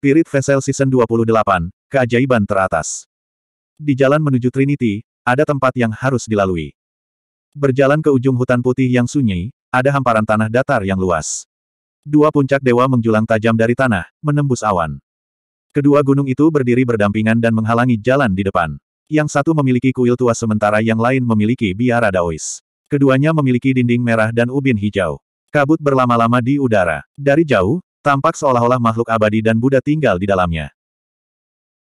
Spirit Vessel Season 28, Keajaiban Teratas. Di jalan menuju Trinity, ada tempat yang harus dilalui. Berjalan ke ujung hutan putih yang sunyi, ada hamparan tanah datar yang luas. Dua puncak dewa menjulang tajam dari tanah, menembus awan. Kedua gunung itu berdiri berdampingan dan menghalangi jalan di depan. Yang satu memiliki kuil tua sementara yang lain memiliki biara daois. Keduanya memiliki dinding merah dan ubin hijau. Kabut berlama-lama di udara. Dari jauh, Tampak seolah-olah makhluk abadi dan Buddha tinggal di dalamnya.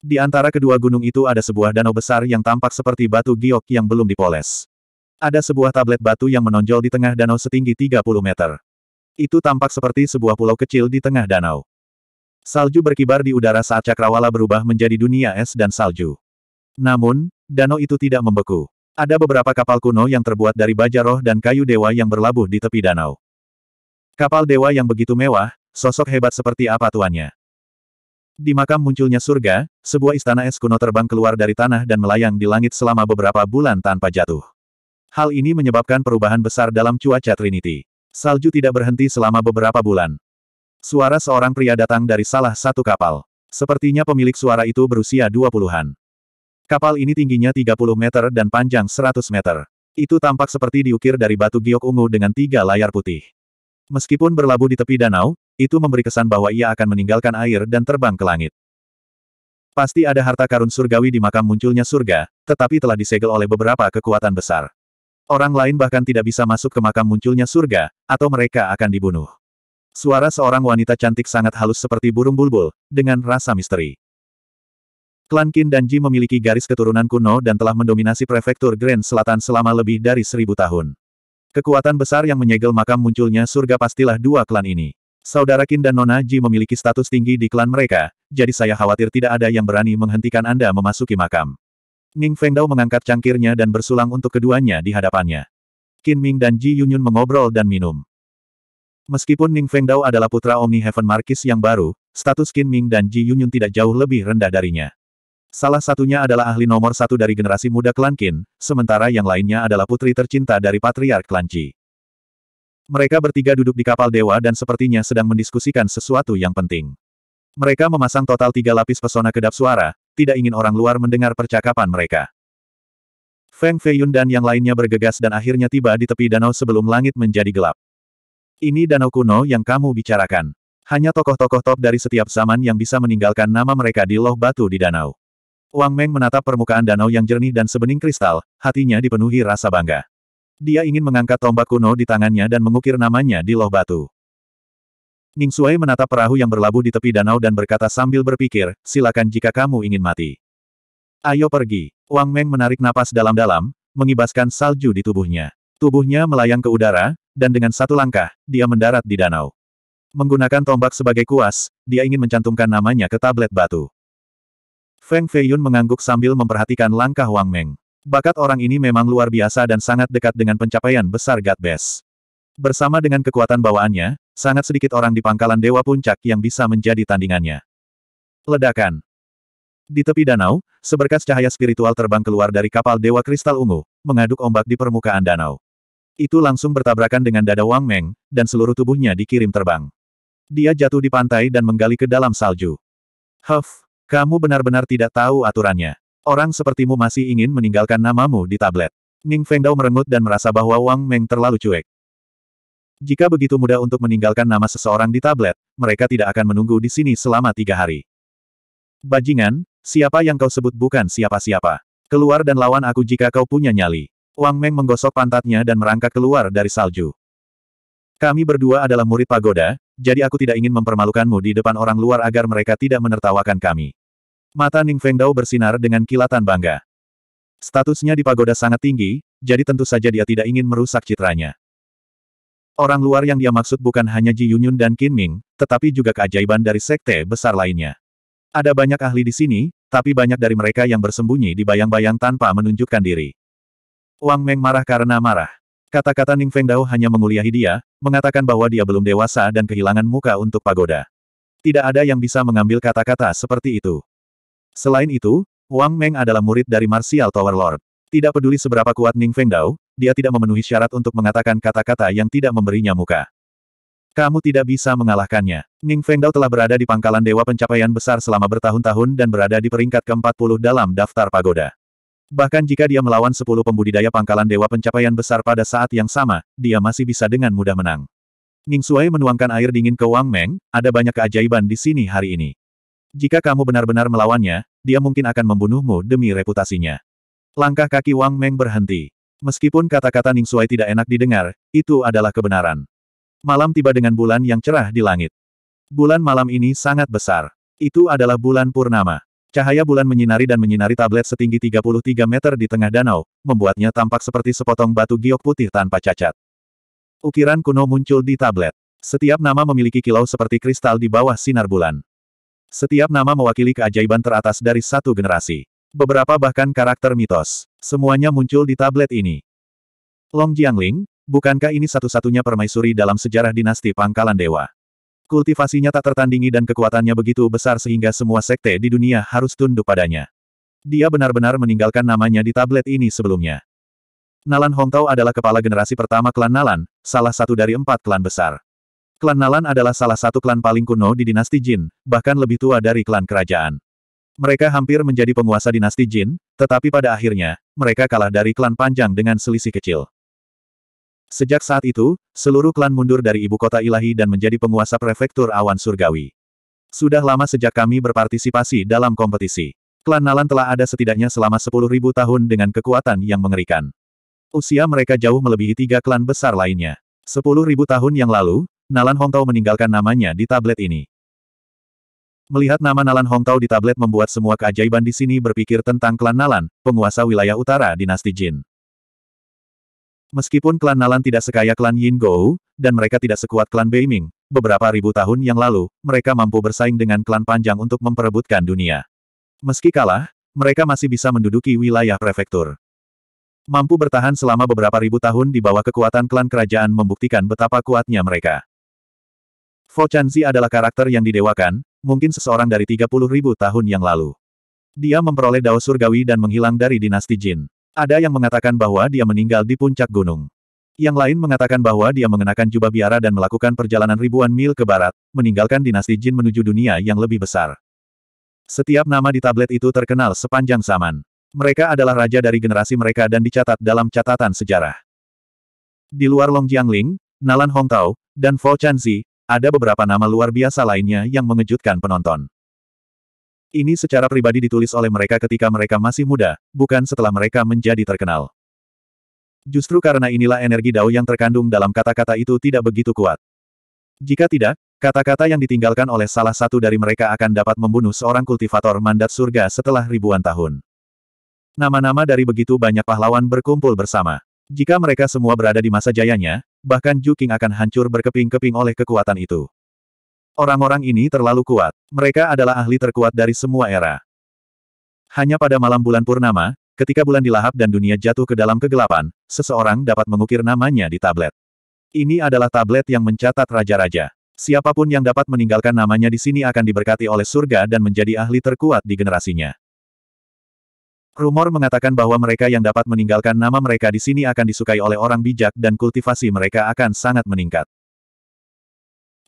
Di antara kedua gunung itu ada sebuah danau besar yang tampak seperti batu giok yang belum dipoles. Ada sebuah tablet batu yang menonjol di tengah danau setinggi 30 meter. Itu tampak seperti sebuah pulau kecil di tengah danau. Salju berkibar di udara saat cakrawala berubah menjadi dunia es dan salju. Namun, danau itu tidak membeku. Ada beberapa kapal kuno yang terbuat dari baja roh dan kayu dewa yang berlabuh di tepi danau. Kapal dewa yang begitu mewah, Sosok hebat seperti apa tuannya? Di makam munculnya surga, sebuah istana es kuno terbang keluar dari tanah dan melayang di langit selama beberapa bulan tanpa jatuh. Hal ini menyebabkan perubahan besar dalam cuaca Trinity. Salju tidak berhenti selama beberapa bulan. Suara seorang pria datang dari salah satu kapal. Sepertinya pemilik suara itu berusia 20-an. Kapal ini tingginya 30 meter dan panjang 100 meter. Itu tampak seperti diukir dari batu giok ungu dengan tiga layar putih. Meskipun berlabuh di tepi danau, itu memberi kesan bahwa ia akan meninggalkan air dan terbang ke langit. Pasti ada harta karun surgawi di makam munculnya surga, tetapi telah disegel oleh beberapa kekuatan besar. Orang lain bahkan tidak bisa masuk ke makam munculnya surga, atau mereka akan dibunuh. Suara seorang wanita cantik sangat halus seperti burung bulbul, dengan rasa misteri. Klan Qin dan Ji memiliki garis keturunan kuno dan telah mendominasi prefektur Grand Selatan selama lebih dari seribu tahun. Kekuatan besar yang menyegel makam munculnya surga pastilah dua klan ini. Saudara Kin dan Nona Ji memiliki status tinggi di klan mereka, jadi saya khawatir tidak ada yang berani menghentikan Anda memasuki makam. Ning Fengdao mengangkat cangkirnya dan bersulang untuk keduanya di hadapannya. Qin Ming dan Ji Yunyun mengobrol dan minum. Meskipun Ning Fengdao adalah putra Omni Heaven Markis yang baru, status Qin Ming dan Ji Yunyun tidak jauh lebih rendah darinya. Salah satunya adalah ahli nomor satu dari generasi muda klan Qin, sementara yang lainnya adalah putri tercinta dari patriark klan Ji. Mereka bertiga duduk di kapal dewa dan sepertinya sedang mendiskusikan sesuatu yang penting. Mereka memasang total tiga lapis pesona kedap suara, tidak ingin orang luar mendengar percakapan mereka. Feng Feiyun dan yang lainnya bergegas dan akhirnya tiba di tepi danau sebelum langit menjadi gelap. Ini danau kuno yang kamu bicarakan. Hanya tokoh-tokoh top dari setiap zaman yang bisa meninggalkan nama mereka di loh batu di danau. Wang Meng menatap permukaan danau yang jernih dan sebening kristal, hatinya dipenuhi rasa bangga. Dia ingin mengangkat tombak kuno di tangannya dan mengukir namanya di loh batu. Ning Suai menatap perahu yang berlabuh di tepi danau dan berkata sambil berpikir, silakan jika kamu ingin mati. Ayo pergi. Wang Meng menarik napas dalam-dalam, mengibaskan salju di tubuhnya. Tubuhnya melayang ke udara, dan dengan satu langkah, dia mendarat di danau. Menggunakan tombak sebagai kuas, dia ingin mencantumkan namanya ke tablet batu. Feng Feiyun mengangguk sambil memperhatikan langkah Wang Meng. Bakat orang ini memang luar biasa dan sangat dekat dengan pencapaian besar God Best. Bersama dengan kekuatan bawaannya, sangat sedikit orang di pangkalan Dewa Puncak yang bisa menjadi tandingannya. Ledakan. Di tepi danau, seberkas cahaya spiritual terbang keluar dari kapal Dewa Kristal Ungu, mengaduk ombak di permukaan danau. Itu langsung bertabrakan dengan dada Wang Meng, dan seluruh tubuhnya dikirim terbang. Dia jatuh di pantai dan menggali ke dalam salju. Huff, kamu benar-benar tidak tahu aturannya. Orang sepertimu masih ingin meninggalkan namamu di tablet. Ning Fengdao merengut dan merasa bahwa Wang Meng terlalu cuek. Jika begitu mudah untuk meninggalkan nama seseorang di tablet, mereka tidak akan menunggu di sini selama tiga hari. Bajingan, siapa yang kau sebut bukan siapa-siapa. Keluar dan lawan aku jika kau punya nyali. Wang Meng menggosok pantatnya dan merangkak keluar dari salju. Kami berdua adalah murid pagoda, jadi aku tidak ingin mempermalukanmu di depan orang luar agar mereka tidak menertawakan kami. Mata Ning Feng Dao bersinar dengan kilatan bangga. Statusnya di pagoda sangat tinggi, jadi tentu saja dia tidak ingin merusak citranya. Orang luar yang dia maksud bukan hanya Ji Yunyun dan Qin Ming, tetapi juga keajaiban dari sekte besar lainnya. Ada banyak ahli di sini, tapi banyak dari mereka yang bersembunyi di bayang-bayang tanpa menunjukkan diri. Wang Meng marah karena marah. Kata-kata Ning Feng Dao hanya menguliahi dia, mengatakan bahwa dia belum dewasa dan kehilangan muka untuk pagoda. Tidak ada yang bisa mengambil kata-kata seperti itu. Selain itu, Wang Meng adalah murid dari Martial Tower Lord. Tidak peduli seberapa kuat Ning Feng Dao, dia tidak memenuhi syarat untuk mengatakan kata-kata yang tidak memberinya muka. Kamu tidak bisa mengalahkannya. Ning Feng Dao telah berada di pangkalan dewa pencapaian besar selama bertahun-tahun dan berada di peringkat ke-40 dalam daftar pagoda. Bahkan jika dia melawan 10 pembudidaya pangkalan dewa pencapaian besar pada saat yang sama, dia masih bisa dengan mudah menang. Ning Shuai menuangkan air dingin ke Wang Meng, ada banyak keajaiban di sini hari ini. Jika kamu benar-benar melawannya, dia mungkin akan membunuhmu demi reputasinya. Langkah kaki Wang Meng berhenti. Meskipun kata-kata Ning Suai tidak enak didengar, itu adalah kebenaran. Malam tiba dengan bulan yang cerah di langit. Bulan malam ini sangat besar. Itu adalah bulan purnama. Cahaya bulan menyinari dan menyinari tablet setinggi 33 meter di tengah danau, membuatnya tampak seperti sepotong batu giok putih tanpa cacat. Ukiran kuno muncul di tablet. Setiap nama memiliki kilau seperti kristal di bawah sinar bulan. Setiap nama mewakili keajaiban teratas dari satu generasi. Beberapa bahkan karakter mitos. Semuanya muncul di tablet ini. Long Jiangling, bukankah ini satu-satunya permaisuri dalam sejarah dinasti pangkalan dewa? Kultivasinya tak tertandingi dan kekuatannya begitu besar sehingga semua sekte di dunia harus tunduk padanya. Dia benar-benar meninggalkan namanya di tablet ini sebelumnya. Nalan Hongtao adalah kepala generasi pertama klan Nalan, salah satu dari empat klan besar. Klan Nalan adalah salah satu klan paling kuno di dinasti Jin, bahkan lebih tua dari klan kerajaan. Mereka hampir menjadi penguasa dinasti Jin, tetapi pada akhirnya, mereka kalah dari klan panjang dengan selisih kecil. Sejak saat itu, seluruh klan mundur dari ibu kota ilahi dan menjadi penguasa prefektur awan surgawi. Sudah lama sejak kami berpartisipasi dalam kompetisi. Klan Nalan telah ada setidaknya selama 10.000 tahun dengan kekuatan yang mengerikan. Usia mereka jauh melebihi tiga klan besar lainnya. 10.000 tahun yang lalu, Nalan Hongtao meninggalkan namanya di tablet ini. Melihat nama Nalan Hongtao di tablet membuat semua keajaiban di sini berpikir tentang klan Nalan, penguasa wilayah utara dinasti Jin. Meskipun klan Nalan tidak sekaya klan Yin Gou, dan mereka tidak sekuat klan Beiming, beberapa ribu tahun yang lalu, mereka mampu bersaing dengan klan panjang untuk memperebutkan dunia. Meski kalah, mereka masih bisa menduduki wilayah prefektur. Mampu bertahan selama beberapa ribu tahun di bawah kekuatan klan kerajaan membuktikan betapa kuatnya mereka. Fo Chanzi adalah karakter yang didewakan, mungkin seseorang dari 30 ribu tahun yang lalu. Dia memperoleh dao surgawi dan menghilang dari dinasti Jin. Ada yang mengatakan bahwa dia meninggal di puncak gunung. Yang lain mengatakan bahwa dia mengenakan jubah biara dan melakukan perjalanan ribuan mil ke barat, meninggalkan dinasti Jin menuju dunia yang lebih besar. Setiap nama di tablet itu terkenal sepanjang zaman. Mereka adalah raja dari generasi mereka dan dicatat dalam catatan sejarah. Di luar Long Jiangling, Nalan Hongtao, dan Fo Chanzi, ada beberapa nama luar biasa lainnya yang mengejutkan penonton. Ini secara pribadi ditulis oleh mereka ketika mereka masih muda, bukan setelah mereka menjadi terkenal. Justru karena inilah energi Dao yang terkandung dalam kata-kata itu tidak begitu kuat. Jika tidak, kata-kata yang ditinggalkan oleh salah satu dari mereka akan dapat membunuh seorang kultivator mandat surga setelah ribuan tahun. Nama-nama dari begitu banyak pahlawan berkumpul bersama. Jika mereka semua berada di masa jayanya, bahkan Juking akan hancur berkeping-keping oleh kekuatan itu. Orang-orang ini terlalu kuat. Mereka adalah ahli terkuat dari semua era. Hanya pada malam bulan purnama, ketika bulan dilahap dan dunia jatuh ke dalam kegelapan, seseorang dapat mengukir namanya di tablet. Ini adalah tablet yang mencatat raja-raja. Siapapun yang dapat meninggalkan namanya di sini akan diberkati oleh surga dan menjadi ahli terkuat di generasinya. Rumor mengatakan bahwa mereka yang dapat meninggalkan nama mereka di sini akan disukai oleh orang bijak dan kultivasi mereka akan sangat meningkat.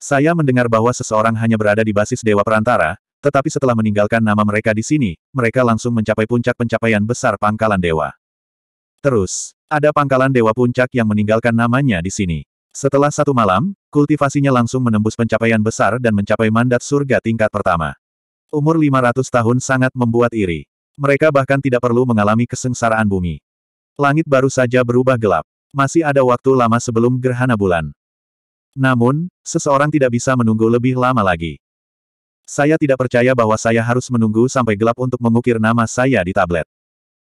Saya mendengar bahwa seseorang hanya berada di basis Dewa Perantara, tetapi setelah meninggalkan nama mereka di sini, mereka langsung mencapai puncak pencapaian besar pangkalan dewa. Terus, ada pangkalan dewa puncak yang meninggalkan namanya di sini. Setelah satu malam, kultivasinya langsung menembus pencapaian besar dan mencapai mandat surga tingkat pertama. Umur 500 tahun sangat membuat iri. Mereka bahkan tidak perlu mengalami kesengsaraan bumi. Langit baru saja berubah gelap. Masih ada waktu lama sebelum gerhana bulan. Namun, seseorang tidak bisa menunggu lebih lama lagi. Saya tidak percaya bahwa saya harus menunggu sampai gelap untuk mengukir nama saya di tablet.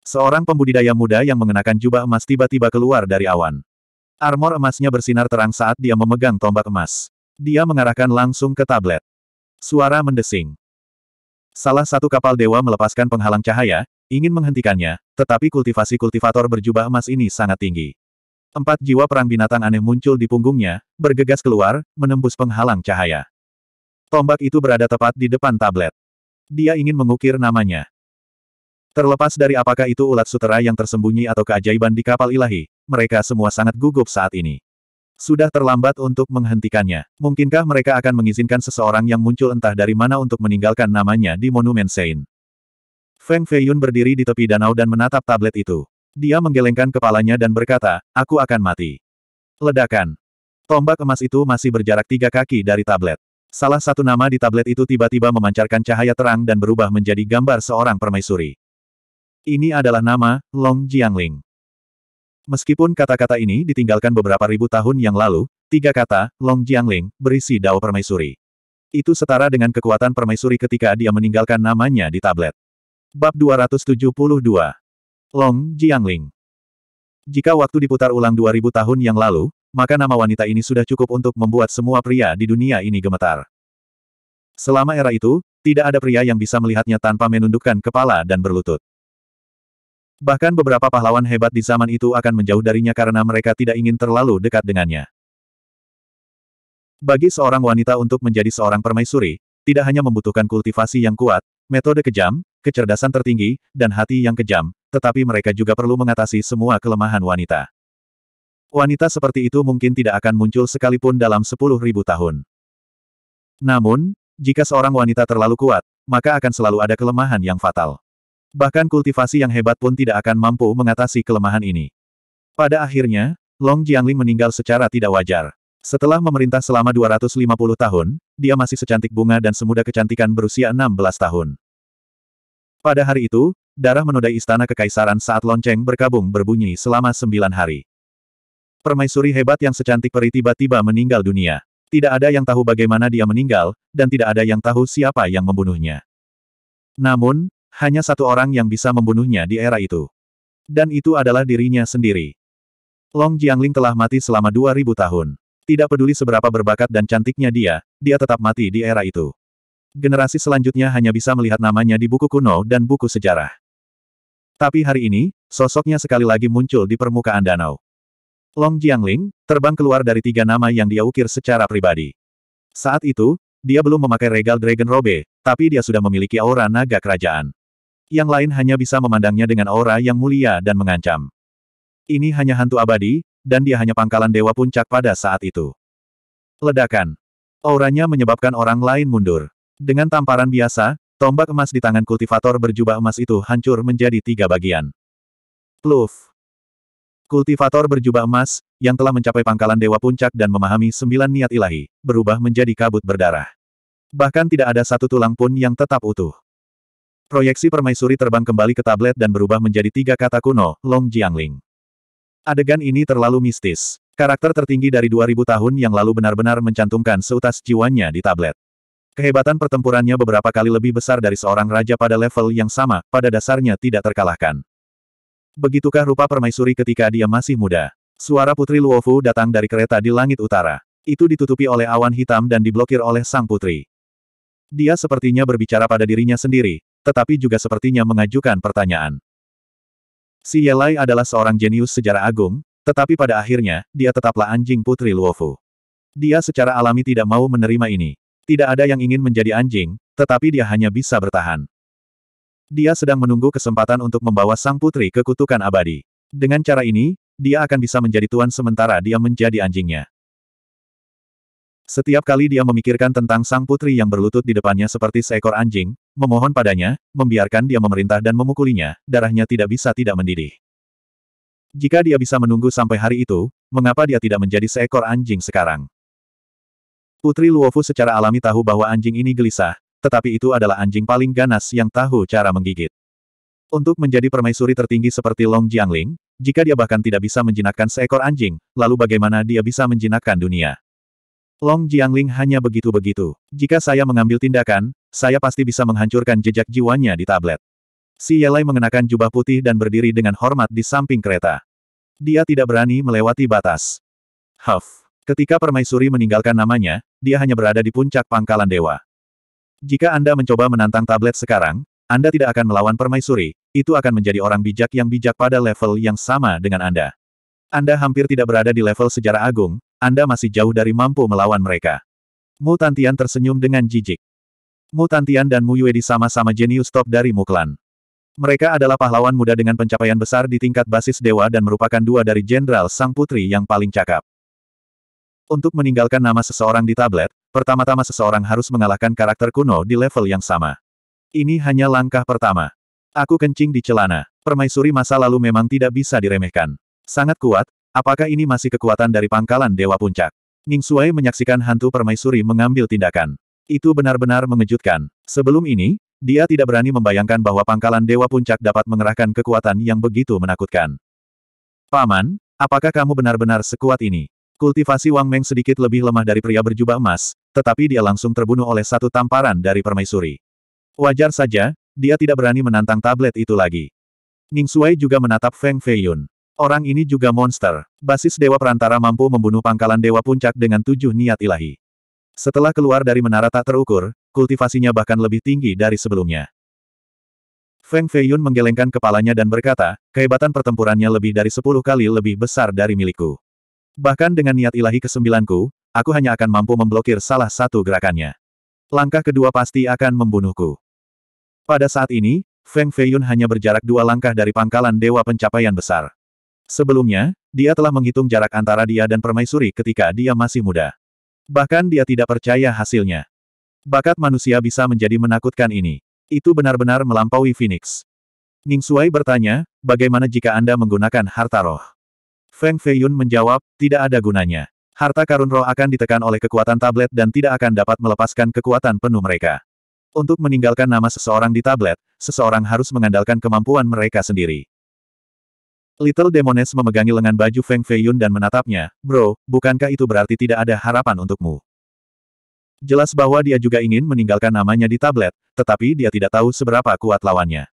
Seorang pembudidaya muda yang mengenakan jubah emas tiba-tiba keluar dari awan. Armor emasnya bersinar terang saat dia memegang tombak emas. Dia mengarahkan langsung ke tablet. Suara mendesing. Salah satu kapal dewa melepaskan penghalang cahaya, ingin menghentikannya, tetapi kultivasi kultivator berjubah emas ini sangat tinggi. Empat jiwa perang binatang aneh muncul di punggungnya, bergegas keluar, menembus penghalang cahaya. Tombak itu berada tepat di depan tablet. Dia ingin mengukir namanya. Terlepas dari apakah itu ulat sutera yang tersembunyi atau keajaiban di kapal ilahi, mereka semua sangat gugup saat ini. Sudah terlambat untuk menghentikannya. Mungkinkah mereka akan mengizinkan seseorang yang muncul entah dari mana untuk meninggalkan namanya di Monumen Sein? Feng Feiyun berdiri di tepi danau dan menatap tablet itu. Dia menggelengkan kepalanya dan berkata, aku akan mati. Ledakan. Tombak emas itu masih berjarak tiga kaki dari tablet. Salah satu nama di tablet itu tiba-tiba memancarkan cahaya terang dan berubah menjadi gambar seorang permaisuri. Ini adalah nama, Long Jiangling. Meskipun kata-kata ini ditinggalkan beberapa ribu tahun yang lalu, tiga kata, Long Jiangling, berisi dao permaisuri. Itu setara dengan kekuatan permaisuri ketika dia meninggalkan namanya di tablet. Bab 272 Long Jiangling Jika waktu diputar ulang 2000 tahun yang lalu, maka nama wanita ini sudah cukup untuk membuat semua pria di dunia ini gemetar. Selama era itu, tidak ada pria yang bisa melihatnya tanpa menundukkan kepala dan berlutut. Bahkan beberapa pahlawan hebat di zaman itu akan menjauh darinya karena mereka tidak ingin terlalu dekat dengannya. Bagi seorang wanita untuk menjadi seorang permaisuri, tidak hanya membutuhkan kultivasi yang kuat, metode kejam, kecerdasan tertinggi, dan hati yang kejam, tetapi mereka juga perlu mengatasi semua kelemahan wanita. Wanita seperti itu mungkin tidak akan muncul sekalipun dalam 10.000 tahun. Namun, jika seorang wanita terlalu kuat, maka akan selalu ada kelemahan yang fatal. Bahkan kultivasi yang hebat pun tidak akan mampu mengatasi kelemahan ini. Pada akhirnya, Long Jiangling meninggal secara tidak wajar. Setelah memerintah selama 250 tahun, dia masih secantik bunga dan semuda kecantikan berusia 16 tahun. Pada hari itu, darah menodai istana kekaisaran saat lonceng berkabung berbunyi selama sembilan hari. Permaisuri hebat yang secantik peri tiba-tiba meninggal dunia. Tidak ada yang tahu bagaimana dia meninggal, dan tidak ada yang tahu siapa yang membunuhnya. Namun, hanya satu orang yang bisa membunuhnya di era itu. Dan itu adalah dirinya sendiri. Long Jiangling telah mati selama 2000 tahun. Tidak peduli seberapa berbakat dan cantiknya dia, dia tetap mati di era itu. Generasi selanjutnya hanya bisa melihat namanya di buku kuno dan buku sejarah. Tapi hari ini, sosoknya sekali lagi muncul di permukaan danau. Long Jiangling, terbang keluar dari tiga nama yang dia ukir secara pribadi. Saat itu, dia belum memakai regal Dragon Robe, tapi dia sudah memiliki aura naga kerajaan. Yang lain hanya bisa memandangnya dengan aura yang mulia dan mengancam. Ini hanya hantu abadi, dan dia hanya pangkalan dewa puncak pada saat itu. Ledakan. Auranya menyebabkan orang lain mundur. Dengan tamparan biasa, tombak emas di tangan kultivator berjubah emas itu hancur menjadi tiga bagian. Pluf. Kultivator berjubah emas, yang telah mencapai pangkalan dewa puncak dan memahami sembilan niat ilahi, berubah menjadi kabut berdarah. Bahkan tidak ada satu tulang pun yang tetap utuh. Proyeksi permaisuri terbang kembali ke tablet dan berubah menjadi tiga kata kuno, Long Jiangling. Adegan ini terlalu mistis. Karakter tertinggi dari 2000 tahun yang lalu benar-benar mencantumkan seutas jiwanya di tablet. Kehebatan pertempurannya beberapa kali lebih besar dari seorang raja pada level yang sama, pada dasarnya tidak terkalahkan. Begitukah rupa permaisuri ketika dia masih muda? Suara Putri Luofu datang dari kereta di langit utara. Itu ditutupi oleh awan hitam dan diblokir oleh sang putri. Dia sepertinya berbicara pada dirinya sendiri, tetapi juga sepertinya mengajukan pertanyaan. Si Yelai adalah seorang jenius sejarah agung, tetapi pada akhirnya, dia tetaplah anjing putri Luofu. Dia secara alami tidak mau menerima ini. Tidak ada yang ingin menjadi anjing, tetapi dia hanya bisa bertahan. Dia sedang menunggu kesempatan untuk membawa sang putri ke kutukan abadi. Dengan cara ini, dia akan bisa menjadi tuan sementara dia menjadi anjingnya. Setiap kali dia memikirkan tentang sang putri yang berlutut di depannya seperti seekor anjing, memohon padanya, membiarkan dia memerintah dan memukulinya, darahnya tidak bisa tidak mendidih. Jika dia bisa menunggu sampai hari itu, mengapa dia tidak menjadi seekor anjing sekarang? Putri Luofu secara alami tahu bahwa anjing ini gelisah, tetapi itu adalah anjing paling ganas yang tahu cara menggigit. Untuk menjadi permaisuri tertinggi seperti Long Jiangling, jika dia bahkan tidak bisa menjinakkan seekor anjing, lalu bagaimana dia bisa menjinakkan dunia? Long Jiangling hanya begitu-begitu. Jika saya mengambil tindakan, saya pasti bisa menghancurkan jejak jiwanya di tablet. Si Yelai mengenakan jubah putih dan berdiri dengan hormat di samping kereta. Dia tidak berani melewati batas. Huff. Ketika permaisuri meninggalkan namanya, dia hanya berada di puncak pangkalan dewa. Jika Anda mencoba menantang tablet sekarang, Anda tidak akan melawan permaisuri, itu akan menjadi orang bijak yang bijak pada level yang sama dengan Anda. Anda hampir tidak berada di level sejarah agung, anda masih jauh dari mampu melawan mereka. Mu Tantian tersenyum dengan jijik. Mu Tantian dan Mu Yue di sama-sama jenius top dari Muklan. Mereka adalah pahlawan muda dengan pencapaian besar di tingkat basis dewa dan merupakan dua dari jenderal sang putri yang paling cakap. Untuk meninggalkan nama seseorang di tablet, pertama-tama seseorang harus mengalahkan karakter kuno di level yang sama. Ini hanya langkah pertama. Aku kencing di celana. Permaisuri masa lalu memang tidak bisa diremehkan. Sangat kuat, Apakah ini masih kekuatan dari pangkalan Dewa Puncak? Ning Suai menyaksikan hantu permaisuri mengambil tindakan. Itu benar-benar mengejutkan. Sebelum ini, dia tidak berani membayangkan bahwa pangkalan Dewa Puncak dapat mengerahkan kekuatan yang begitu menakutkan. Paman, apakah kamu benar-benar sekuat ini? Kultivasi Wang Meng sedikit lebih lemah dari pria berjubah emas, tetapi dia langsung terbunuh oleh satu tamparan dari permaisuri. Wajar saja, dia tidak berani menantang tablet itu lagi. Ning Suai juga menatap Feng Feiyun. Orang ini juga monster. Basis Dewa Perantara mampu membunuh pangkalan Dewa Puncak dengan tujuh niat ilahi. Setelah keluar dari menara tak terukur, kultivasinya bahkan lebih tinggi dari sebelumnya. Feng Feiyun menggelengkan kepalanya dan berkata, kehebatan pertempurannya lebih dari sepuluh kali lebih besar dari milikku. Bahkan dengan niat ilahi kesembilanku, aku hanya akan mampu memblokir salah satu gerakannya. Langkah kedua pasti akan membunuhku. Pada saat ini, Feng Feiyun hanya berjarak dua langkah dari pangkalan Dewa Pencapaian Besar. Sebelumnya, dia telah menghitung jarak antara dia dan permaisuri ketika dia masih muda. Bahkan dia tidak percaya hasilnya. Bakat manusia bisa menjadi menakutkan ini. Itu benar-benar melampaui Phoenix. Ning Shuai bertanya, bagaimana jika Anda menggunakan harta roh? Feng Feiyun menjawab, tidak ada gunanya. Harta karun roh akan ditekan oleh kekuatan tablet dan tidak akan dapat melepaskan kekuatan penuh mereka. Untuk meninggalkan nama seseorang di tablet, seseorang harus mengandalkan kemampuan mereka sendiri. Little Demoness memegangi lengan baju Feng Feiyun dan menatapnya, bro, bukankah itu berarti tidak ada harapan untukmu? Jelas bahwa dia juga ingin meninggalkan namanya di tablet, tetapi dia tidak tahu seberapa kuat lawannya.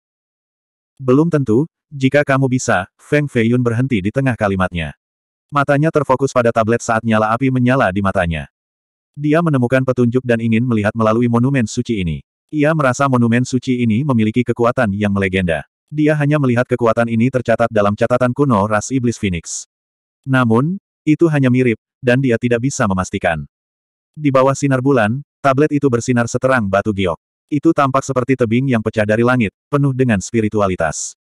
Belum tentu, jika kamu bisa, Feng Feiyun berhenti di tengah kalimatnya. Matanya terfokus pada tablet saat nyala api menyala di matanya. Dia menemukan petunjuk dan ingin melihat melalui monumen suci ini. Ia merasa monumen suci ini memiliki kekuatan yang melegenda. Dia hanya melihat kekuatan ini tercatat dalam catatan kuno ras iblis Phoenix. Namun, itu hanya mirip, dan dia tidak bisa memastikan. Di bawah sinar bulan, tablet itu bersinar seterang batu giok. Itu tampak seperti tebing yang pecah dari langit, penuh dengan spiritualitas.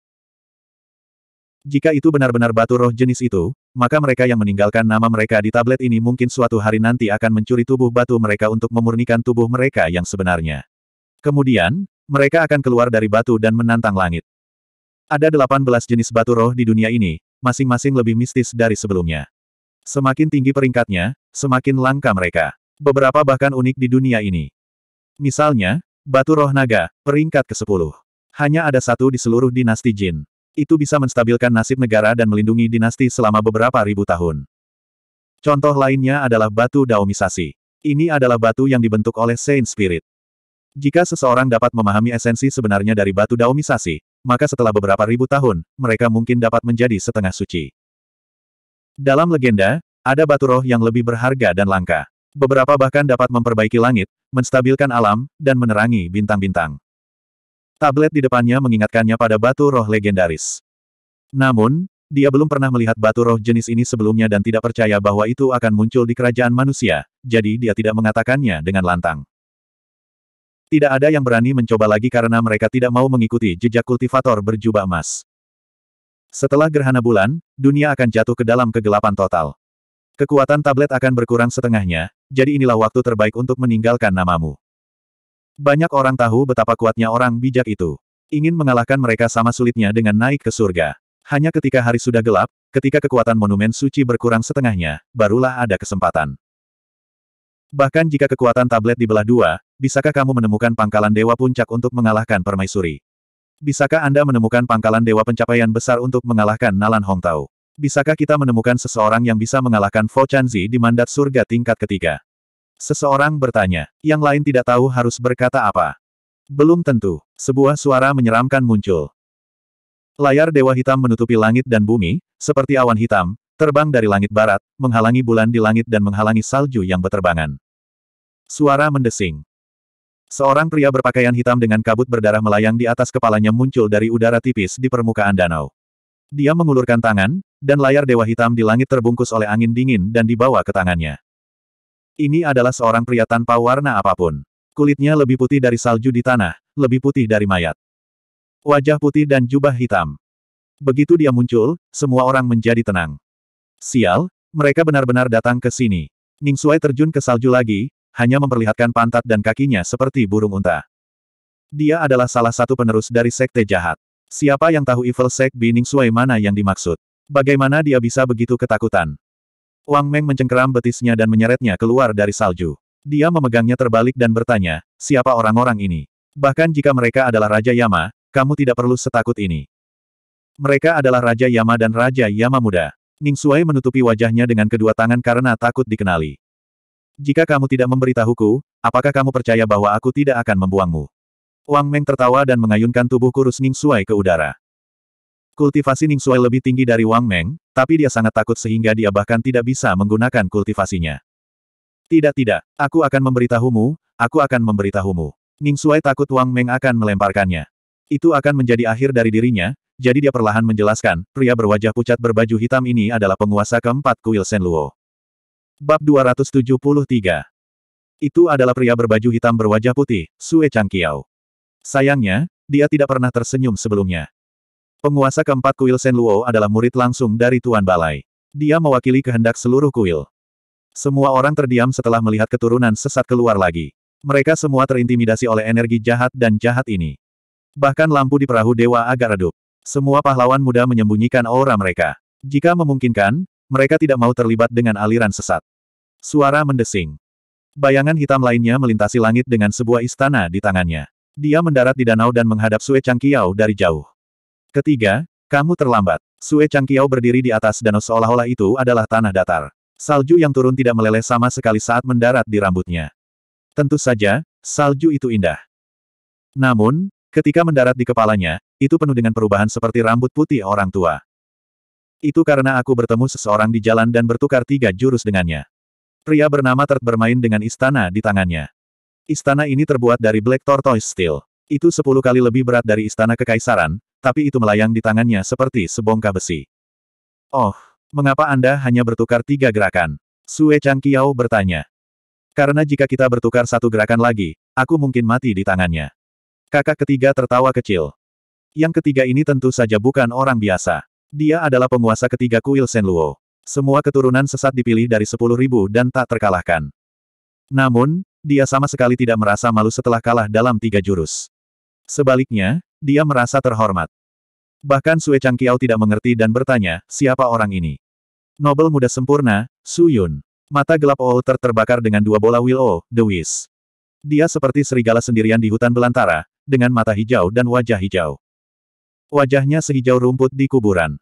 Jika itu benar-benar batu roh jenis itu, maka mereka yang meninggalkan nama mereka di tablet ini mungkin suatu hari nanti akan mencuri tubuh batu mereka untuk memurnikan tubuh mereka yang sebenarnya. Kemudian, mereka akan keluar dari batu dan menantang langit. Ada 18 jenis batu roh di dunia ini, masing-masing lebih mistis dari sebelumnya. Semakin tinggi peringkatnya, semakin langka mereka. Beberapa bahkan unik di dunia ini. Misalnya, batu roh naga, peringkat ke-10. Hanya ada satu di seluruh dinasti Jin. Itu bisa menstabilkan nasib negara dan melindungi dinasti selama beberapa ribu tahun. Contoh lainnya adalah batu daomisasi. Ini adalah batu yang dibentuk oleh Saint Spirit. Jika seseorang dapat memahami esensi sebenarnya dari batu daumisasi, maka setelah beberapa ribu tahun, mereka mungkin dapat menjadi setengah suci. Dalam legenda, ada batu roh yang lebih berharga dan langka. Beberapa bahkan dapat memperbaiki langit, menstabilkan alam, dan menerangi bintang-bintang. Tablet di depannya mengingatkannya pada batu roh legendaris. Namun, dia belum pernah melihat batu roh jenis ini sebelumnya dan tidak percaya bahwa itu akan muncul di kerajaan manusia, jadi dia tidak mengatakannya dengan lantang. Tidak ada yang berani mencoba lagi karena mereka tidak mau mengikuti jejak kultivator berjubah emas. Setelah gerhana bulan, dunia akan jatuh ke dalam kegelapan total. Kekuatan tablet akan berkurang setengahnya, jadi inilah waktu terbaik untuk meninggalkan namamu. Banyak orang tahu betapa kuatnya orang bijak itu. Ingin mengalahkan mereka sama sulitnya dengan naik ke surga. Hanya ketika hari sudah gelap, ketika kekuatan monumen suci berkurang setengahnya, barulah ada kesempatan. Bahkan jika kekuatan tablet dibelah dua, bisakah kamu menemukan pangkalan Dewa Puncak untuk mengalahkan Permaisuri? Bisakah Anda menemukan pangkalan Dewa Pencapaian Besar untuk mengalahkan Nalan Hongtao? Bisakah kita menemukan seseorang yang bisa mengalahkan Fo Chanzi di mandat surga tingkat ketiga? Seseorang bertanya, yang lain tidak tahu harus berkata apa. Belum tentu, sebuah suara menyeramkan muncul. Layar Dewa Hitam menutupi langit dan bumi, seperti awan hitam, terbang dari langit barat, menghalangi bulan di langit dan menghalangi salju yang beterbangan. Suara mendesing. Seorang pria berpakaian hitam dengan kabut berdarah melayang di atas kepalanya muncul dari udara tipis di permukaan danau. Dia mengulurkan tangan, dan layar dewa hitam di langit terbungkus oleh angin dingin dan dibawa ke tangannya. Ini adalah seorang pria tanpa warna apapun. Kulitnya lebih putih dari salju di tanah, lebih putih dari mayat. Wajah putih dan jubah hitam. Begitu dia muncul, semua orang menjadi tenang. Sial, mereka benar-benar datang ke sini. Ning Suai terjun ke salju lagi, hanya memperlihatkan pantat dan kakinya seperti burung unta. Dia adalah salah satu penerus dari sekte jahat. Siapa yang tahu Evil Sek Bining Sui mana yang dimaksud? Bagaimana dia bisa begitu ketakutan? Wang Meng mencengkeram betisnya dan menyeretnya keluar dari salju. Dia memegangnya terbalik dan bertanya, siapa orang-orang ini? Bahkan jika mereka adalah Raja Yama, kamu tidak perlu setakut ini. Mereka adalah Raja Yama dan Raja Yama Muda. Ning Suai menutupi wajahnya dengan kedua tangan karena takut dikenali. Jika kamu tidak memberitahuku, apakah kamu percaya bahwa aku tidak akan membuangmu? Wang Meng tertawa dan mengayunkan tubuh kurus Ning Suai ke udara. Kultivasi Ning Suai lebih tinggi dari Wang Meng, tapi dia sangat takut sehingga dia bahkan tidak bisa menggunakan kultivasinya. Tidak tidak, aku akan memberitahumu, aku akan memberitahumu. Ning Suai takut Wang Meng akan melemparkannya. Itu akan menjadi akhir dari dirinya, jadi dia perlahan menjelaskan, pria berwajah pucat berbaju hitam ini adalah penguasa keempat kuil Luo. Bab 273 Itu adalah pria berbaju hitam berwajah putih, Sue Changqiao. Sayangnya, dia tidak pernah tersenyum sebelumnya. Penguasa keempat kuil Sen Luo adalah murid langsung dari Tuan Balai. Dia mewakili kehendak seluruh kuil. Semua orang terdiam setelah melihat keturunan sesat keluar lagi. Mereka semua terintimidasi oleh energi jahat dan jahat ini. Bahkan lampu di perahu dewa agak redup. Semua pahlawan muda menyembunyikan aura mereka. Jika memungkinkan, mereka tidak mau terlibat dengan aliran sesat. Suara mendesing. Bayangan hitam lainnya melintasi langit dengan sebuah istana di tangannya. Dia mendarat di danau dan menghadap Sue Changqiao dari jauh. Ketiga, kamu terlambat. Sue Changqiao berdiri di atas danau seolah-olah itu adalah tanah datar. Salju yang turun tidak meleleh sama sekali saat mendarat di rambutnya. Tentu saja, salju itu indah. Namun, ketika mendarat di kepalanya, itu penuh dengan perubahan seperti rambut putih orang tua. Itu karena aku bertemu seseorang di jalan dan bertukar tiga jurus dengannya. Pria bernama Tert bermain dengan istana di tangannya. Istana ini terbuat dari black tortoise steel. Itu sepuluh kali lebih berat dari istana kekaisaran, tapi itu melayang di tangannya seperti sebongkah besi. Oh, mengapa Anda hanya bertukar tiga gerakan? Sue Chang Kiao bertanya. Karena jika kita bertukar satu gerakan lagi, aku mungkin mati di tangannya. Kakak ketiga tertawa kecil. Yang ketiga ini tentu saja bukan orang biasa. Dia adalah penguasa ketiga kuil Senluo. Semua keturunan sesat dipilih dari sepuluh ribu dan tak terkalahkan. Namun, dia sama sekali tidak merasa malu setelah kalah dalam tiga jurus. Sebaliknya, dia merasa terhormat. Bahkan Sue Changqiao tidak mengerti dan bertanya, siapa orang ini? Nobel muda sempurna, Su Yun. Mata gelap Ou terbakar dengan dua bola Will O, The Wiz. Dia seperti serigala sendirian di hutan belantara, dengan mata hijau dan wajah hijau. Wajahnya sehijau rumput di kuburan.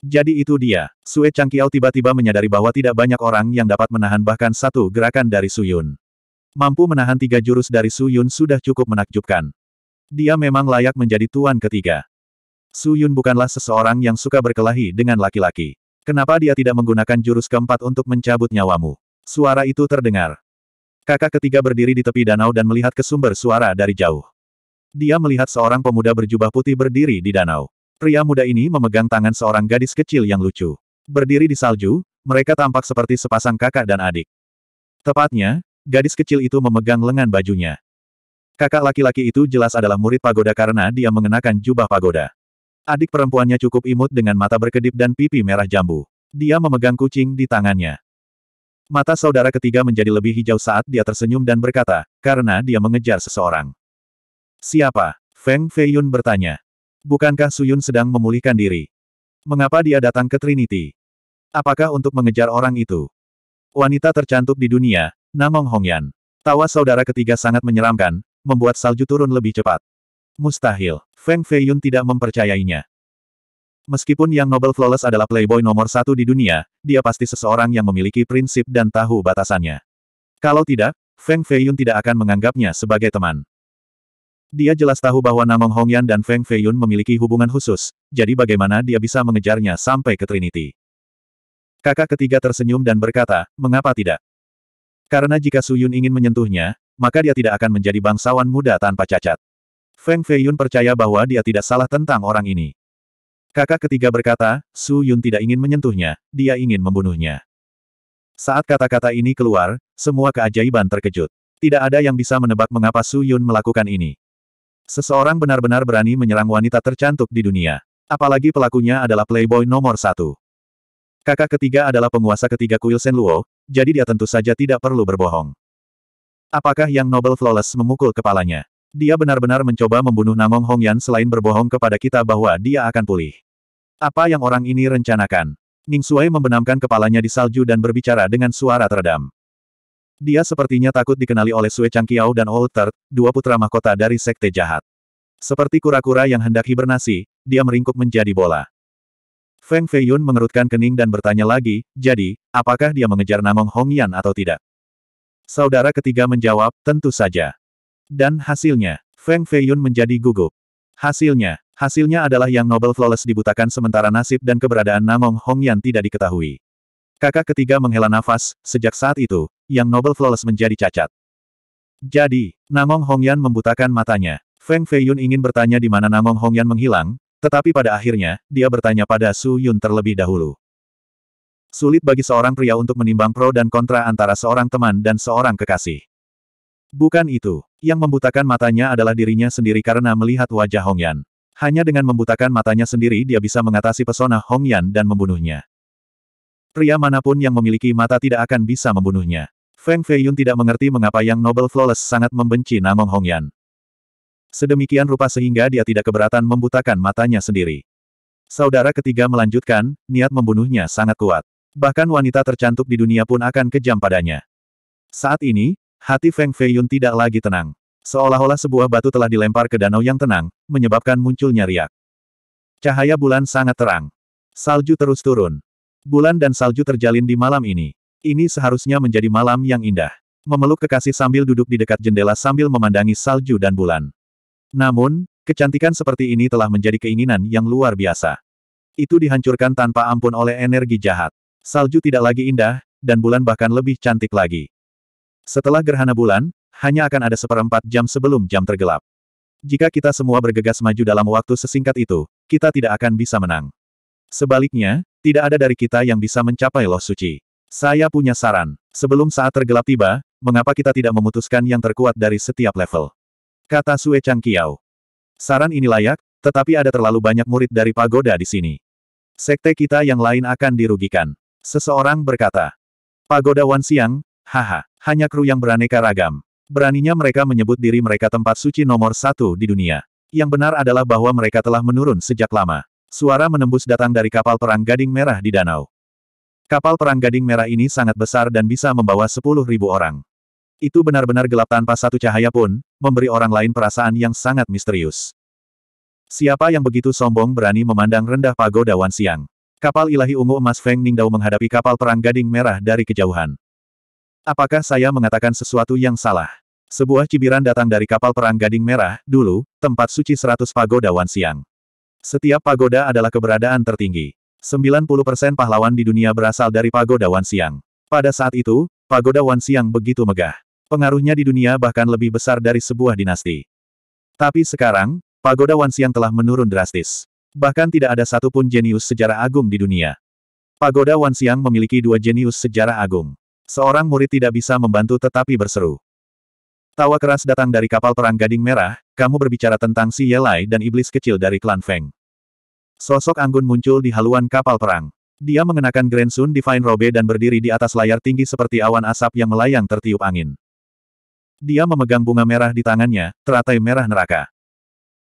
Jadi itu dia. Sue Changqiao tiba-tiba menyadari bahwa tidak banyak orang yang dapat menahan bahkan satu gerakan dari Su Yun. Mampu menahan tiga jurus dari Su Yun sudah cukup menakjubkan. Dia memang layak menjadi tuan ketiga. Su Yun bukanlah seseorang yang suka berkelahi dengan laki-laki. Kenapa dia tidak menggunakan jurus keempat untuk mencabut nyawamu? Suara itu terdengar. Kakak ketiga berdiri di tepi danau dan melihat ke sumber suara dari jauh. Dia melihat seorang pemuda berjubah putih berdiri di danau. Pria muda ini memegang tangan seorang gadis kecil yang lucu. Berdiri di salju, mereka tampak seperti sepasang kakak dan adik. Tepatnya, gadis kecil itu memegang lengan bajunya. Kakak laki-laki itu jelas adalah murid pagoda karena dia mengenakan jubah pagoda. Adik perempuannya cukup imut dengan mata berkedip dan pipi merah jambu. Dia memegang kucing di tangannya. Mata saudara ketiga menjadi lebih hijau saat dia tersenyum dan berkata, karena dia mengejar seseorang. Siapa? Feng Feiyun bertanya. Bukankah Suyun sedang memulihkan diri? Mengapa dia datang ke Trinity? Apakah untuk mengejar orang itu? Wanita tercantik di dunia, Namong Hongyan. Tawa saudara ketiga sangat menyeramkan, membuat salju turun lebih cepat. Mustahil, Feng Feiyun tidak mempercayainya. Meskipun Yang Nobel Flawless adalah playboy nomor satu di dunia, dia pasti seseorang yang memiliki prinsip dan tahu batasannya. Kalau tidak, Feng Feiyun tidak akan menganggapnya sebagai teman. Dia jelas tahu bahwa Namong Hongyan dan Feng Feiyun memiliki hubungan khusus, jadi bagaimana dia bisa mengejarnya sampai ke Trinity. Kakak ketiga tersenyum dan berkata, mengapa tidak? Karena jika Su Yun ingin menyentuhnya, maka dia tidak akan menjadi bangsawan muda tanpa cacat. Feng Feiyun percaya bahwa dia tidak salah tentang orang ini. Kakak ketiga berkata, Su Yun tidak ingin menyentuhnya, dia ingin membunuhnya. Saat kata-kata ini keluar, semua keajaiban terkejut. Tidak ada yang bisa menebak mengapa Su Yun melakukan ini. Seseorang benar-benar berani menyerang wanita tercantik di dunia. Apalagi pelakunya adalah playboy nomor satu. Kakak ketiga adalah penguasa ketiga kuil Luo, jadi dia tentu saja tidak perlu berbohong. Apakah yang Noble Flawless memukul kepalanya? Dia benar-benar mencoba membunuh Namong Hongyan selain berbohong kepada kita bahwa dia akan pulih. Apa yang orang ini rencanakan? Ning Suai membenamkan kepalanya di salju dan berbicara dengan suara teredam. Dia sepertinya takut dikenali oleh Sue Kiao dan Walter, dua putra mahkota dari sekte jahat. Seperti kura-kura yang hendak hibernasi, dia meringkuk menjadi bola. Feng Feiyun mengerutkan kening dan bertanya lagi, jadi, apakah dia mengejar Namong Hongyan atau tidak? Saudara ketiga menjawab, tentu saja. Dan hasilnya, Feng Feiyun menjadi gugup. Hasilnya, hasilnya adalah yang Nobel Flawless dibutakan sementara nasib dan keberadaan Namong Hongyan tidak diketahui. Kakak ketiga menghela nafas, sejak saat itu, yang Noble Flawless menjadi cacat. Jadi, Namong Hongyan membutakan matanya. Feng Feiyun ingin bertanya di mana Namong Hongyan menghilang, tetapi pada akhirnya, dia bertanya pada Su Yun terlebih dahulu. Sulit bagi seorang pria untuk menimbang pro dan kontra antara seorang teman dan seorang kekasih. Bukan itu. Yang membutakan matanya adalah dirinya sendiri karena melihat wajah Hongyan. Hanya dengan membutakan matanya sendiri dia bisa mengatasi pesona Hongyan dan membunuhnya. Pria manapun yang memiliki mata tidak akan bisa membunuhnya. Feng Feiyun tidak mengerti mengapa Yang Noble Flawless sangat membenci Namong Hongyan. Sedemikian rupa sehingga dia tidak keberatan membutakan matanya sendiri. Saudara ketiga melanjutkan, niat membunuhnya sangat kuat. Bahkan wanita tercantik di dunia pun akan kejam padanya. Saat ini, hati Feng Feiyun tidak lagi tenang. Seolah-olah sebuah batu telah dilempar ke danau yang tenang, menyebabkan munculnya riak. Cahaya bulan sangat terang. Salju terus turun. Bulan dan salju terjalin di malam ini. Ini seharusnya menjadi malam yang indah. Memeluk kekasih sambil duduk di dekat jendela sambil memandangi salju dan bulan. Namun, kecantikan seperti ini telah menjadi keinginan yang luar biasa. Itu dihancurkan tanpa ampun oleh energi jahat. Salju tidak lagi indah, dan bulan bahkan lebih cantik lagi. Setelah gerhana bulan, hanya akan ada seperempat jam sebelum jam tergelap. Jika kita semua bergegas maju dalam waktu sesingkat itu, kita tidak akan bisa menang. Sebaliknya, tidak ada dari kita yang bisa mencapai loh suci. Saya punya saran. Sebelum saat tergelap tiba, mengapa kita tidak memutuskan yang terkuat dari setiap level? Kata Sue Chang Kiao. Saran ini layak, tetapi ada terlalu banyak murid dari pagoda di sini. Sekte kita yang lain akan dirugikan. Seseorang berkata. Pagoda Wan Siang, haha, hanya kru yang beraneka ragam. Beraninya mereka menyebut diri mereka tempat suci nomor satu di dunia. Yang benar adalah bahwa mereka telah menurun sejak lama. Suara menembus datang dari kapal perang Gading Merah di danau. Kapal perang Gading Merah ini sangat besar dan bisa membawa sepuluh ribu orang. Itu benar-benar gelap tanpa satu cahaya pun, memberi orang lain perasaan yang sangat misterius. Siapa yang begitu sombong berani memandang rendah pagoda Wan Siang? Kapal ilahi ungu emas Feng Ningdao menghadapi kapal perang Gading Merah dari kejauhan. Apakah saya mengatakan sesuatu yang salah? Sebuah cibiran datang dari kapal perang Gading Merah, dulu, tempat suci seratus pagoda Wan Siang. Setiap pagoda adalah keberadaan tertinggi. 90% pahlawan di dunia berasal dari pagoda Wansiang. Pada saat itu, pagoda Wansiang begitu megah. Pengaruhnya di dunia bahkan lebih besar dari sebuah dinasti. Tapi sekarang, pagoda Wansiang telah menurun drastis. Bahkan tidak ada satupun jenius sejarah agung di dunia. Pagoda Wansiang memiliki dua jenius sejarah agung. Seorang murid tidak bisa membantu tetapi berseru. Tawa keras datang dari kapal perang Gading Merah, kamu berbicara tentang si Yelai dan iblis kecil dari klan Feng. Sosok Anggun muncul di haluan kapal perang. Dia mengenakan Grand Sun Divine Robe dan berdiri di atas layar tinggi seperti awan asap yang melayang tertiup angin. Dia memegang bunga merah di tangannya, teratai merah neraka.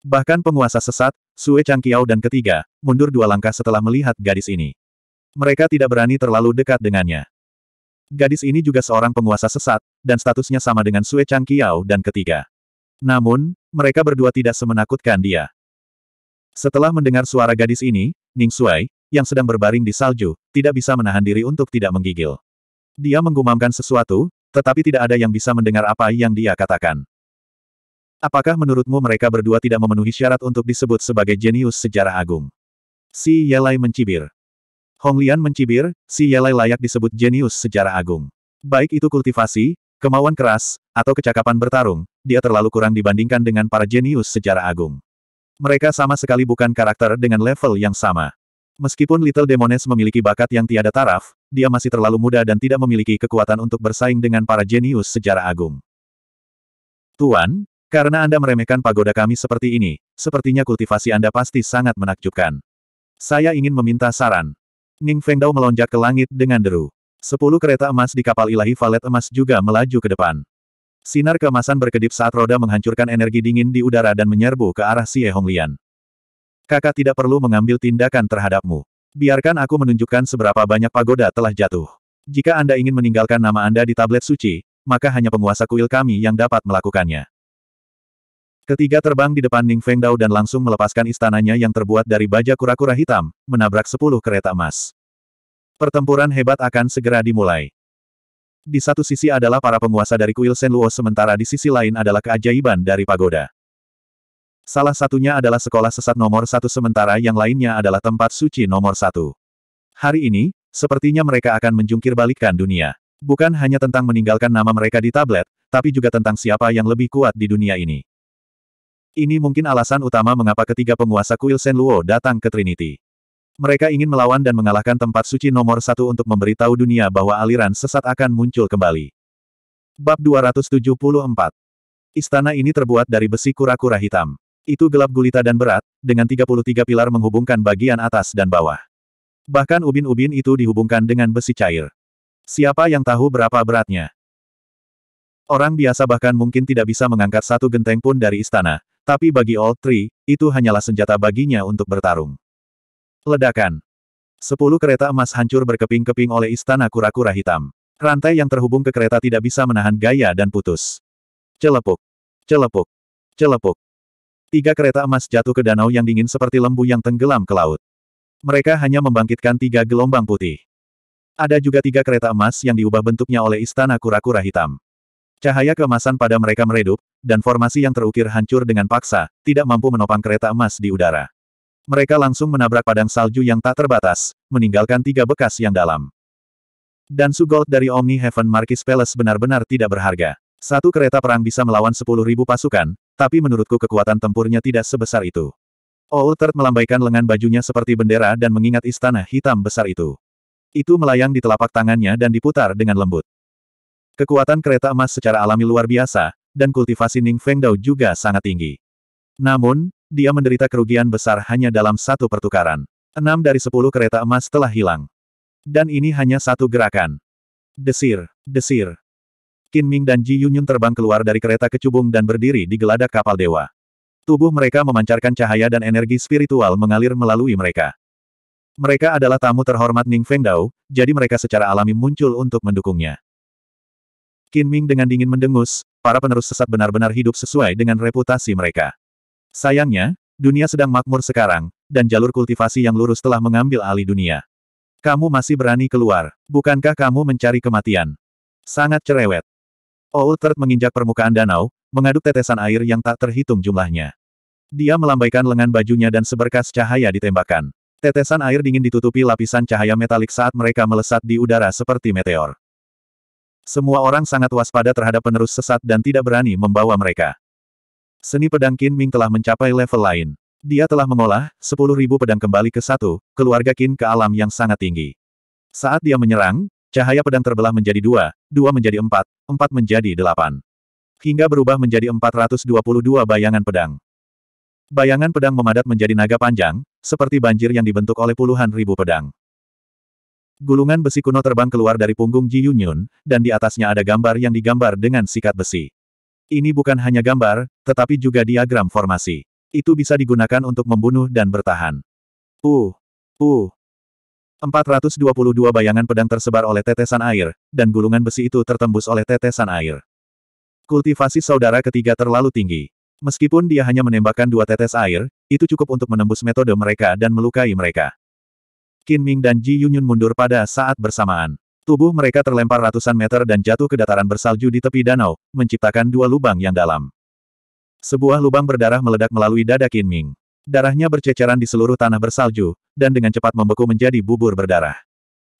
Bahkan penguasa sesat, Sue Changqiao dan ketiga, mundur dua langkah setelah melihat gadis ini. Mereka tidak berani terlalu dekat dengannya. Gadis ini juga seorang penguasa sesat, dan statusnya sama dengan Sue Chang Kiao dan ketiga. Namun, mereka berdua tidak semenakutkan dia. Setelah mendengar suara gadis ini, Ning Sui, yang sedang berbaring di salju, tidak bisa menahan diri untuk tidak menggigil. Dia menggumamkan sesuatu, tetapi tidak ada yang bisa mendengar apa yang dia katakan. Apakah menurutmu mereka berdua tidak memenuhi syarat untuk disebut sebagai jenius sejarah agung? Si Yelai mencibir. Hong Lian mencibir, si Yelai layak disebut jenius sejarah agung. Baik itu kultivasi, kemauan keras, atau kecakapan bertarung, dia terlalu kurang dibandingkan dengan para jenius sejarah agung. Mereka sama sekali bukan karakter dengan level yang sama. Meskipun Little Demones memiliki bakat yang tiada taraf, dia masih terlalu muda dan tidak memiliki kekuatan untuk bersaing dengan para jenius sejarah agung. Tuan, karena Anda meremehkan pagoda kami seperti ini, sepertinya kultivasi Anda pasti sangat menakjubkan. Saya ingin meminta saran. Ning Fengdao melonjak ke langit dengan deru. Sepuluh kereta emas di kapal ilahi valet emas juga melaju ke depan. Sinar keemasan berkedip saat roda menghancurkan energi dingin di udara dan menyerbu ke arah Xie Honglian. Kakak tidak perlu mengambil tindakan terhadapmu. Biarkan aku menunjukkan seberapa banyak pagoda telah jatuh. Jika Anda ingin meninggalkan nama Anda di tablet suci, maka hanya penguasa kuil kami yang dapat melakukannya. Ketiga terbang di depan Ning Feng Dao dan langsung melepaskan istananya yang terbuat dari baja kura-kura hitam, menabrak sepuluh kereta emas. Pertempuran hebat akan segera dimulai. Di satu sisi adalah para penguasa dari kuil Luo sementara di sisi lain adalah keajaiban dari pagoda. Salah satunya adalah sekolah sesat nomor satu sementara yang lainnya adalah tempat suci nomor satu. Hari ini, sepertinya mereka akan menjungkir balikkan dunia. Bukan hanya tentang meninggalkan nama mereka di tablet, tapi juga tentang siapa yang lebih kuat di dunia ini. Ini mungkin alasan utama mengapa ketiga penguasa kuil Luo datang ke Trinity. Mereka ingin melawan dan mengalahkan tempat suci nomor satu untuk memberitahu dunia bahwa aliran sesat akan muncul kembali. Bab 274 Istana ini terbuat dari besi kura-kura hitam. Itu gelap gulita dan berat, dengan 33 pilar menghubungkan bagian atas dan bawah. Bahkan ubin-ubin itu dihubungkan dengan besi cair. Siapa yang tahu berapa beratnya? Orang biasa bahkan mungkin tidak bisa mengangkat satu genteng pun dari istana, tapi bagi Old Tree, itu hanyalah senjata baginya untuk bertarung. Ledakan. Sepuluh kereta emas hancur berkeping-keping oleh istana kura-kura hitam. Rantai yang terhubung ke kereta tidak bisa menahan gaya dan putus. Celepuk. Celepuk. Celepuk. Tiga kereta emas jatuh ke danau yang dingin seperti lembu yang tenggelam ke laut. Mereka hanya membangkitkan tiga gelombang putih. Ada juga tiga kereta emas yang diubah bentuknya oleh istana kura-kura hitam. Cahaya kemasan pada mereka meredup, dan formasi yang terukir hancur dengan paksa, tidak mampu menopang kereta emas di udara. Mereka langsung menabrak padang salju yang tak terbatas, meninggalkan tiga bekas yang dalam. Dan Sugold dari Omni Heaven Marquis Palace benar-benar tidak berharga. Satu kereta perang bisa melawan sepuluh ribu pasukan, tapi menurutku kekuatan tempurnya tidak sebesar itu. Oultert melambaikan lengan bajunya seperti bendera dan mengingat istana hitam besar itu. Itu melayang di telapak tangannya dan diputar dengan lembut. Kekuatan kereta emas secara alami luar biasa, dan kultivasi Ning Feng Dao juga sangat tinggi. Namun, dia menderita kerugian besar hanya dalam satu pertukaran. Enam dari sepuluh kereta emas telah hilang. Dan ini hanya satu gerakan. Desir, desir. Qin Ming dan Ji Yunyun terbang keluar dari kereta kecubung dan berdiri di geladak kapal dewa. Tubuh mereka memancarkan cahaya dan energi spiritual mengalir melalui mereka. Mereka adalah tamu terhormat Ning Feng Dao, jadi mereka secara alami muncul untuk mendukungnya. Qin Ming dengan dingin mendengus, para penerus sesat benar-benar hidup sesuai dengan reputasi mereka. Sayangnya, dunia sedang makmur sekarang, dan jalur kultivasi yang lurus telah mengambil alih dunia. Kamu masih berani keluar, bukankah kamu mencari kematian? Sangat cerewet. Old oh, Third menginjak permukaan danau, mengaduk tetesan air yang tak terhitung jumlahnya. Dia melambaikan lengan bajunya dan seberkas cahaya ditembakkan. Tetesan air dingin ditutupi lapisan cahaya metalik saat mereka melesat di udara seperti meteor. Semua orang sangat waspada terhadap penerus sesat dan tidak berani membawa mereka. Seni pedang Qin Ming telah mencapai level lain. Dia telah mengolah 10.000 pedang kembali ke satu, keluarga Qin ke alam yang sangat tinggi. Saat dia menyerang, cahaya pedang terbelah menjadi dua, dua menjadi empat, empat menjadi delapan. Hingga berubah menjadi 422 bayangan pedang. Bayangan pedang memadat menjadi naga panjang, seperti banjir yang dibentuk oleh puluhan ribu pedang. Gulungan besi kuno terbang keluar dari punggung Ji Yunyun, dan di atasnya ada gambar yang digambar dengan sikat besi. Ini bukan hanya gambar, tetapi juga diagram formasi. Itu bisa digunakan untuk membunuh dan bertahan. Uh, uh. 422 bayangan pedang tersebar oleh tetesan air, dan gulungan besi itu tertembus oleh tetesan air. Kultivasi saudara ketiga terlalu tinggi. Meskipun dia hanya menembakkan dua tetes air, itu cukup untuk menembus metode mereka dan melukai mereka. Qin Ming dan Ji Yunyun mundur pada saat bersamaan. Tubuh mereka terlempar ratusan meter dan jatuh ke dataran bersalju di tepi danau, menciptakan dua lubang yang dalam. Sebuah lubang berdarah meledak melalui dada Qin Ming. Darahnya berceceran di seluruh tanah bersalju, dan dengan cepat membeku menjadi bubur berdarah.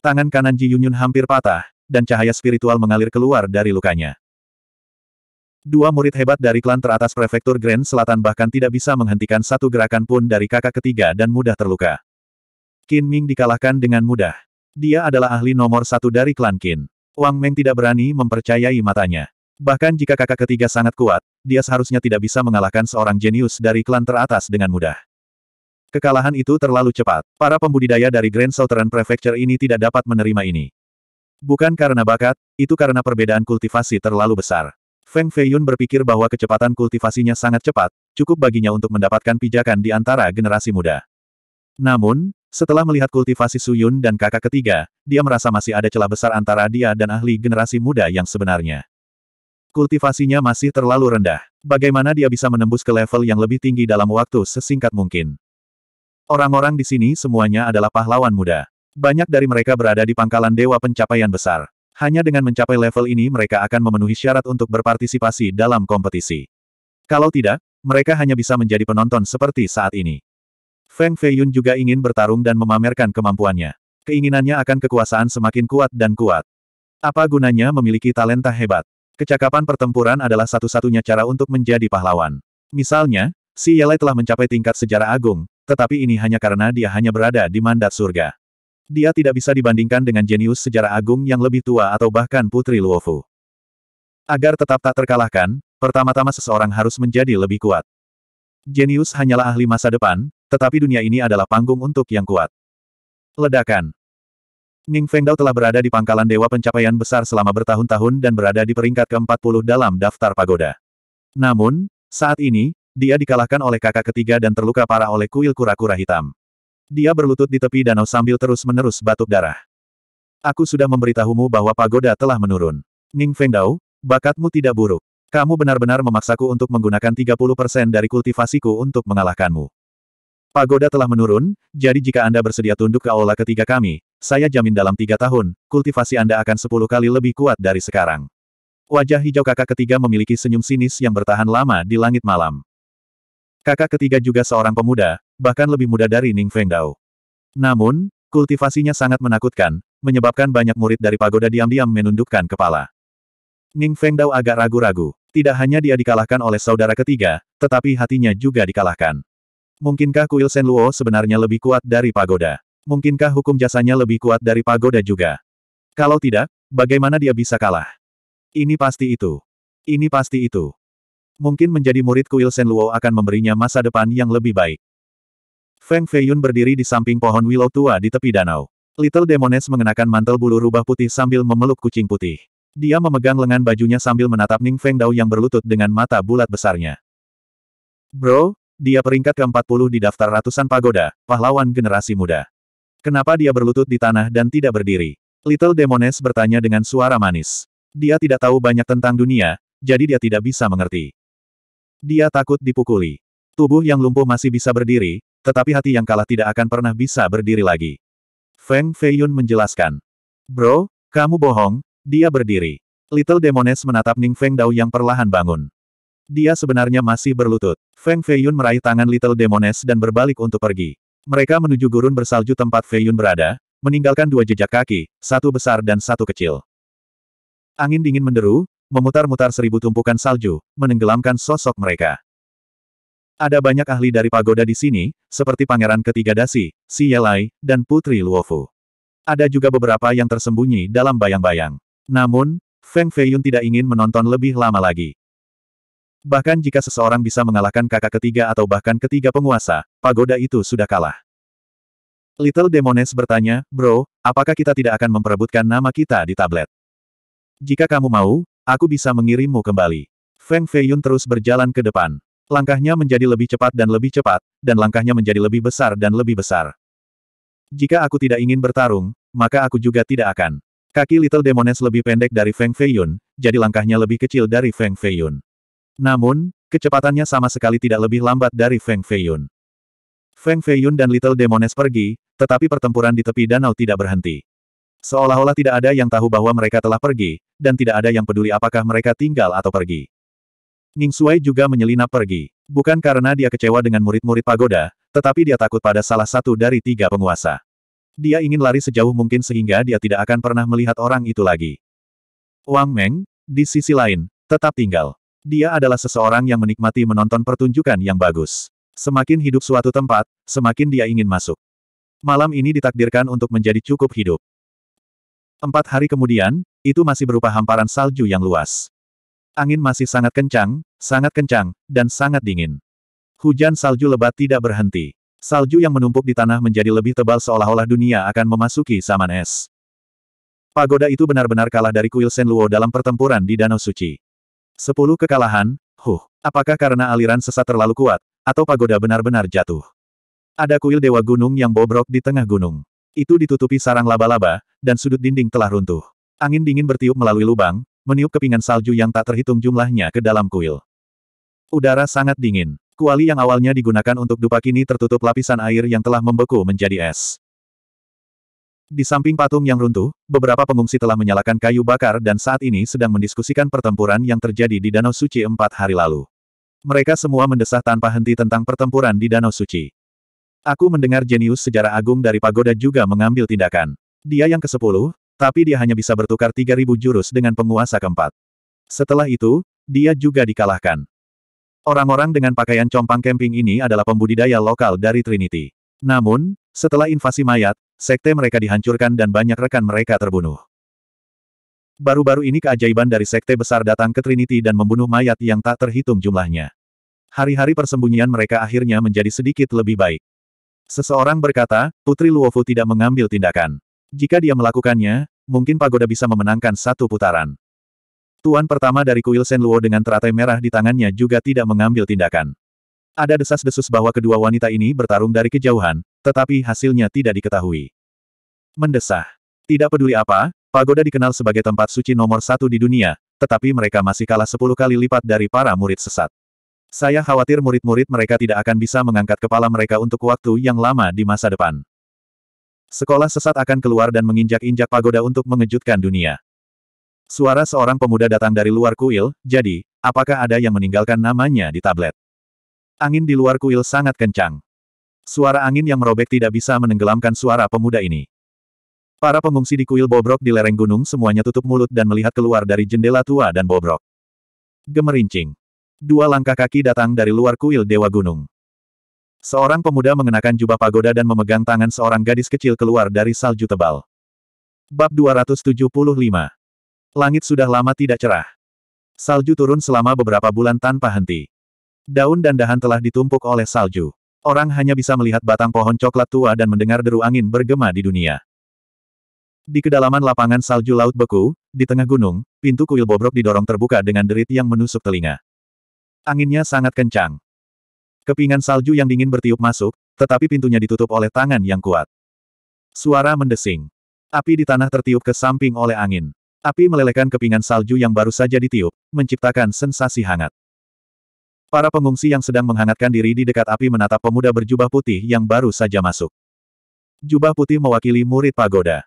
Tangan kanan Ji Yunyun hampir patah, dan cahaya spiritual mengalir keluar dari lukanya. Dua murid hebat dari klan teratas prefektur Grand Selatan bahkan tidak bisa menghentikan satu gerakan pun dari kakak ketiga dan mudah terluka. Qin Ming dikalahkan dengan mudah. Dia adalah ahli nomor satu dari klan Qin. Wang Meng tidak berani mempercayai matanya. Bahkan jika kakak ketiga sangat kuat, dia seharusnya tidak bisa mengalahkan seorang jenius dari klan teratas dengan mudah. Kekalahan itu terlalu cepat. Para pembudidaya dari Grand Southern Prefecture ini tidak dapat menerima ini. Bukan karena bakat, itu karena perbedaan kultivasi terlalu besar. Feng Feiyun berpikir bahwa kecepatan kultivasinya sangat cepat, cukup baginya untuk mendapatkan pijakan di antara generasi muda. Namun, setelah melihat kultivasi Suyun dan kakak ketiga, dia merasa masih ada celah besar antara dia dan ahli generasi muda yang sebenarnya. Kultivasinya masih terlalu rendah. Bagaimana dia bisa menembus ke level yang lebih tinggi dalam waktu sesingkat mungkin? Orang-orang di sini semuanya adalah pahlawan muda. Banyak dari mereka berada di pangkalan dewa pencapaian besar. Hanya dengan mencapai level ini mereka akan memenuhi syarat untuk berpartisipasi dalam kompetisi. Kalau tidak, mereka hanya bisa menjadi penonton seperti saat ini. Feng Feiyun juga ingin bertarung dan memamerkan kemampuannya. Keinginannya akan kekuasaan semakin kuat dan kuat. Apa gunanya memiliki talenta hebat? Kecakapan pertempuran adalah satu-satunya cara untuk menjadi pahlawan. Misalnya, si Yelai telah mencapai tingkat sejarah agung, tetapi ini hanya karena dia hanya berada di mandat surga. Dia tidak bisa dibandingkan dengan jenius sejarah agung yang lebih tua atau bahkan Putri Luofu. Agar tetap tak terkalahkan, pertama-tama seseorang harus menjadi lebih kuat. Genius hanyalah ahli masa depan, tetapi dunia ini adalah panggung untuk yang kuat. Ledakan Ning Fengdao telah berada di pangkalan Dewa Pencapaian Besar selama bertahun-tahun dan berada di peringkat ke-40 dalam daftar pagoda. Namun, saat ini, dia dikalahkan oleh kakak ketiga dan terluka parah oleh kuil kura-kura hitam. Dia berlutut di tepi danau sambil terus-menerus batuk darah. Aku sudah memberitahumu bahwa pagoda telah menurun. Ning Fengdao, bakatmu tidak buruk. Kamu benar-benar memaksaku untuk menggunakan 30% dari kultivasiku untuk mengalahkanmu. Pagoda telah menurun, jadi jika Anda bersedia tunduk ke aula ketiga kami, saya jamin dalam tiga tahun, kultivasi Anda akan sepuluh kali lebih kuat dari sekarang. Wajah hijau kakak ketiga memiliki senyum sinis yang bertahan lama di langit malam. Kakak ketiga juga seorang pemuda, bahkan lebih muda dari Ning Feng Dao. Namun, kultivasinya sangat menakutkan, menyebabkan banyak murid dari pagoda diam-diam menundukkan kepala. Ning Fengdao agak ragu-ragu. Tidak hanya dia dikalahkan oleh saudara ketiga, tetapi hatinya juga dikalahkan. Mungkinkah kuil Sen Luo sebenarnya lebih kuat dari pagoda? Mungkinkah hukum jasanya lebih kuat dari pagoda juga? Kalau tidak, bagaimana dia bisa kalah? Ini pasti itu. Ini pasti itu. Mungkin menjadi murid kuil Sen Luo akan memberinya masa depan yang lebih baik. Feng Feiyun berdiri di samping pohon willow tua di tepi danau. Little Demones mengenakan mantel bulu rubah putih sambil memeluk kucing putih. Dia memegang lengan bajunya sambil menatap Ning Feng Dao yang berlutut dengan mata bulat besarnya. Bro, dia peringkat ke-40 di daftar ratusan pagoda, pahlawan generasi muda. Kenapa dia berlutut di tanah dan tidak berdiri? Little Demones bertanya dengan suara manis. Dia tidak tahu banyak tentang dunia, jadi dia tidak bisa mengerti. Dia takut dipukuli. Tubuh yang lumpuh masih bisa berdiri, tetapi hati yang kalah tidak akan pernah bisa berdiri lagi. Feng Feiyun menjelaskan. Bro, kamu bohong, dia berdiri. Little Demoness menatap Ning Feng Dao yang perlahan bangun. Dia sebenarnya masih berlutut. Feng Feiyun meraih tangan Little Demoness dan berbalik untuk pergi. Mereka menuju gurun bersalju tempat Feiyun berada, meninggalkan dua jejak kaki, satu besar dan satu kecil. Angin dingin menderu, memutar-mutar seribu tumpukan salju, menenggelamkan sosok mereka. Ada banyak ahli dari pagoda di sini, seperti Pangeran Ketiga Dasi, Si Yelai, dan Putri Luofu. Ada juga beberapa yang tersembunyi dalam bayang-bayang. Namun, Feng Feiyun tidak ingin menonton lebih lama lagi. Bahkan jika seseorang bisa mengalahkan kakak ketiga atau bahkan ketiga penguasa, pagoda itu sudah kalah. Little Demones bertanya, Bro, apakah kita tidak akan memperebutkan nama kita di tablet? Jika kamu mau, aku bisa mengirimmu kembali. Feng Feiyun terus berjalan ke depan. Langkahnya menjadi lebih cepat dan lebih cepat, dan langkahnya menjadi lebih besar dan lebih besar. Jika aku tidak ingin bertarung, maka aku juga tidak akan. Kaki Little Demoness lebih pendek dari Feng Feiyun, jadi langkahnya lebih kecil dari Feng Feiyun. Namun, kecepatannya sama sekali tidak lebih lambat dari Feng Feiyun. Feng Feiyun dan Little Demoness pergi, tetapi pertempuran di tepi danau tidak berhenti. Seolah-olah tidak ada yang tahu bahwa mereka telah pergi, dan tidak ada yang peduli apakah mereka tinggal atau pergi. Ning Sui juga menyelinap pergi. Bukan karena dia kecewa dengan murid-murid pagoda, tetapi dia takut pada salah satu dari tiga penguasa. Dia ingin lari sejauh mungkin sehingga dia tidak akan pernah melihat orang itu lagi. Wang Meng, di sisi lain, tetap tinggal. Dia adalah seseorang yang menikmati menonton pertunjukan yang bagus. Semakin hidup suatu tempat, semakin dia ingin masuk. Malam ini ditakdirkan untuk menjadi cukup hidup. Empat hari kemudian, itu masih berupa hamparan salju yang luas. Angin masih sangat kencang, sangat kencang, dan sangat dingin. Hujan salju lebat tidak berhenti. Salju yang menumpuk di tanah menjadi lebih tebal seolah-olah dunia akan memasuki zaman es. Pagoda itu benar-benar kalah dari kuil Senluo dalam pertempuran di Danau Suci. Sepuluh kekalahan, huh, apakah karena aliran sesat terlalu kuat, atau pagoda benar-benar jatuh? Ada kuil dewa gunung yang bobrok di tengah gunung. Itu ditutupi sarang laba-laba, dan sudut dinding telah runtuh. Angin dingin bertiup melalui lubang, meniup kepingan salju yang tak terhitung jumlahnya ke dalam kuil. Udara sangat dingin. Kuali yang awalnya digunakan untuk dupa kini tertutup lapisan air yang telah membeku menjadi es. Di samping patung yang runtuh, beberapa pengungsi telah menyalakan kayu bakar dan saat ini sedang mendiskusikan pertempuran yang terjadi di Danau Suci empat hari lalu. Mereka semua mendesah tanpa henti tentang pertempuran di Danau Suci. Aku mendengar jenius sejarah agung dari pagoda juga mengambil tindakan. Dia yang ke-10, tapi dia hanya bisa bertukar 3.000 jurus dengan penguasa keempat. Setelah itu, dia juga dikalahkan. Orang-orang dengan pakaian compang camping ini adalah pembudidaya lokal dari Trinity. Namun, setelah invasi mayat, sekte mereka dihancurkan dan banyak rekan mereka terbunuh. Baru-baru ini keajaiban dari sekte besar datang ke Trinity dan membunuh mayat yang tak terhitung jumlahnya. Hari-hari persembunyian mereka akhirnya menjadi sedikit lebih baik. Seseorang berkata, Putri Luofu tidak mengambil tindakan. Jika dia melakukannya, mungkin pagoda bisa memenangkan satu putaran. Tuan pertama dari kuil Luo dengan teratai merah di tangannya juga tidak mengambil tindakan. Ada desas-desus bahwa kedua wanita ini bertarung dari kejauhan, tetapi hasilnya tidak diketahui. Mendesah. Tidak peduli apa, pagoda dikenal sebagai tempat suci nomor satu di dunia, tetapi mereka masih kalah sepuluh kali lipat dari para murid sesat. Saya khawatir murid-murid mereka tidak akan bisa mengangkat kepala mereka untuk waktu yang lama di masa depan. Sekolah sesat akan keluar dan menginjak-injak pagoda untuk mengejutkan dunia. Suara seorang pemuda datang dari luar kuil, jadi, apakah ada yang meninggalkan namanya di tablet? Angin di luar kuil sangat kencang. Suara angin yang merobek tidak bisa menenggelamkan suara pemuda ini. Para pengungsi di kuil bobrok di lereng gunung semuanya tutup mulut dan melihat keluar dari jendela tua dan bobrok. Gemerincing. Dua langkah kaki datang dari luar kuil dewa gunung. Seorang pemuda mengenakan jubah pagoda dan memegang tangan seorang gadis kecil keluar dari salju tebal. Bab 275 Langit sudah lama tidak cerah. Salju turun selama beberapa bulan tanpa henti. Daun dan dahan telah ditumpuk oleh salju. Orang hanya bisa melihat batang pohon coklat tua dan mendengar deru angin bergema di dunia. Di kedalaman lapangan salju laut beku, di tengah gunung, pintu kuil bobrok didorong terbuka dengan derit yang menusuk telinga. Anginnya sangat kencang. Kepingan salju yang dingin bertiup masuk, tetapi pintunya ditutup oleh tangan yang kuat. Suara mendesing. Api di tanah tertiup ke samping oleh angin. Api melelehkan kepingan salju yang baru saja ditiup, menciptakan sensasi hangat. Para pengungsi yang sedang menghangatkan diri di dekat api menatap pemuda berjubah putih yang baru saja masuk. Jubah putih mewakili murid pagoda.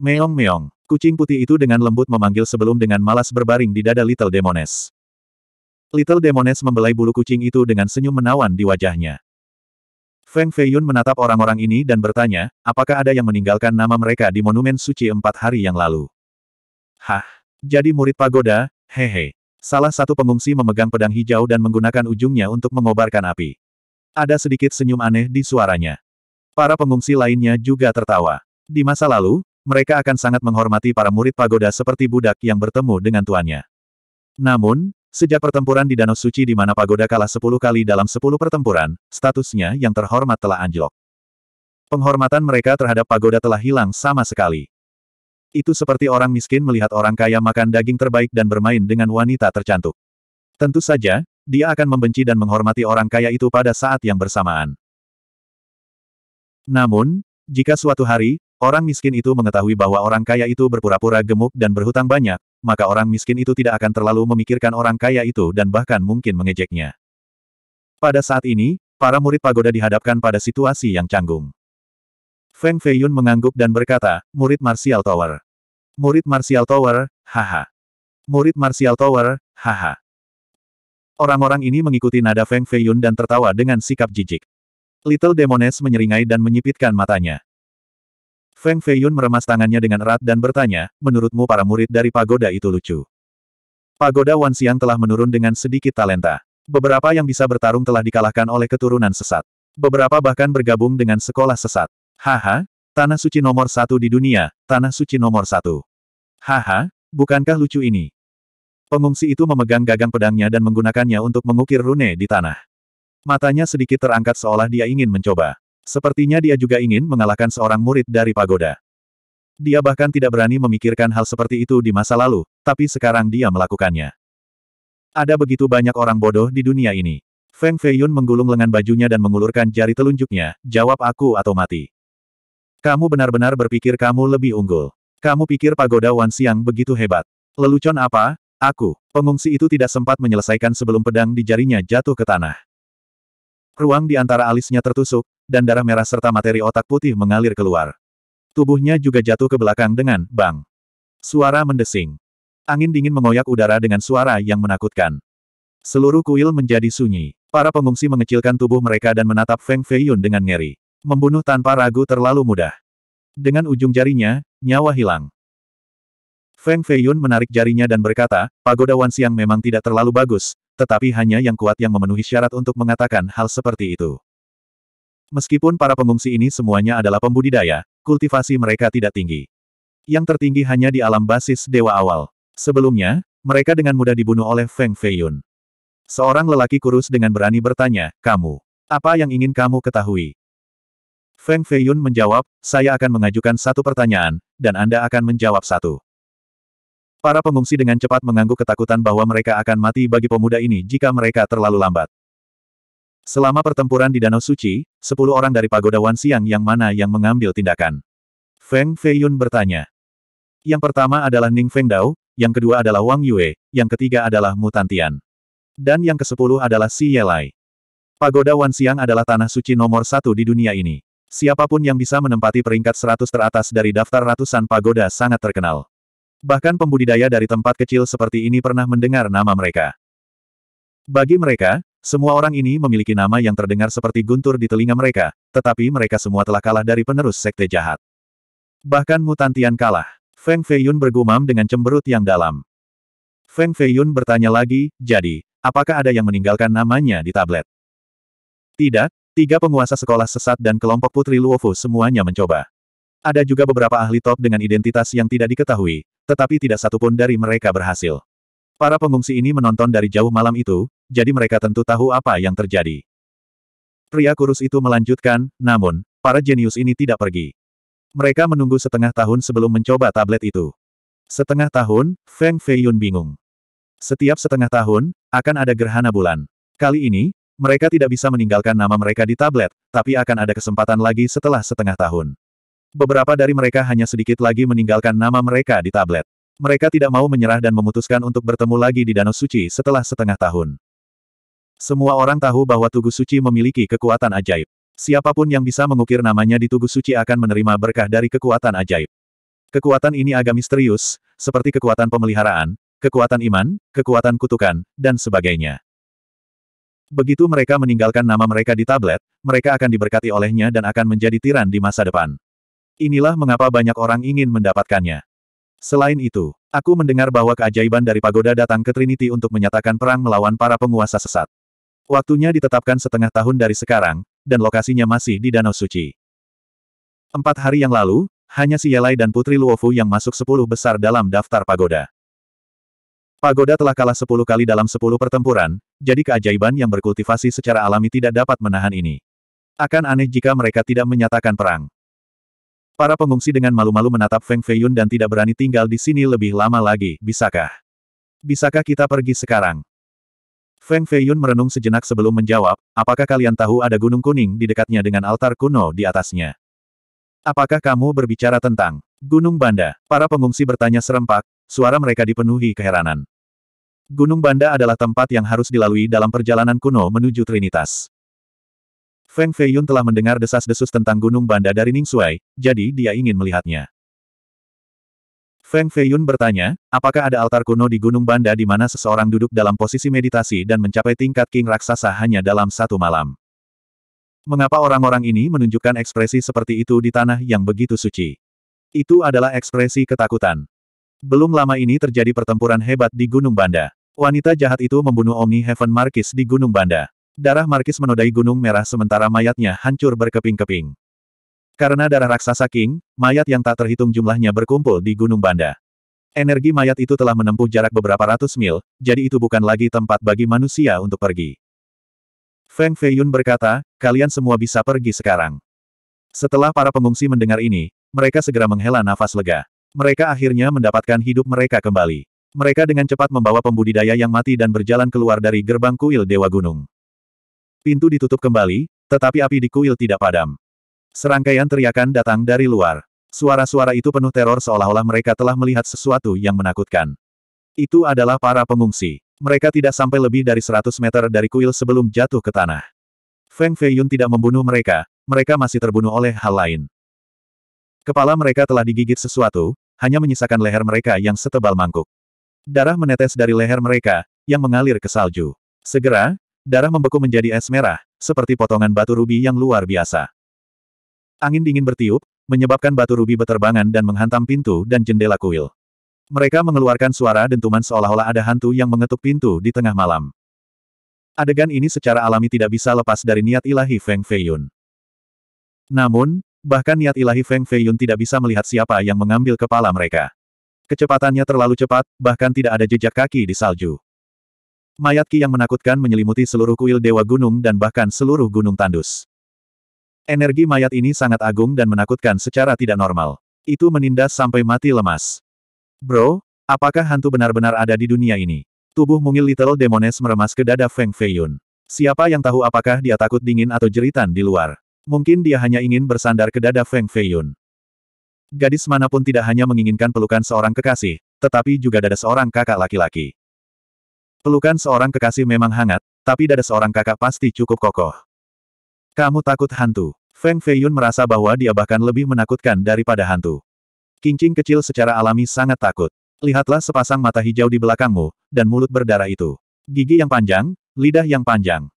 Meong-meong, kucing putih itu dengan lembut memanggil sebelum dengan malas berbaring di dada Little Demones. Little Demones membelai bulu kucing itu dengan senyum menawan di wajahnya. Feng Feiyun menatap orang-orang ini dan bertanya, apakah ada yang meninggalkan nama mereka di Monumen Suci empat hari yang lalu. Hah? Jadi murid pagoda, hehe. Salah satu pengungsi memegang pedang hijau dan menggunakan ujungnya untuk mengobarkan api. Ada sedikit senyum aneh di suaranya. Para pengungsi lainnya juga tertawa. Di masa lalu, mereka akan sangat menghormati para murid pagoda seperti budak yang bertemu dengan tuannya. Namun, sejak pertempuran di Danau Suci di mana pagoda kalah 10 kali dalam 10 pertempuran, statusnya yang terhormat telah anjlok. Penghormatan mereka terhadap pagoda telah hilang sama sekali. Itu seperti orang miskin melihat orang kaya makan daging terbaik dan bermain dengan wanita tercantik. Tentu saja, dia akan membenci dan menghormati orang kaya itu pada saat yang bersamaan. Namun, jika suatu hari, orang miskin itu mengetahui bahwa orang kaya itu berpura-pura gemuk dan berhutang banyak, maka orang miskin itu tidak akan terlalu memikirkan orang kaya itu dan bahkan mungkin mengejeknya. Pada saat ini, para murid pagoda dihadapkan pada situasi yang canggung. Feng Feiyun mengangguk dan berkata, murid Martial Tower. Murid Martial Tower, haha. Murid Martial Tower, haha. Orang-orang ini mengikuti nada Feng Feiyun dan tertawa dengan sikap jijik. Little Demoness menyeringai dan menyipitkan matanya. Feng Feiyun meremas tangannya dengan erat dan bertanya, menurutmu para murid dari pagoda itu lucu? Pagoda Wan Siang telah menurun dengan sedikit talenta. Beberapa yang bisa bertarung telah dikalahkan oleh keturunan sesat. Beberapa bahkan bergabung dengan sekolah sesat. Haha, Tanah suci nomor satu di dunia, tanah suci nomor satu. Haha, bukankah lucu ini? Pengungsi itu memegang gagang pedangnya dan menggunakannya untuk mengukir rune di tanah. Matanya sedikit terangkat seolah dia ingin mencoba. Sepertinya dia juga ingin mengalahkan seorang murid dari pagoda. Dia bahkan tidak berani memikirkan hal seperti itu di masa lalu, tapi sekarang dia melakukannya. Ada begitu banyak orang bodoh di dunia ini. Feng Feiyun menggulung lengan bajunya dan mengulurkan jari telunjuknya, jawab aku atau mati. Kamu benar-benar berpikir kamu lebih unggul. Kamu pikir pagoda Wan Siang begitu hebat. Lelucon apa? Aku, pengungsi itu tidak sempat menyelesaikan sebelum pedang di jarinya jatuh ke tanah. Ruang di antara alisnya tertusuk, dan darah merah serta materi otak putih mengalir keluar. Tubuhnya juga jatuh ke belakang dengan bang. Suara mendesing. Angin dingin mengoyak udara dengan suara yang menakutkan. Seluruh kuil menjadi sunyi. Para pengungsi mengecilkan tubuh mereka dan menatap Feng Feiyun dengan ngeri. Membunuh tanpa ragu terlalu mudah. Dengan ujung jarinya, nyawa hilang. Feng Feiyun menarik jarinya dan berkata, pagoda Siang memang tidak terlalu bagus, tetapi hanya yang kuat yang memenuhi syarat untuk mengatakan hal seperti itu. Meskipun para pengungsi ini semuanya adalah pembudidaya, kultivasi mereka tidak tinggi. Yang tertinggi hanya di alam basis dewa awal. Sebelumnya, mereka dengan mudah dibunuh oleh Feng Feiyun. Seorang lelaki kurus dengan berani bertanya, kamu, apa yang ingin kamu ketahui? Feng Feiyun menjawab, saya akan mengajukan satu pertanyaan, dan Anda akan menjawab satu. Para pengungsi dengan cepat mengangguk ketakutan bahwa mereka akan mati bagi pemuda ini jika mereka terlalu lambat. Selama pertempuran di Danau Suci, sepuluh orang dari pagoda Wan Siang yang mana yang mengambil tindakan? Feng Feiyun bertanya. Yang pertama adalah Ning Feng Dao, yang kedua adalah Wang Yue, yang ketiga adalah Mu Tantian. Dan yang ke kesepuluh adalah Si Yelai. Pagoda Wan Siang adalah tanah suci nomor satu di dunia ini. Siapapun yang bisa menempati peringkat 100 teratas dari daftar ratusan pagoda sangat terkenal. Bahkan pembudidaya dari tempat kecil seperti ini pernah mendengar nama mereka. Bagi mereka, semua orang ini memiliki nama yang terdengar seperti guntur di telinga mereka, tetapi mereka semua telah kalah dari penerus sekte jahat. Bahkan Mutantian kalah. Feng Feiyun bergumam dengan cemberut yang dalam. Feng Feiyun bertanya lagi, jadi, apakah ada yang meninggalkan namanya di tablet? Tidak, Tiga penguasa sekolah sesat dan kelompok putri Luofu semuanya mencoba. Ada juga beberapa ahli top dengan identitas yang tidak diketahui, tetapi tidak satupun dari mereka berhasil. Para pengungsi ini menonton dari jauh malam itu, jadi mereka tentu tahu apa yang terjadi. Pria kurus itu melanjutkan, namun, para jenius ini tidak pergi. Mereka menunggu setengah tahun sebelum mencoba tablet itu. Setengah tahun, Feng Feiyun bingung. Setiap setengah tahun, akan ada gerhana bulan. Kali ini, mereka tidak bisa meninggalkan nama mereka di tablet, tapi akan ada kesempatan lagi setelah setengah tahun. Beberapa dari mereka hanya sedikit lagi meninggalkan nama mereka di tablet. Mereka tidak mau menyerah dan memutuskan untuk bertemu lagi di Danau Suci setelah setengah tahun. Semua orang tahu bahwa Tugu Suci memiliki kekuatan ajaib. Siapapun yang bisa mengukir namanya di Tugu Suci akan menerima berkah dari kekuatan ajaib. Kekuatan ini agak misterius, seperti kekuatan pemeliharaan, kekuatan iman, kekuatan kutukan, dan sebagainya. Begitu mereka meninggalkan nama mereka di tablet, mereka akan diberkati olehnya dan akan menjadi tiran di masa depan. Inilah mengapa banyak orang ingin mendapatkannya. Selain itu, aku mendengar bahwa keajaiban dari pagoda datang ke Trinity untuk menyatakan perang melawan para penguasa sesat. Waktunya ditetapkan setengah tahun dari sekarang, dan lokasinya masih di Danau Suci. Empat hari yang lalu, hanya si Yelai dan Putri Luofu yang masuk sepuluh besar dalam daftar pagoda. Pagoda telah kalah sepuluh kali dalam sepuluh pertempuran, jadi keajaiban yang berkultivasi secara alami tidak dapat menahan ini. Akan aneh jika mereka tidak menyatakan perang. Para pengungsi dengan malu-malu menatap Feng Feiyun dan tidak berani tinggal di sini lebih lama lagi, bisakah? Bisakah kita pergi sekarang? Feng Feiyun merenung sejenak sebelum menjawab, apakah kalian tahu ada gunung kuning di dekatnya dengan altar kuno di atasnya? Apakah kamu berbicara tentang Gunung Banda? Para pengungsi bertanya serempak, suara mereka dipenuhi keheranan. Gunung Banda adalah tempat yang harus dilalui dalam perjalanan kuno menuju Trinitas. Feng Feiyun telah mendengar desas-desus tentang Gunung Banda dari Ning Suai, jadi dia ingin melihatnya. Feng Feiyun bertanya, apakah ada altar kuno di Gunung Banda di mana seseorang duduk dalam posisi meditasi dan mencapai tingkat King Raksasa hanya dalam satu malam? Mengapa orang-orang ini menunjukkan ekspresi seperti itu di tanah yang begitu suci? Itu adalah ekspresi ketakutan. Belum lama ini terjadi pertempuran hebat di Gunung Banda. Wanita jahat itu membunuh Omni Heaven Markis di Gunung Banda. Darah Markis menodai Gunung Merah sementara mayatnya hancur berkeping-keping. Karena darah raksasa King, mayat yang tak terhitung jumlahnya berkumpul di Gunung Banda. Energi mayat itu telah menempuh jarak beberapa ratus mil, jadi itu bukan lagi tempat bagi manusia untuk pergi. Feng Feiyun berkata, kalian semua bisa pergi sekarang. Setelah para pengungsi mendengar ini, mereka segera menghela nafas lega. Mereka akhirnya mendapatkan hidup mereka kembali. Mereka dengan cepat membawa pembudidaya yang mati dan berjalan keluar dari gerbang kuil Dewa Gunung. Pintu ditutup kembali, tetapi api di kuil tidak padam. Serangkaian teriakan datang dari luar. Suara-suara itu penuh teror seolah-olah mereka telah melihat sesuatu yang menakutkan. Itu adalah para pengungsi. Mereka tidak sampai lebih dari 100 meter dari kuil sebelum jatuh ke tanah. Feng Feiyun tidak membunuh mereka, mereka masih terbunuh oleh hal lain. Kepala mereka telah digigit sesuatu, hanya menyisakan leher mereka yang setebal mangkuk. Darah menetes dari leher mereka, yang mengalir ke salju. Segera, darah membeku menjadi es merah, seperti potongan batu rubi yang luar biasa. Angin dingin bertiup, menyebabkan batu rubi beterbangan dan menghantam pintu dan jendela kuil. Mereka mengeluarkan suara dentuman seolah-olah ada hantu yang mengetuk pintu di tengah malam. Adegan ini secara alami tidak bisa lepas dari niat ilahi Feng Feiyun. Namun, Bahkan niat ilahi Feng Feiyun tidak bisa melihat siapa yang mengambil kepala mereka. Kecepatannya terlalu cepat, bahkan tidak ada jejak kaki di salju. Mayat Ki yang menakutkan menyelimuti seluruh kuil Dewa Gunung dan bahkan seluruh Gunung Tandus. Energi mayat ini sangat agung dan menakutkan secara tidak normal. Itu menindas sampai mati lemas. Bro, apakah hantu benar-benar ada di dunia ini? Tubuh mungil Little Demones meremas ke dada Feng Feiyun. Siapa yang tahu apakah dia takut dingin atau jeritan di luar? Mungkin dia hanya ingin bersandar ke dada Feng Feiyun. Gadis manapun tidak hanya menginginkan pelukan seorang kekasih, tetapi juga dada seorang kakak laki-laki. Pelukan seorang kekasih memang hangat, tapi dada seorang kakak pasti cukup kokoh. Kamu takut hantu. Feng Feiyun merasa bahwa dia bahkan lebih menakutkan daripada hantu. Kincing kecil secara alami sangat takut. Lihatlah sepasang mata hijau di belakangmu, dan mulut berdarah itu. Gigi yang panjang, lidah yang panjang.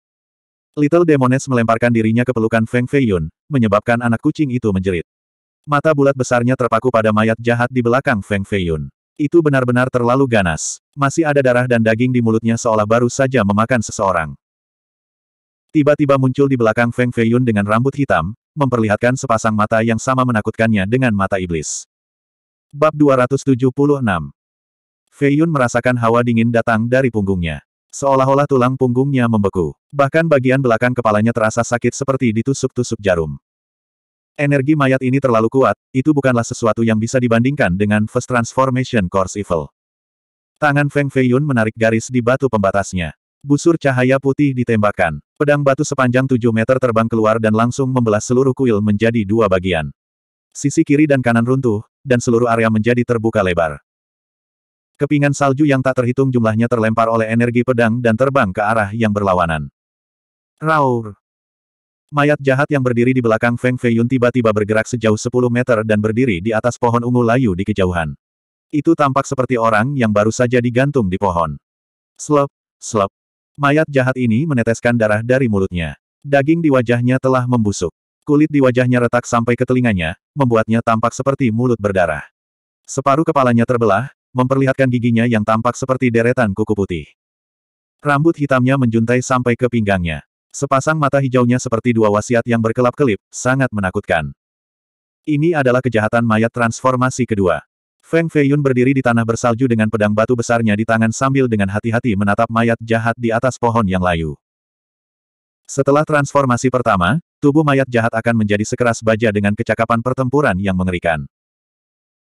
Little Demoness melemparkan dirinya ke pelukan Feng Feiyun, menyebabkan anak kucing itu menjerit. Mata bulat besarnya terpaku pada mayat jahat di belakang Feng Feiyun. Itu benar-benar terlalu ganas. Masih ada darah dan daging di mulutnya seolah baru saja memakan seseorang. Tiba-tiba muncul di belakang Feng Feiyun dengan rambut hitam, memperlihatkan sepasang mata yang sama menakutkannya dengan mata iblis. Bab 276 Feiyun merasakan hawa dingin datang dari punggungnya. Seolah-olah tulang punggungnya membeku. Bahkan bagian belakang kepalanya terasa sakit seperti ditusuk-tusuk jarum. Energi mayat ini terlalu kuat, itu bukanlah sesuatu yang bisa dibandingkan dengan First Transformation Course Evil. Tangan Feng Feiyun menarik garis di batu pembatasnya. Busur cahaya putih ditembakkan. Pedang batu sepanjang 7 meter terbang keluar dan langsung membelah seluruh kuil menjadi dua bagian. Sisi kiri dan kanan runtuh, dan seluruh area menjadi terbuka lebar. Kepingan salju yang tak terhitung jumlahnya terlempar oleh energi pedang dan terbang ke arah yang berlawanan. Raur! Mayat jahat yang berdiri di belakang Feng Feiyun tiba-tiba bergerak sejauh 10 meter dan berdiri di atas pohon ungu layu di kejauhan. Itu tampak seperti orang yang baru saja digantung di pohon. Slop, slop. Mayat jahat ini meneteskan darah dari mulutnya. Daging di wajahnya telah membusuk. Kulit di wajahnya retak sampai ke telinganya, membuatnya tampak seperti mulut berdarah. Separuh kepalanya terbelah, memperlihatkan giginya yang tampak seperti deretan kuku putih. Rambut hitamnya menjuntai sampai ke pinggangnya. Sepasang mata hijaunya seperti dua wasiat yang berkelap-kelip, sangat menakutkan. Ini adalah kejahatan mayat transformasi kedua. Feng Feiyun berdiri di tanah bersalju dengan pedang batu besarnya di tangan sambil dengan hati-hati menatap mayat jahat di atas pohon yang layu. Setelah transformasi pertama, tubuh mayat jahat akan menjadi sekeras baja dengan kecakapan pertempuran yang mengerikan.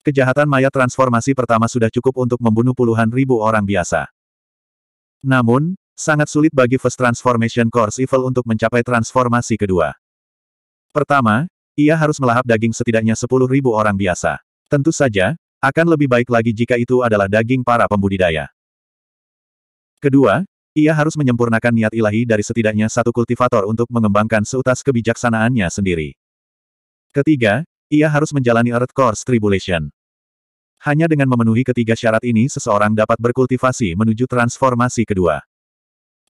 Kejahatan mayat transformasi pertama sudah cukup untuk membunuh puluhan ribu orang biasa. Namun, sangat sulit bagi First Transformation Course Evil untuk mencapai transformasi kedua. Pertama, ia harus melahap daging setidaknya sepuluh ribu orang biasa. Tentu saja, akan lebih baik lagi jika itu adalah daging para pembudidaya. Kedua, ia harus menyempurnakan niat ilahi dari setidaknya satu kultivator untuk mengembangkan seutas kebijaksanaannya sendiri. Ketiga, ia harus menjalani Earth Course Tribulation. Hanya dengan memenuhi ketiga syarat ini seseorang dapat berkultivasi menuju transformasi kedua.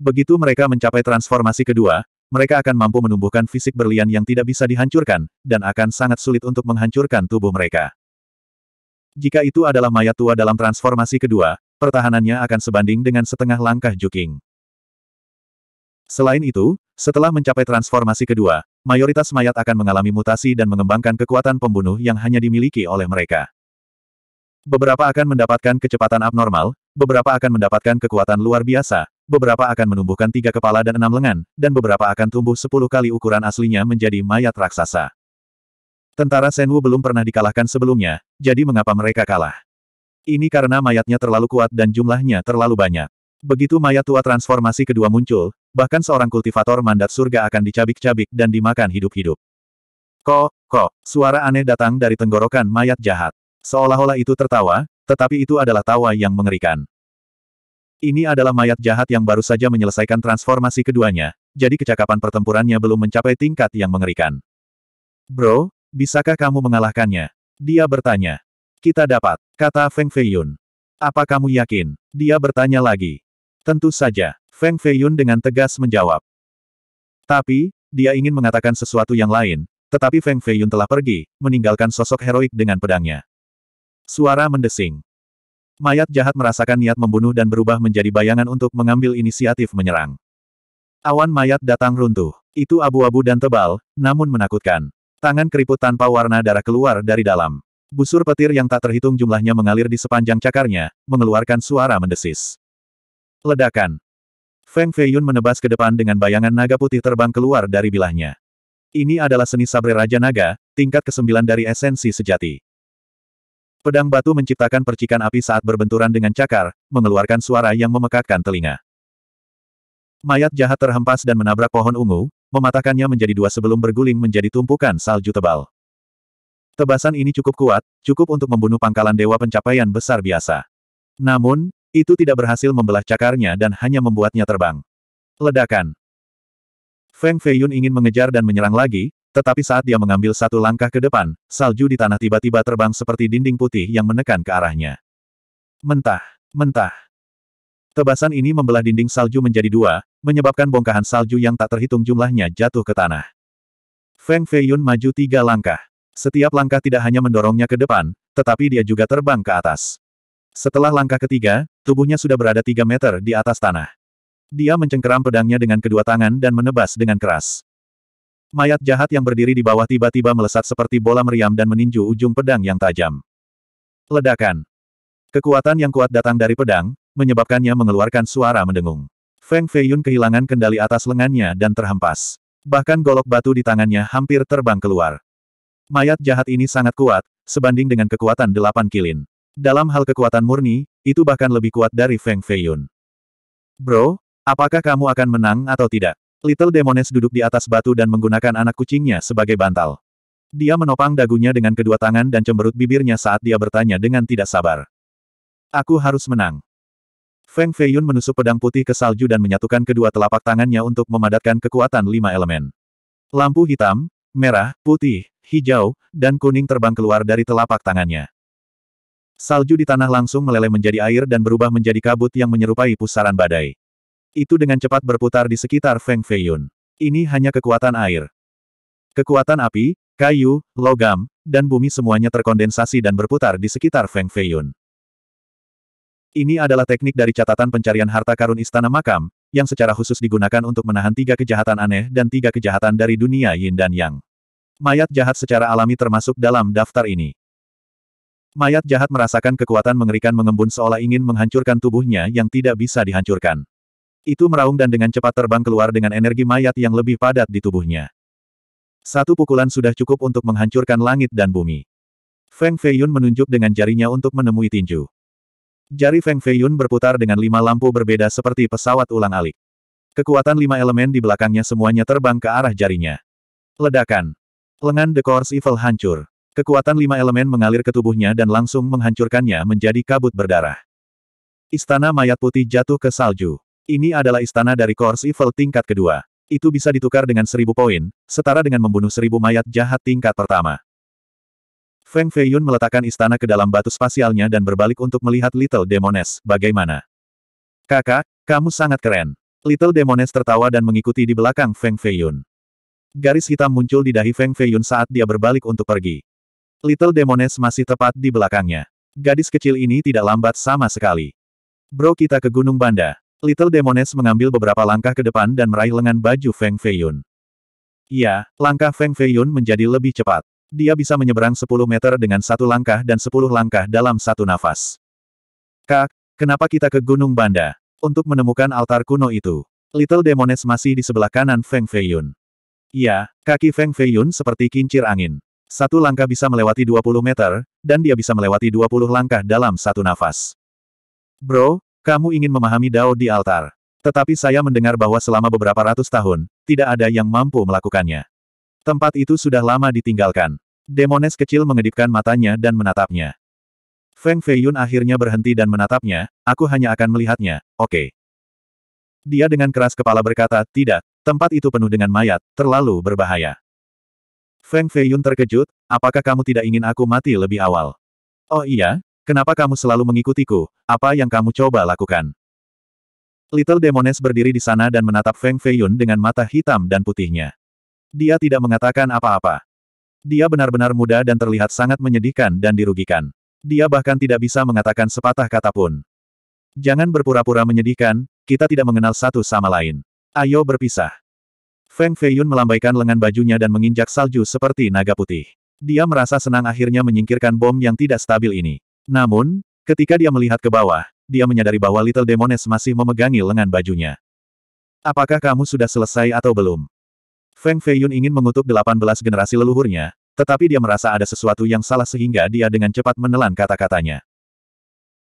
Begitu mereka mencapai transformasi kedua, mereka akan mampu menumbuhkan fisik berlian yang tidak bisa dihancurkan, dan akan sangat sulit untuk menghancurkan tubuh mereka. Jika itu adalah mayat tua dalam transformasi kedua, pertahanannya akan sebanding dengan setengah langkah Juking. Selain itu, setelah mencapai transformasi kedua, mayoritas mayat akan mengalami mutasi dan mengembangkan kekuatan pembunuh yang hanya dimiliki oleh mereka. Beberapa akan mendapatkan kecepatan abnormal, beberapa akan mendapatkan kekuatan luar biasa, beberapa akan menumbuhkan tiga kepala dan enam lengan, dan beberapa akan tumbuh sepuluh kali ukuran aslinya menjadi mayat raksasa. Tentara Senwu belum pernah dikalahkan sebelumnya, jadi mengapa mereka kalah? Ini karena mayatnya terlalu kuat dan jumlahnya terlalu banyak. Begitu mayat tua transformasi kedua muncul, bahkan seorang kultivator mandat surga akan dicabik-cabik dan dimakan hidup-hidup. Kok, ko, suara aneh datang dari tenggorokan mayat jahat. Seolah-olah itu tertawa, tetapi itu adalah tawa yang mengerikan. Ini adalah mayat jahat yang baru saja menyelesaikan transformasi keduanya, jadi kecakapan pertempurannya belum mencapai tingkat yang mengerikan. Bro, bisakah kamu mengalahkannya? Dia bertanya. Kita dapat, kata Feng Feiyun. Apa kamu yakin? Dia bertanya lagi. Tentu saja, Feng Feiyun dengan tegas menjawab. Tapi, dia ingin mengatakan sesuatu yang lain, tetapi Feng Feiyun telah pergi, meninggalkan sosok heroik dengan pedangnya. Suara mendesing. Mayat jahat merasakan niat membunuh dan berubah menjadi bayangan untuk mengambil inisiatif menyerang. Awan mayat datang runtuh. Itu abu-abu dan tebal, namun menakutkan. Tangan keriput tanpa warna darah keluar dari dalam. Busur petir yang tak terhitung jumlahnya mengalir di sepanjang cakarnya, mengeluarkan suara mendesis. Ledakan. Feng Feiyun menebas ke depan dengan bayangan naga putih terbang keluar dari bilahnya. Ini adalah seni sabre Raja Naga, tingkat ke-9 dari esensi sejati. Pedang batu menciptakan percikan api saat berbenturan dengan cakar, mengeluarkan suara yang memekakkan telinga. Mayat jahat terhempas dan menabrak pohon ungu, mematahkannya menjadi dua sebelum berguling menjadi tumpukan salju tebal. Tebasan ini cukup kuat, cukup untuk membunuh pangkalan dewa pencapaian besar biasa. Namun, itu tidak berhasil membelah cakarnya dan hanya membuatnya terbang. Ledakan. Feng Feiyun ingin mengejar dan menyerang lagi, tetapi saat dia mengambil satu langkah ke depan, salju di tanah tiba-tiba terbang seperti dinding putih yang menekan ke arahnya. Mentah, mentah. Tebasan ini membelah dinding salju menjadi dua, menyebabkan bongkahan salju yang tak terhitung jumlahnya jatuh ke tanah. Feng Feiyun maju tiga langkah. Setiap langkah tidak hanya mendorongnya ke depan, tetapi dia juga terbang ke atas. Setelah langkah ketiga, tubuhnya sudah berada tiga meter di atas tanah. Dia mencengkeram pedangnya dengan kedua tangan dan menebas dengan keras. Mayat jahat yang berdiri di bawah tiba-tiba melesat seperti bola meriam dan meninju ujung pedang yang tajam. Ledakan. Kekuatan yang kuat datang dari pedang, menyebabkannya mengeluarkan suara mendengung. Feng Feiyun kehilangan kendali atas lengannya dan terhempas. Bahkan golok batu di tangannya hampir terbang keluar. Mayat jahat ini sangat kuat, sebanding dengan kekuatan delapan kilin. Dalam hal kekuatan murni, itu bahkan lebih kuat dari Feng Feiyun. Bro, apakah kamu akan menang atau tidak? Little Demones duduk di atas batu dan menggunakan anak kucingnya sebagai bantal. Dia menopang dagunya dengan kedua tangan dan cemberut bibirnya saat dia bertanya dengan tidak sabar. Aku harus menang. Feng Feiyun menusuk pedang putih ke salju dan menyatukan kedua telapak tangannya untuk memadatkan kekuatan lima elemen. Lampu hitam, merah, putih, hijau, dan kuning terbang keluar dari telapak tangannya. Salju di tanah langsung meleleh menjadi air dan berubah menjadi kabut yang menyerupai pusaran badai. Itu dengan cepat berputar di sekitar Feng Feiyun. Ini hanya kekuatan air. Kekuatan api, kayu, logam, dan bumi semuanya terkondensasi dan berputar di sekitar Feng Feiyun. Ini adalah teknik dari catatan pencarian harta karun Istana Makam, yang secara khusus digunakan untuk menahan tiga kejahatan aneh dan tiga kejahatan dari dunia Yin dan Yang. Mayat jahat secara alami termasuk dalam daftar ini. Mayat jahat merasakan kekuatan mengerikan mengembun seolah ingin menghancurkan tubuhnya yang tidak bisa dihancurkan. Itu meraung dan dengan cepat terbang keluar dengan energi mayat yang lebih padat di tubuhnya. Satu pukulan sudah cukup untuk menghancurkan langit dan bumi. Feng Feiyun menunjuk dengan jarinya untuk menemui tinju. Jari Feng Feiyun berputar dengan lima lampu berbeda seperti pesawat ulang-alik. Kekuatan lima elemen di belakangnya semuanya terbang ke arah jarinya. Ledakan. Lengan The Course Evil hancur. Kekuatan lima elemen mengalir ke tubuhnya dan langsung menghancurkannya menjadi kabut berdarah. Istana mayat putih jatuh ke salju. Ini adalah istana dari Course Evil tingkat kedua. Itu bisa ditukar dengan seribu poin, setara dengan membunuh seribu mayat jahat tingkat pertama. Feng Feiyun meletakkan istana ke dalam batu spasialnya dan berbalik untuk melihat Little Demoness. bagaimana? Kakak, kamu sangat keren. Little Demoness tertawa dan mengikuti di belakang Feng Feiyun. Garis hitam muncul di dahi Feng Feiyun saat dia berbalik untuk pergi. Little Demoness masih tepat di belakangnya. Gadis kecil ini tidak lambat sama sekali. Bro kita ke Gunung Banda. Little Demones mengambil beberapa langkah ke depan dan meraih lengan baju Feng Feiyun. Ya, langkah Feng Feiyun menjadi lebih cepat. Dia bisa menyeberang 10 meter dengan satu langkah dan 10 langkah dalam satu nafas. Kak, kenapa kita ke Gunung Banda? Untuk menemukan altar kuno itu. Little Demones masih di sebelah kanan Feng Feiyun. Ya, kaki Feng Feiyun seperti kincir angin. Satu langkah bisa melewati 20 meter, dan dia bisa melewati 20 langkah dalam satu nafas. Bro, kamu ingin memahami Dao di altar. Tetapi saya mendengar bahwa selama beberapa ratus tahun, tidak ada yang mampu melakukannya. Tempat itu sudah lama ditinggalkan. Demones kecil mengedipkan matanya dan menatapnya. Feng Feiyun akhirnya berhenti dan menatapnya, aku hanya akan melihatnya, oke. Okay. Dia dengan keras kepala berkata, tidak, tempat itu penuh dengan mayat, terlalu berbahaya. Feng Feiyun terkejut, apakah kamu tidak ingin aku mati lebih awal? Oh iya, Kenapa kamu selalu mengikutiku? Apa yang kamu coba lakukan? Little Demones berdiri di sana dan menatap Feng Feiyun dengan mata hitam dan putihnya. Dia tidak mengatakan apa-apa. Dia benar-benar muda dan terlihat sangat menyedihkan dan dirugikan. Dia bahkan tidak bisa mengatakan sepatah kata pun. Jangan berpura-pura menyedihkan, kita tidak mengenal satu sama lain. Ayo berpisah. Feng Feiyun melambaikan lengan bajunya dan menginjak salju seperti naga putih. Dia merasa senang akhirnya menyingkirkan bom yang tidak stabil ini. Namun, ketika dia melihat ke bawah, dia menyadari bahwa Little Demones masih memegangi lengan bajunya. Apakah kamu sudah selesai atau belum? Feng Feiyun ingin mengutuk 18 generasi leluhurnya, tetapi dia merasa ada sesuatu yang salah sehingga dia dengan cepat menelan kata-katanya.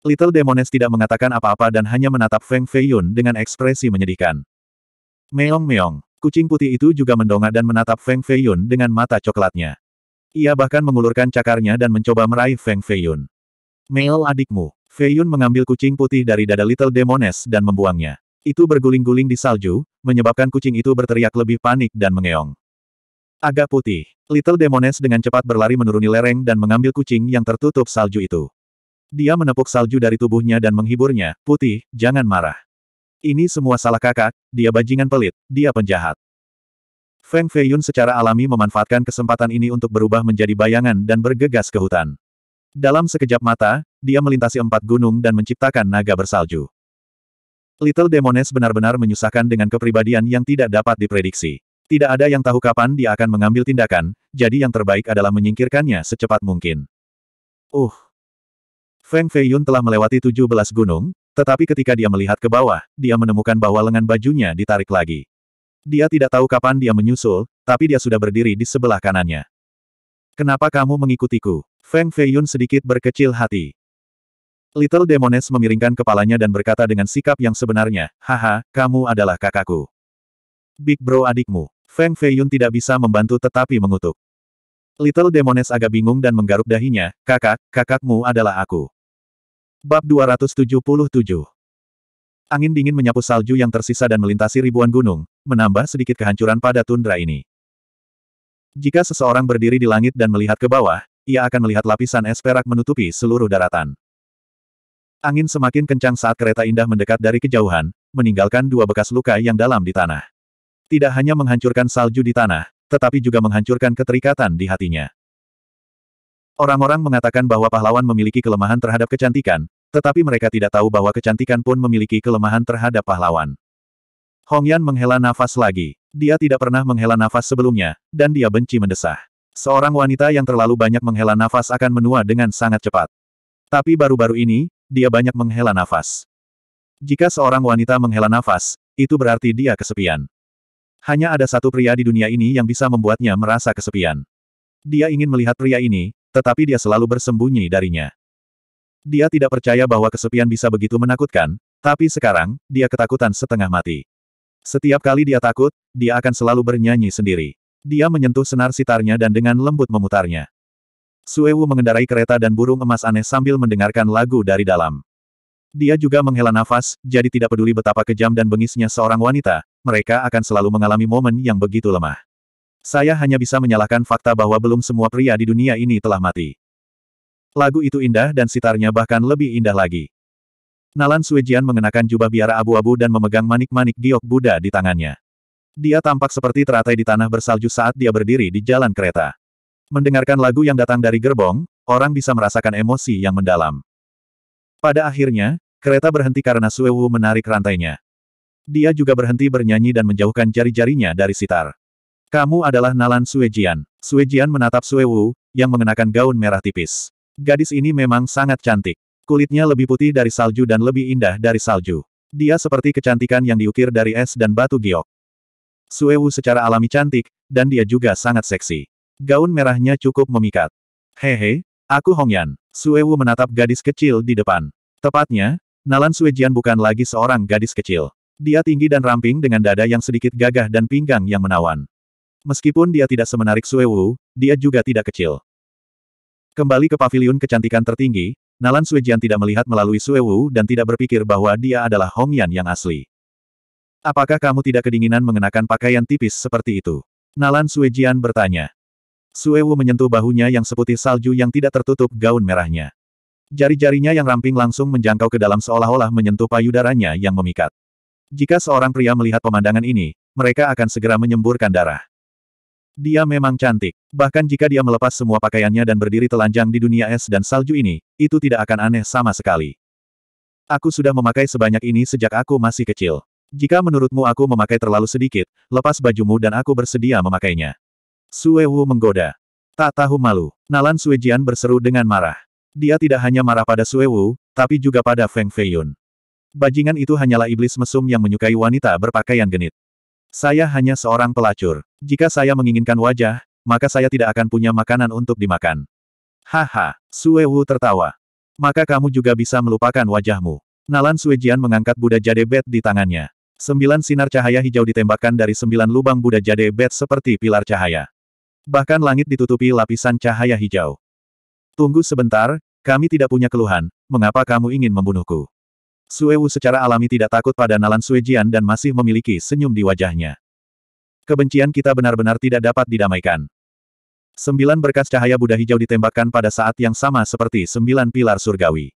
Little Demones tidak mengatakan apa-apa dan hanya menatap Feng Feiyun dengan ekspresi menyedihkan. Meong-meong, kucing putih itu juga mendongak dan menatap Feng Feiyun dengan mata coklatnya. Ia bahkan mengulurkan cakarnya dan mencoba meraih Feng Feiyun. Mail adikmu. Fei Yun mengambil kucing putih dari dada Little Demoness dan membuangnya. Itu berguling-guling di salju, menyebabkan kucing itu berteriak lebih panik dan mengeong. Agak putih. Little Demoness dengan cepat berlari menuruni lereng dan mengambil kucing yang tertutup salju itu. Dia menepuk salju dari tubuhnya dan menghiburnya, putih, jangan marah. Ini semua salah kakak, dia bajingan pelit, dia penjahat. Feng Feiyun secara alami memanfaatkan kesempatan ini untuk berubah menjadi bayangan dan bergegas ke hutan. Dalam sekejap mata, dia melintasi empat gunung dan menciptakan naga bersalju. Little Demones benar-benar menyusahkan dengan kepribadian yang tidak dapat diprediksi. Tidak ada yang tahu kapan dia akan mengambil tindakan, jadi yang terbaik adalah menyingkirkannya secepat mungkin. Uh! Feng Feiyun telah melewati 17 gunung, tetapi ketika dia melihat ke bawah, dia menemukan bahwa lengan bajunya ditarik lagi. Dia tidak tahu kapan dia menyusul, tapi dia sudah berdiri di sebelah kanannya. Kenapa kamu mengikutiku? Feng Feiyun sedikit berkecil hati. Little Demoness memiringkan kepalanya dan berkata dengan sikap yang sebenarnya, Haha, kamu adalah kakakku. Big bro adikmu. Feng Feiyun tidak bisa membantu tetapi mengutuk. Little Demoness agak bingung dan menggaruk dahinya, kakak, kakakmu adalah aku. Bab 277 Angin dingin menyapu salju yang tersisa dan melintasi ribuan gunung, menambah sedikit kehancuran pada tundra ini. Jika seseorang berdiri di langit dan melihat ke bawah, ia akan melihat lapisan es perak menutupi seluruh daratan. Angin semakin kencang saat kereta indah mendekat dari kejauhan, meninggalkan dua bekas luka yang dalam di tanah. Tidak hanya menghancurkan salju di tanah, tetapi juga menghancurkan keterikatan di hatinya. Orang-orang mengatakan bahwa pahlawan memiliki kelemahan terhadap kecantikan, tetapi mereka tidak tahu bahwa kecantikan pun memiliki kelemahan terhadap pahlawan. Hong Yan menghela nafas lagi. Dia tidak pernah menghela nafas sebelumnya, dan dia benci mendesah. Seorang wanita yang terlalu banyak menghela nafas akan menua dengan sangat cepat. Tapi baru-baru ini, dia banyak menghela nafas. Jika seorang wanita menghela nafas, itu berarti dia kesepian. Hanya ada satu pria di dunia ini yang bisa membuatnya merasa kesepian. Dia ingin melihat pria ini, tetapi dia selalu bersembunyi darinya. Dia tidak percaya bahwa kesepian bisa begitu menakutkan, tapi sekarang, dia ketakutan setengah mati. Setiap kali dia takut, dia akan selalu bernyanyi sendiri. Dia menyentuh senar sitarnya dan dengan lembut memutarnya. Suewu mengendarai kereta dan burung emas aneh sambil mendengarkan lagu dari dalam. Dia juga menghela nafas, jadi tidak peduli betapa kejam dan bengisnya seorang wanita, mereka akan selalu mengalami momen yang begitu lemah. Saya hanya bisa menyalahkan fakta bahwa belum semua pria di dunia ini telah mati. Lagu itu indah dan sitarnya bahkan lebih indah lagi. Nalan Suejian mengenakan jubah biara abu-abu dan memegang manik-manik giok Buddha di tangannya. Dia tampak seperti teratai di tanah bersalju saat dia berdiri di jalan kereta. Mendengarkan lagu yang datang dari gerbong, orang bisa merasakan emosi yang mendalam. Pada akhirnya, kereta berhenti karena Suewu menarik rantainya. Dia juga berhenti bernyanyi dan menjauhkan jari-jarinya dari sitar. Kamu adalah Nalan Suejian. Suejian menatap Suewu, yang mengenakan gaun merah tipis. Gadis ini memang sangat cantik. Kulitnya lebih putih dari salju dan lebih indah dari salju. Dia seperti kecantikan yang diukir dari es dan batu giok. Suewu secara alami cantik, dan dia juga sangat seksi. Gaun merahnya cukup memikat. Hehe, aku Hongyan. Suewu menatap gadis kecil di depan. Tepatnya, Nalan Suejian bukan lagi seorang gadis kecil. Dia tinggi dan ramping dengan dada yang sedikit gagah dan pinggang yang menawan. Meskipun dia tidak semenarik Suewu, dia juga tidak kecil. Kembali ke pavilion kecantikan tertinggi, Nalan Suejian tidak melihat melalui Suewu dan tidak berpikir bahwa dia adalah Hongyan yang asli. Apakah kamu tidak kedinginan mengenakan pakaian tipis seperti itu? Nalan Suejian bertanya. Suewu menyentuh bahunya yang seputih salju yang tidak tertutup gaun merahnya. Jari-jarinya yang ramping langsung menjangkau ke dalam seolah-olah menyentuh payudaranya yang memikat. Jika seorang pria melihat pemandangan ini, mereka akan segera menyemburkan darah. Dia memang cantik. Bahkan jika dia melepas semua pakaiannya dan berdiri telanjang di dunia es dan salju ini, itu tidak akan aneh sama sekali. Aku sudah memakai sebanyak ini sejak aku masih kecil. Jika menurutmu aku memakai terlalu sedikit, lepas bajumu dan aku bersedia memakainya. Sue Wu menggoda. Tak tahu malu. Nalan Jian berseru dengan marah. Dia tidak hanya marah pada Sue Wu, tapi juga pada Feng Feiyun. Bajingan itu hanyalah iblis mesum yang menyukai wanita berpakaian genit. Saya hanya seorang pelacur. Jika saya menginginkan wajah, maka saya tidak akan punya makanan untuk dimakan. Haha, Sue Wu tertawa. Maka kamu juga bisa melupakan wajahmu. Nalan Jian mengangkat Buddha Jade Bet di tangannya. Sembilan sinar cahaya hijau ditembakkan dari sembilan lubang Buddha Jade Bed seperti pilar cahaya. Bahkan langit ditutupi lapisan cahaya hijau. Tunggu sebentar, kami tidak punya keluhan, mengapa kamu ingin membunuhku? Suewu secara alami tidak takut pada Nalan Suejian dan masih memiliki senyum di wajahnya. Kebencian kita benar-benar tidak dapat didamaikan. Sembilan berkas cahaya Buddha hijau ditembakkan pada saat yang sama seperti sembilan pilar surgawi.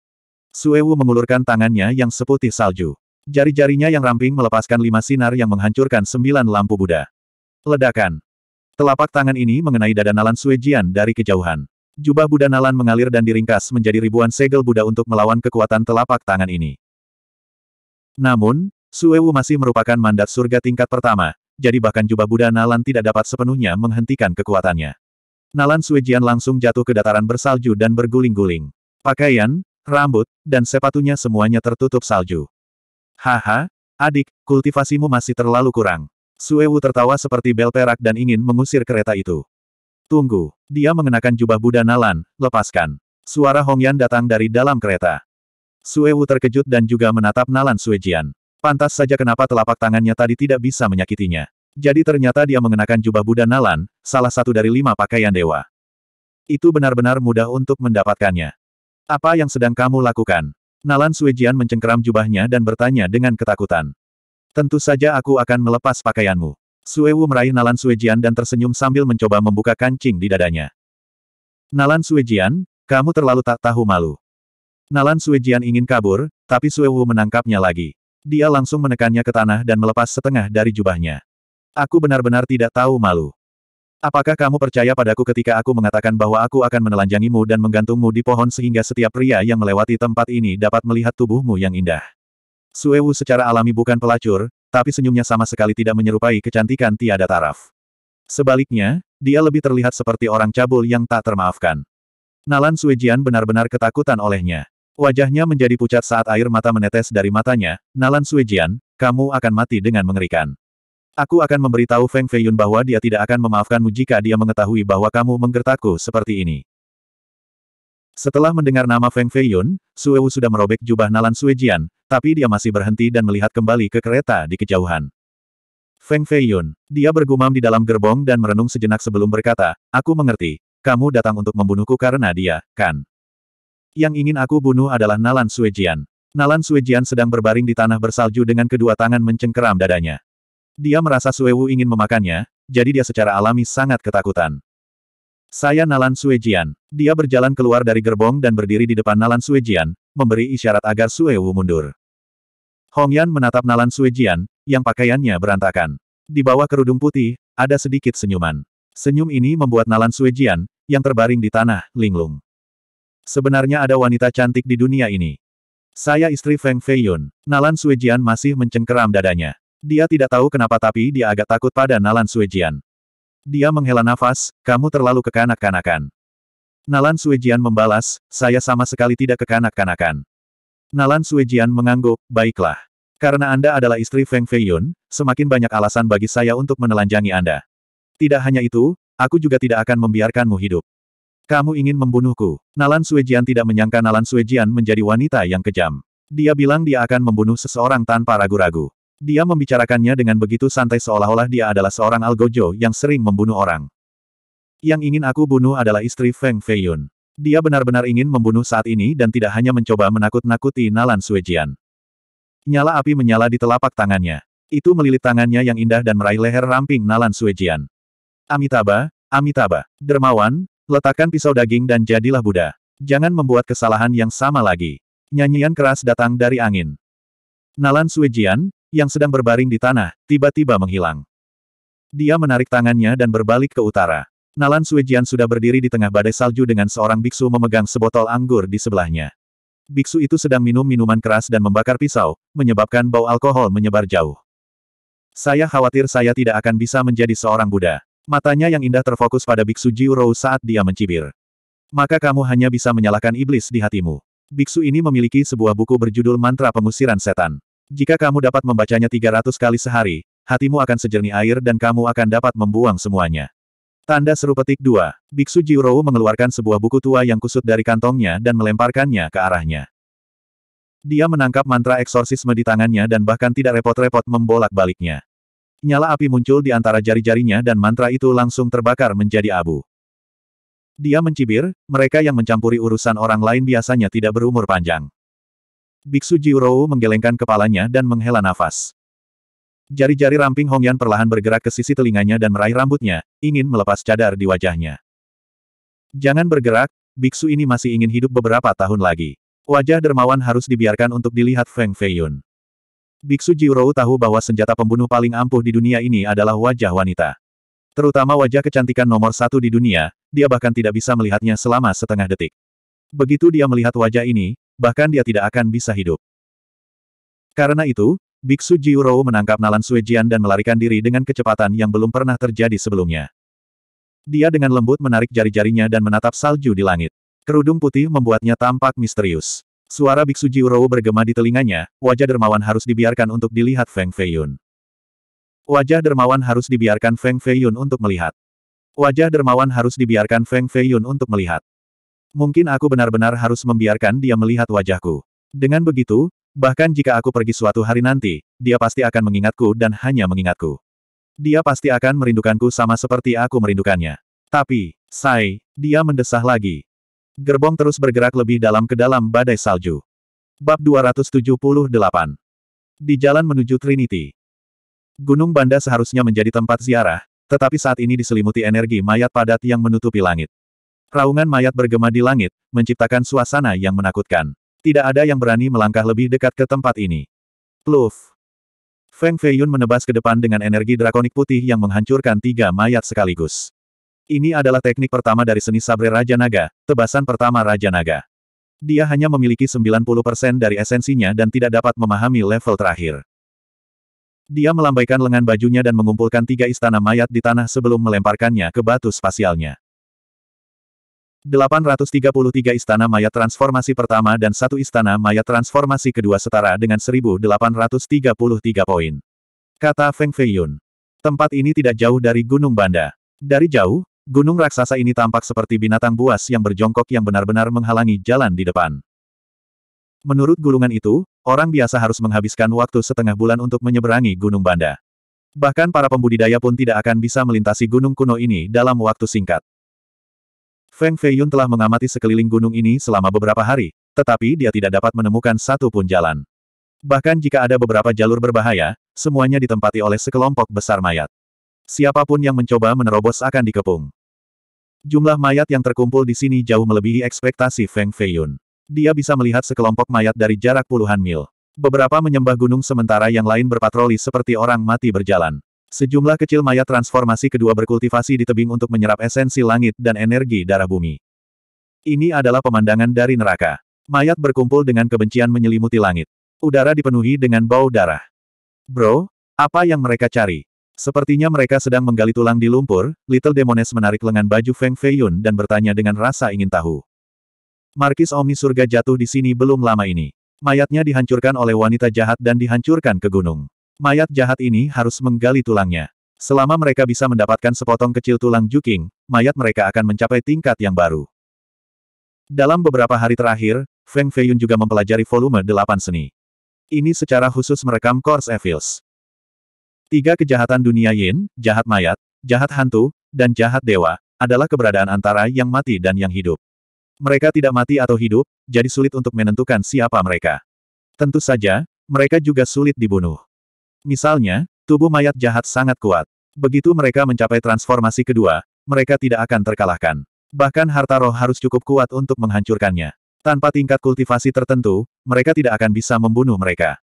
Suewu mengulurkan tangannya yang seputih salju. Jari-jarinya yang ramping melepaskan lima sinar yang menghancurkan sembilan lampu Buddha. Ledakan. Telapak tangan ini mengenai dada Nalan Suejian dari kejauhan. Jubah Buddha Nalan mengalir dan diringkas menjadi ribuan segel Buddha untuk melawan kekuatan telapak tangan ini. Namun, Suewu masih merupakan mandat surga tingkat pertama, jadi bahkan jubah Buddha Nalan tidak dapat sepenuhnya menghentikan kekuatannya. Nalan Suejian langsung jatuh ke dataran bersalju dan berguling-guling. Pakaian, rambut, dan sepatunya semuanya tertutup salju. Haha, adik, kultivasimu masih terlalu kurang. Suewu tertawa seperti bel perak dan ingin mengusir kereta itu. Tunggu, dia mengenakan jubah Buddha Nalan, lepaskan. Suara Hongyan datang dari dalam kereta. Suewu terkejut dan juga menatap Nalan Suejian. Pantas saja kenapa telapak tangannya tadi tidak bisa menyakitinya. Jadi ternyata dia mengenakan jubah Buddha Nalan, salah satu dari lima pakaian dewa. Itu benar-benar mudah untuk mendapatkannya. Apa yang sedang kamu lakukan? Nalan Suejian mencengkeram jubahnya dan bertanya dengan ketakutan. Tentu saja aku akan melepas pakaianmu. Suewu meraih Nalan Suejian dan tersenyum sambil mencoba membuka kancing di dadanya. Nalan Suejian, kamu terlalu tak tahu malu. Nalan Suejian ingin kabur, tapi Suewu menangkapnya lagi. Dia langsung menekannya ke tanah dan melepas setengah dari jubahnya. Aku benar-benar tidak tahu malu. Apakah kamu percaya padaku ketika aku mengatakan bahwa aku akan menelanjangimu dan menggantungmu di pohon sehingga setiap pria yang melewati tempat ini dapat melihat tubuhmu yang indah? Suewu secara alami bukan pelacur, tapi senyumnya sama sekali tidak menyerupai kecantikan tiada taraf. Sebaliknya, dia lebih terlihat seperti orang cabul yang tak termaafkan. Nalan Suejian benar-benar ketakutan olehnya. Wajahnya menjadi pucat saat air mata menetes dari matanya, Nalan Suejian, kamu akan mati dengan mengerikan. Aku akan memberitahu Feng Feiyun bahwa dia tidak akan memaafkanmu jika dia mengetahui bahwa kamu menggertakku seperti ini. Setelah mendengar nama Feng Feiyun, Suewu sudah merobek jubah nalan Suezian, tapi dia masih berhenti dan melihat kembali ke kereta di kejauhan. Feng Feiyun, dia bergumam di dalam gerbong dan merenung sejenak sebelum berkata, Aku mengerti, kamu datang untuk membunuhku karena dia, kan? Yang ingin aku bunuh adalah Nalan Suejian. Nalan Suejian sedang berbaring di tanah bersalju dengan kedua tangan mencengkeram dadanya. Dia merasa Suewu ingin memakannya, jadi dia secara alami sangat ketakutan. Saya Nalan Suejian. Dia berjalan keluar dari gerbong dan berdiri di depan Nalan Suejian, memberi isyarat agar Suewu mundur. Hong Yan menatap Nalan Suejian, yang pakaiannya berantakan. Di bawah kerudung putih, ada sedikit senyuman. Senyum ini membuat Nalan Suejian, yang terbaring di tanah, linglung. Sebenarnya ada wanita cantik di dunia ini. Saya istri Feng Feiyun. Nalan Suejian masih mencengkeram dadanya. Dia tidak tahu kenapa tapi dia agak takut pada Nalan Suejian. Dia menghela nafas, kamu terlalu kekanak-kanakan. Nalan Suejian membalas, saya sama sekali tidak kekanak-kanakan. Nalan Suejian mengangguk, baiklah. Karena Anda adalah istri Feng Feiyun, semakin banyak alasan bagi saya untuk menelanjangi Anda. Tidak hanya itu, aku juga tidak akan membiarkanmu hidup. Kamu ingin membunuhku. Nalan Suejian tidak menyangka Nalan Suejian menjadi wanita yang kejam. Dia bilang dia akan membunuh seseorang tanpa ragu-ragu. Dia membicarakannya dengan begitu santai seolah-olah dia adalah seorang algojo yang sering membunuh orang. Yang ingin aku bunuh adalah istri Feng Feiyun. Dia benar-benar ingin membunuh saat ini dan tidak hanya mencoba menakut-nakuti Nalan Suejian. Nyala api menyala di telapak tangannya. Itu melilit tangannya yang indah dan meraih leher ramping Nalan Suejian. Amitabha, Amitabha, dermawan, letakkan pisau daging dan jadilah Buddha. Jangan membuat kesalahan yang sama lagi. Nyanyian keras datang dari angin. Nalan Suejian, yang sedang berbaring di tanah, tiba-tiba menghilang. Dia menarik tangannya dan berbalik ke utara. Nalan Suejian sudah berdiri di tengah badai salju dengan seorang biksu memegang sebotol anggur di sebelahnya. Biksu itu sedang minum minuman keras dan membakar pisau, menyebabkan bau alkohol menyebar jauh. Saya khawatir saya tidak akan bisa menjadi seorang Buddha. Matanya yang indah terfokus pada biksu Jiurou saat dia mencibir. Maka kamu hanya bisa menyalahkan iblis di hatimu. Biksu ini memiliki sebuah buku berjudul Mantra Pengusiran Setan. Jika kamu dapat membacanya 300 kali sehari, hatimu akan sejernih air dan kamu akan dapat membuang semuanya. Tanda seru petik 2. Biksu Jiurou mengeluarkan sebuah buku tua yang kusut dari kantongnya dan melemparkannya ke arahnya. Dia menangkap mantra eksorsisme di tangannya dan bahkan tidak repot-repot membolak-baliknya. Nyala api muncul di antara jari-jarinya dan mantra itu langsung terbakar menjadi abu. Dia mencibir, mereka yang mencampuri urusan orang lain biasanya tidak berumur panjang. Biksu Jiurou menggelengkan kepalanya dan menghela nafas. Jari-jari ramping Hongyan perlahan bergerak ke sisi telinganya dan meraih rambutnya, ingin melepas cadar di wajahnya. Jangan bergerak, biksu ini masih ingin hidup beberapa tahun lagi. Wajah dermawan harus dibiarkan untuk dilihat Feng Feiyun. Biksu Jiurou tahu bahwa senjata pembunuh paling ampuh di dunia ini adalah wajah wanita. Terutama wajah kecantikan nomor satu di dunia, dia bahkan tidak bisa melihatnya selama setengah detik. Begitu dia melihat wajah ini, bahkan dia tidak akan bisa hidup. Karena itu, Biksu Jiuro menangkap Nalan Suejian dan melarikan diri dengan kecepatan yang belum pernah terjadi sebelumnya. Dia dengan lembut menarik jari-jarinya dan menatap salju di langit. Kerudung putih membuatnya tampak misterius. Suara Biksu Jiuro bergema di telinganya, wajah dermawan harus dibiarkan untuk dilihat Feng Feiyun. Wajah dermawan harus dibiarkan Feng Feiyun untuk melihat. Wajah dermawan harus dibiarkan Feng Feiyun untuk melihat. Mungkin aku benar-benar harus membiarkan dia melihat wajahku. Dengan begitu, bahkan jika aku pergi suatu hari nanti, dia pasti akan mengingatku dan hanya mengingatku. Dia pasti akan merindukanku sama seperti aku merindukannya. Tapi, Sai, dia mendesah lagi. Gerbong terus bergerak lebih dalam ke dalam badai salju. Bab 278 Di jalan menuju Trinity. Gunung Banda seharusnya menjadi tempat ziarah, tetapi saat ini diselimuti energi mayat padat yang menutupi langit. Raungan mayat bergema di langit, menciptakan suasana yang menakutkan. Tidak ada yang berani melangkah lebih dekat ke tempat ini. Pluf. Feng Feiyun menebas ke depan dengan energi drakonik putih yang menghancurkan tiga mayat sekaligus. Ini adalah teknik pertama dari seni sabre Raja Naga, tebasan pertama Raja Naga. Dia hanya memiliki 90% dari esensinya dan tidak dapat memahami level terakhir. Dia melambaikan lengan bajunya dan mengumpulkan tiga istana mayat di tanah sebelum melemparkannya ke batu spasialnya. 833 istana mayat transformasi pertama dan satu istana mayat transformasi kedua setara dengan 1833 poin. Kata Feng Feiyun. Tempat ini tidak jauh dari Gunung Banda. Dari jauh, gunung raksasa ini tampak seperti binatang buas yang berjongkok yang benar-benar menghalangi jalan di depan. Menurut gulungan itu, orang biasa harus menghabiskan waktu setengah bulan untuk menyeberangi Gunung Banda. Bahkan para pembudidaya pun tidak akan bisa melintasi gunung kuno ini dalam waktu singkat. Feng Feiyun telah mengamati sekeliling gunung ini selama beberapa hari, tetapi dia tidak dapat menemukan satu pun jalan. Bahkan jika ada beberapa jalur berbahaya, semuanya ditempati oleh sekelompok besar mayat. Siapapun yang mencoba menerobos akan dikepung. Jumlah mayat yang terkumpul di sini jauh melebihi ekspektasi Feng Feiyun. Dia bisa melihat sekelompok mayat dari jarak puluhan mil. Beberapa menyembah gunung sementara yang lain berpatroli seperti orang mati berjalan. Sejumlah kecil mayat transformasi kedua berkultivasi di tebing untuk menyerap esensi langit dan energi darah bumi. Ini adalah pemandangan dari neraka. Mayat berkumpul dengan kebencian menyelimuti langit. Udara dipenuhi dengan bau darah. Bro, apa yang mereka cari? Sepertinya mereka sedang menggali tulang di lumpur, Little Demones menarik lengan baju Feng Feiyun dan bertanya dengan rasa ingin tahu. Markis Omni Surga jatuh di sini belum lama ini. Mayatnya dihancurkan oleh wanita jahat dan dihancurkan ke gunung. Mayat jahat ini harus menggali tulangnya. Selama mereka bisa mendapatkan sepotong kecil tulang Juking, mayat mereka akan mencapai tingkat yang baru. Dalam beberapa hari terakhir, Feng Feiyun juga mempelajari volume 8 seni. Ini secara khusus merekam Course Evils. Tiga kejahatan dunia Yin, jahat mayat, jahat hantu, dan jahat dewa, adalah keberadaan antara yang mati dan yang hidup. Mereka tidak mati atau hidup, jadi sulit untuk menentukan siapa mereka. Tentu saja, mereka juga sulit dibunuh. Misalnya, tubuh mayat jahat sangat kuat. Begitu mereka mencapai transformasi kedua, mereka tidak akan terkalahkan. Bahkan harta roh harus cukup kuat untuk menghancurkannya. Tanpa tingkat kultivasi tertentu, mereka tidak akan bisa membunuh mereka.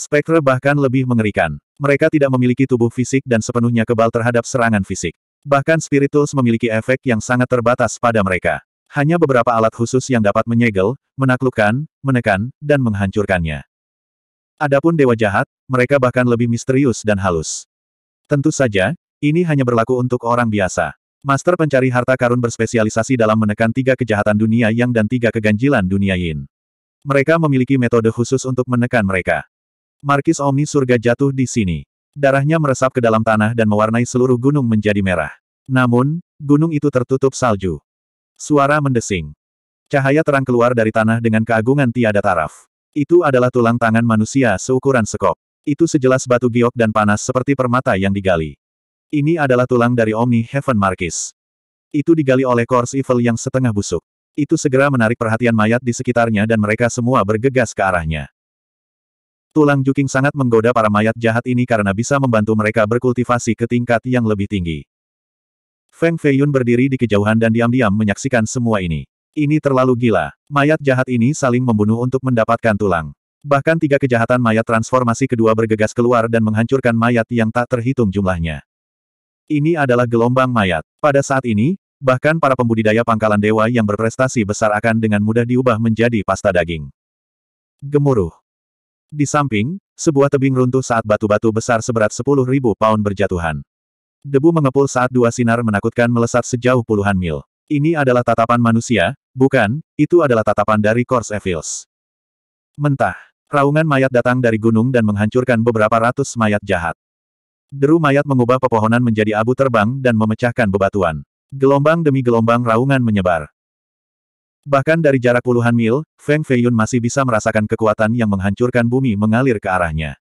Spektre bahkan lebih mengerikan. Mereka tidak memiliki tubuh fisik dan sepenuhnya kebal terhadap serangan fisik. Bahkan spirituals memiliki efek yang sangat terbatas pada mereka. Hanya beberapa alat khusus yang dapat menyegel, menaklukkan, menekan, dan menghancurkannya. Adapun dewa jahat, mereka bahkan lebih misterius dan halus. Tentu saja, ini hanya berlaku untuk orang biasa. Master pencari harta karun berspesialisasi dalam menekan tiga kejahatan dunia yang dan tiga keganjilan dunia yin. Mereka memiliki metode khusus untuk menekan mereka. Markis Omni surga jatuh di sini. Darahnya meresap ke dalam tanah dan mewarnai seluruh gunung menjadi merah. Namun, gunung itu tertutup salju. Suara mendesing. Cahaya terang keluar dari tanah dengan keagungan tiada taraf. Itu adalah tulang tangan manusia seukuran sekop. Itu sejelas batu giok dan panas seperti permata yang digali. Ini adalah tulang dari Omni Heaven Marquis. Itu digali oleh Course Evil yang setengah busuk. Itu segera menarik perhatian mayat di sekitarnya dan mereka semua bergegas ke arahnya. Tulang juking sangat menggoda para mayat jahat ini karena bisa membantu mereka berkultivasi ke tingkat yang lebih tinggi. Feng Feiyun berdiri di kejauhan dan diam-diam menyaksikan semua ini. Ini terlalu gila. Mayat jahat ini saling membunuh untuk mendapatkan tulang. Bahkan tiga kejahatan mayat transformasi kedua bergegas keluar dan menghancurkan mayat yang tak terhitung jumlahnya. Ini adalah gelombang mayat. Pada saat ini, bahkan para pembudidaya pangkalan dewa yang berprestasi besar akan dengan mudah diubah menjadi pasta daging. Gemuruh. Di samping, sebuah tebing runtuh saat batu-batu besar seberat 10.000 pound berjatuhan. Debu mengepul saat dua sinar menakutkan melesat sejauh puluhan mil. Ini adalah tatapan manusia, bukan, itu adalah tatapan dari Kors Evils. Mentah. Raungan mayat datang dari gunung dan menghancurkan beberapa ratus mayat jahat. Deru mayat mengubah pepohonan menjadi abu terbang dan memecahkan bebatuan. Gelombang demi gelombang raungan menyebar. Bahkan dari jarak puluhan mil, Feng Feiyun masih bisa merasakan kekuatan yang menghancurkan bumi mengalir ke arahnya.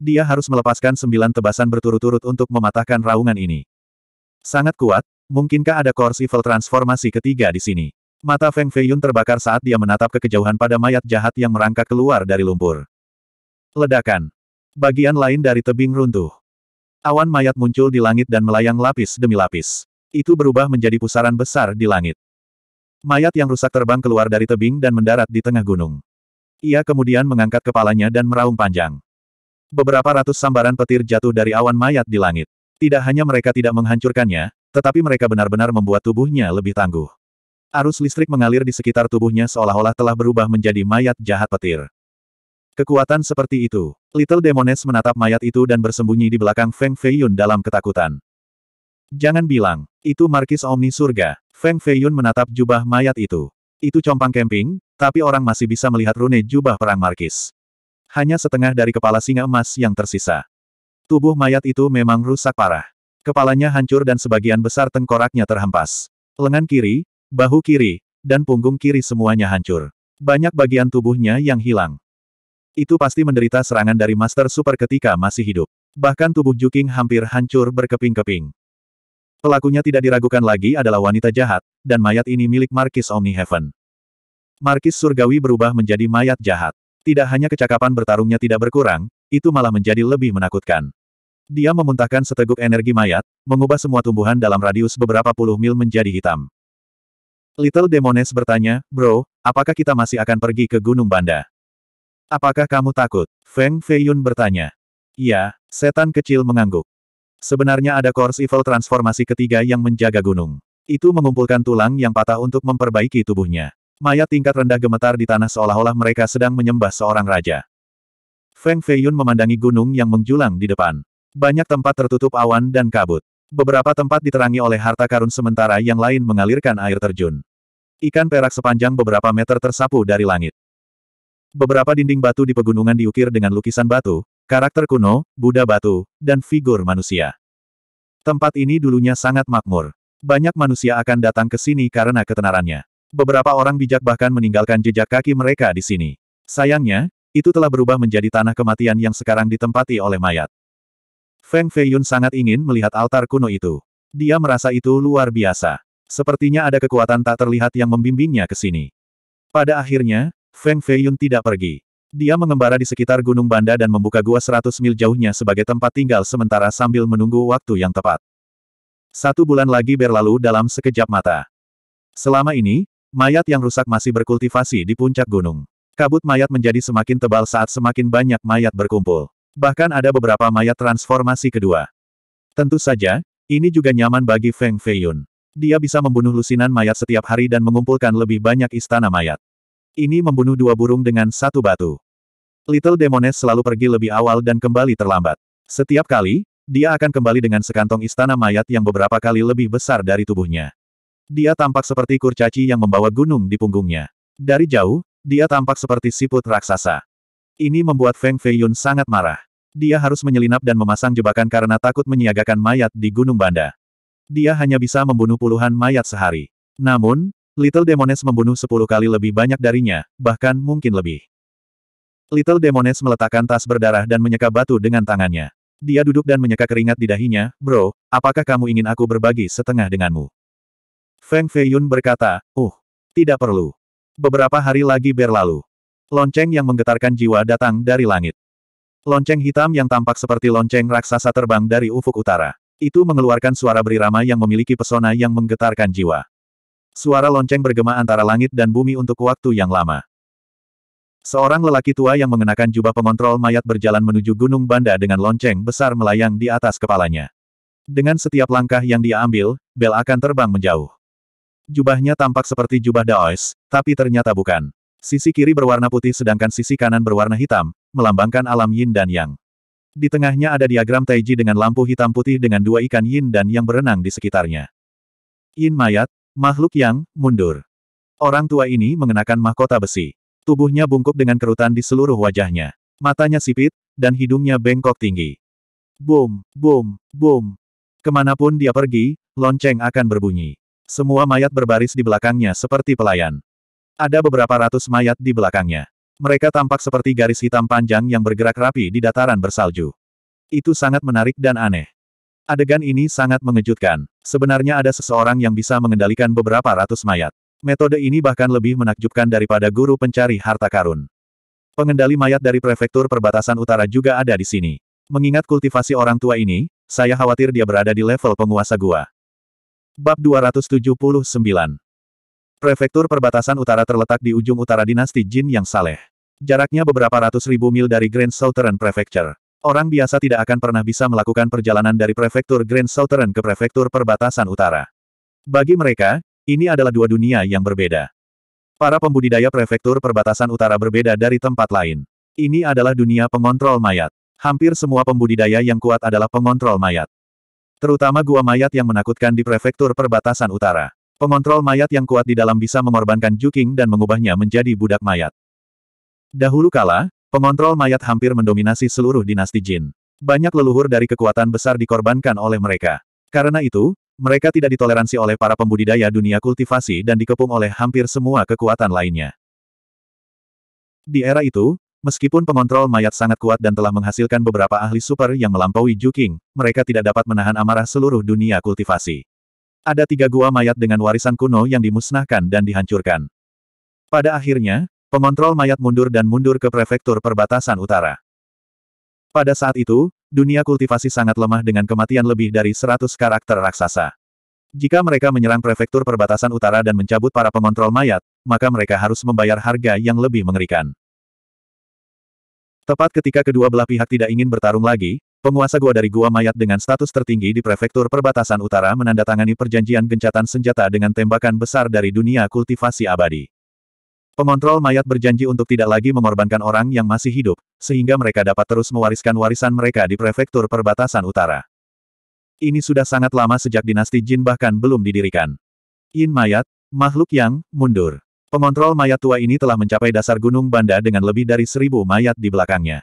Dia harus melepaskan sembilan tebasan berturut-turut untuk mematahkan raungan ini. Sangat kuat, mungkinkah ada Core Evil Transformasi ketiga di sini? Mata Feng Feiyun terbakar saat dia menatap ke kejauhan pada mayat jahat yang merangkak keluar dari lumpur. Ledakan. Bagian lain dari tebing runtuh. Awan mayat muncul di langit dan melayang lapis demi lapis. Itu berubah menjadi pusaran besar di langit. Mayat yang rusak terbang keluar dari tebing dan mendarat di tengah gunung. Ia kemudian mengangkat kepalanya dan meraung panjang. Beberapa ratus sambaran petir jatuh dari awan mayat di langit. Tidak hanya mereka tidak menghancurkannya, tetapi mereka benar-benar membuat tubuhnya lebih tangguh. Arus listrik mengalir di sekitar tubuhnya seolah-olah telah berubah menjadi mayat jahat petir. Kekuatan seperti itu. Little Demoness menatap mayat itu dan bersembunyi di belakang Feng Feiyun dalam ketakutan. Jangan bilang, itu Markis Omni Surga. Feng Feiyun menatap jubah mayat itu. Itu compang camping, tapi orang masih bisa melihat rune jubah perang Markis. Hanya setengah dari kepala singa emas yang tersisa. Tubuh mayat itu memang rusak parah. Kepalanya hancur dan sebagian besar tengkoraknya terhempas. Lengan kiri, bahu kiri, dan punggung kiri semuanya hancur. Banyak bagian tubuhnya yang hilang. Itu pasti menderita serangan dari Master Super ketika masih hidup. Bahkan tubuh Juking hampir hancur berkeping-keping. Pelakunya tidak diragukan lagi adalah wanita jahat, dan mayat ini milik Markis Heaven. Markis Surgawi berubah menjadi mayat jahat. Tidak hanya kecakapan bertarungnya tidak berkurang, itu malah menjadi lebih menakutkan. Dia memuntahkan seteguk energi mayat, mengubah semua tumbuhan dalam radius beberapa puluh mil menjadi hitam. Little Demones bertanya, Bro, apakah kita masih akan pergi ke Gunung Banda? Apakah kamu takut? Feng Feiyun bertanya. Iya, setan kecil mengangguk. Sebenarnya ada Course Evil transformasi ketiga yang menjaga gunung. Itu mengumpulkan tulang yang patah untuk memperbaiki tubuhnya. Mayat tingkat rendah gemetar di tanah seolah-olah mereka sedang menyembah seorang raja. Feng Feiyun memandangi gunung yang menjulang di depan. Banyak tempat tertutup awan dan kabut. Beberapa tempat diterangi oleh harta karun sementara yang lain mengalirkan air terjun. Ikan perak sepanjang beberapa meter tersapu dari langit. Beberapa dinding batu di pegunungan diukir dengan lukisan batu, karakter kuno, Buddha batu, dan figur manusia. Tempat ini dulunya sangat makmur. Banyak manusia akan datang ke sini karena ketenarannya. Beberapa orang bijak bahkan meninggalkan jejak kaki mereka di sini. Sayangnya, itu telah berubah menjadi tanah kematian yang sekarang ditempati oleh mayat. Feng Feiyun sangat ingin melihat altar kuno itu. Dia merasa itu luar biasa. Sepertinya ada kekuatan tak terlihat yang membimbingnya ke sini. Pada akhirnya, Feng Feiyun tidak pergi. Dia mengembara di sekitar Gunung Banda dan membuka gua 100 mil jauhnya sebagai tempat tinggal sementara sambil menunggu waktu yang tepat. Satu bulan lagi berlalu dalam sekejap mata. Selama ini, mayat yang rusak masih berkultivasi di puncak gunung. Kabut mayat menjadi semakin tebal saat semakin banyak mayat berkumpul. Bahkan ada beberapa mayat transformasi kedua. Tentu saja, ini juga nyaman bagi Feng Feiyun. Dia bisa membunuh lusinan mayat setiap hari dan mengumpulkan lebih banyak istana mayat. Ini membunuh dua burung dengan satu batu. Little Demoness selalu pergi lebih awal dan kembali terlambat. Setiap kali, dia akan kembali dengan sekantong istana mayat yang beberapa kali lebih besar dari tubuhnya. Dia tampak seperti kurcaci yang membawa gunung di punggungnya. Dari jauh, dia tampak seperti siput raksasa. Ini membuat Feng Feiyun sangat marah. Dia harus menyelinap dan memasang jebakan karena takut menyiagakan mayat di Gunung Banda. Dia hanya bisa membunuh puluhan mayat sehari. Namun, Little Demones membunuh sepuluh kali lebih banyak darinya, bahkan mungkin lebih. Little Demones meletakkan tas berdarah dan menyeka batu dengan tangannya. Dia duduk dan menyeka keringat di dahinya, bro, apakah kamu ingin aku berbagi setengah denganmu? Feng Feiyun berkata, uh, tidak perlu. Beberapa hari lagi berlalu. Lonceng yang menggetarkan jiwa datang dari langit. Lonceng hitam yang tampak seperti lonceng raksasa terbang dari ufuk utara. Itu mengeluarkan suara berirama yang memiliki pesona yang menggetarkan jiwa. Suara lonceng bergema antara langit dan bumi untuk waktu yang lama. Seorang lelaki tua yang mengenakan jubah pengontrol mayat berjalan menuju Gunung Banda dengan lonceng besar melayang di atas kepalanya. Dengan setiap langkah yang dia ambil, Bel akan terbang menjauh. Jubahnya tampak seperti jubah Daois, tapi ternyata bukan. Sisi kiri berwarna putih sedangkan sisi kanan berwarna hitam, melambangkan alam yin dan yang. Di tengahnya ada diagram Taiji dengan lampu hitam putih dengan dua ikan yin dan yang berenang di sekitarnya. Yin mayat, makhluk yang, mundur. Orang tua ini mengenakan mahkota besi. Tubuhnya bungkuk dengan kerutan di seluruh wajahnya. Matanya sipit, dan hidungnya bengkok tinggi. Boom, boom, boom. Kemanapun dia pergi, lonceng akan berbunyi. Semua mayat berbaris di belakangnya seperti pelayan. Ada beberapa ratus mayat di belakangnya. Mereka tampak seperti garis hitam panjang yang bergerak rapi di dataran bersalju. Itu sangat menarik dan aneh. Adegan ini sangat mengejutkan. Sebenarnya ada seseorang yang bisa mengendalikan beberapa ratus mayat. Metode ini bahkan lebih menakjubkan daripada guru pencari harta karun. Pengendali mayat dari prefektur perbatasan utara juga ada di sini. Mengingat kultivasi orang tua ini, saya khawatir dia berada di level penguasa gua. Bab 279 Prefektur perbatasan utara terletak di ujung utara dinasti Jin yang saleh. Jaraknya beberapa ratus ribu mil dari Grand Southern Prefecture. Orang biasa tidak akan pernah bisa melakukan perjalanan dari prefektur Grand Southern ke prefektur perbatasan utara. Bagi mereka, ini adalah dua dunia yang berbeda. Para pembudidaya prefektur perbatasan utara berbeda dari tempat lain. Ini adalah dunia pengontrol mayat. Hampir semua pembudidaya yang kuat adalah pengontrol mayat. Terutama gua mayat yang menakutkan di prefektur perbatasan utara. Pengontrol mayat yang kuat di dalam bisa mengorbankan Juking dan mengubahnya menjadi budak mayat. Dahulu kala, pengontrol mayat hampir mendominasi seluruh dinasti Jin. Banyak leluhur dari kekuatan besar dikorbankan oleh mereka. Karena itu, mereka tidak ditoleransi oleh para pembudidaya dunia kultivasi dan dikepung oleh hampir semua kekuatan lainnya. Di era itu, meskipun pengontrol mayat sangat kuat dan telah menghasilkan beberapa ahli super yang melampaui Juking, mereka tidak dapat menahan amarah seluruh dunia kultivasi. Ada tiga gua mayat dengan warisan kuno yang dimusnahkan dan dihancurkan. Pada akhirnya, pengontrol mayat mundur dan mundur ke prefektur perbatasan utara. Pada saat itu, dunia kultivasi sangat lemah dengan kematian lebih dari 100 karakter raksasa. Jika mereka menyerang prefektur perbatasan utara dan mencabut para pengontrol mayat, maka mereka harus membayar harga yang lebih mengerikan. Tepat ketika kedua belah pihak tidak ingin bertarung lagi, Penguasa gua dari gua mayat dengan status tertinggi di prefektur perbatasan utara menandatangani perjanjian gencatan senjata dengan tembakan besar dari dunia kultivasi abadi. Pengontrol mayat berjanji untuk tidak lagi mengorbankan orang yang masih hidup, sehingga mereka dapat terus mewariskan warisan mereka di prefektur perbatasan utara. Ini sudah sangat lama sejak dinasti Jin bahkan belum didirikan. Yin mayat, makhluk yang, mundur. Pengontrol mayat tua ini telah mencapai dasar gunung Banda dengan lebih dari seribu mayat di belakangnya.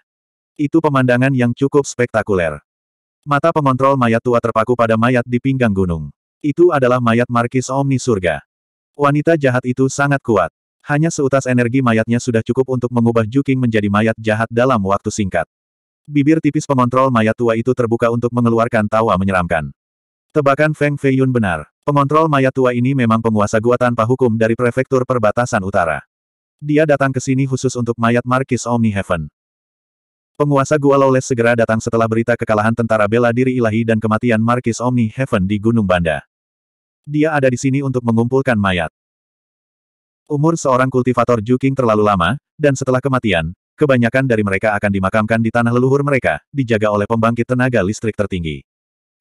Itu pemandangan yang cukup spektakuler. Mata pengontrol mayat tua terpaku pada mayat di pinggang gunung. Itu adalah mayat Markis Omni Surga. Wanita jahat itu sangat kuat. Hanya seutas energi mayatnya sudah cukup untuk mengubah Juking menjadi mayat jahat dalam waktu singkat. Bibir tipis pengontrol mayat tua itu terbuka untuk mengeluarkan tawa menyeramkan. Tebakan Feng Feiyun benar. Pengontrol mayat tua ini memang penguasa gua tanpa hukum dari prefektur perbatasan utara. Dia datang ke sini khusus untuk mayat Markis Omni Heaven. Penguasa Gua Lawless segera datang setelah berita kekalahan tentara bela diri ilahi dan kematian Markis Omni Heaven di Gunung Banda. Dia ada di sini untuk mengumpulkan mayat. Umur seorang kultivator Juking terlalu lama, dan setelah kematian, kebanyakan dari mereka akan dimakamkan di tanah leluhur mereka, dijaga oleh pembangkit tenaga listrik tertinggi.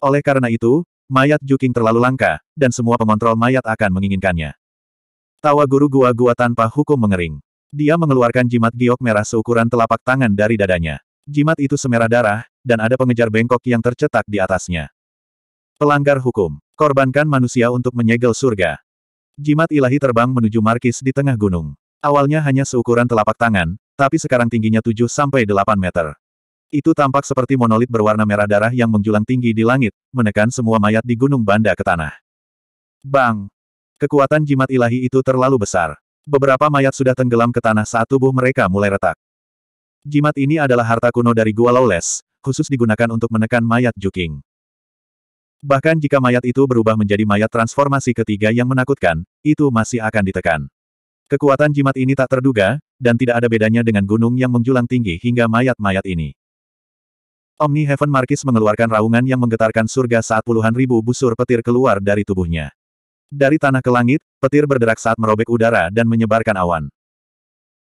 Oleh karena itu, mayat Juking terlalu langka, dan semua pengontrol mayat akan menginginkannya. Tawa guru gua-gua tanpa hukum mengering. Dia mengeluarkan jimat giok merah seukuran telapak tangan dari dadanya. Jimat itu semerah darah, dan ada pengejar bengkok yang tercetak di atasnya. Pelanggar hukum, korbankan manusia untuk menyegel surga. Jimat ilahi terbang menuju Markis di tengah gunung. Awalnya hanya seukuran telapak tangan, tapi sekarang tingginya 7-8 meter. Itu tampak seperti monolit berwarna merah darah yang menjulang tinggi di langit, menekan semua mayat di gunung banda ke tanah. Bang! Kekuatan jimat ilahi itu terlalu besar. Beberapa mayat sudah tenggelam ke tanah saat tubuh mereka mulai retak. Jimat ini adalah harta kuno dari Gua Lawless, khusus digunakan untuk menekan mayat Juking. Bahkan jika mayat itu berubah menjadi mayat transformasi ketiga yang menakutkan, itu masih akan ditekan. Kekuatan jimat ini tak terduga, dan tidak ada bedanya dengan gunung yang menjulang tinggi hingga mayat-mayat ini. Omni Heaven Markis mengeluarkan raungan yang menggetarkan surga saat puluhan ribu busur petir keluar dari tubuhnya. Dari tanah ke langit, petir berderak saat merobek udara dan menyebarkan awan.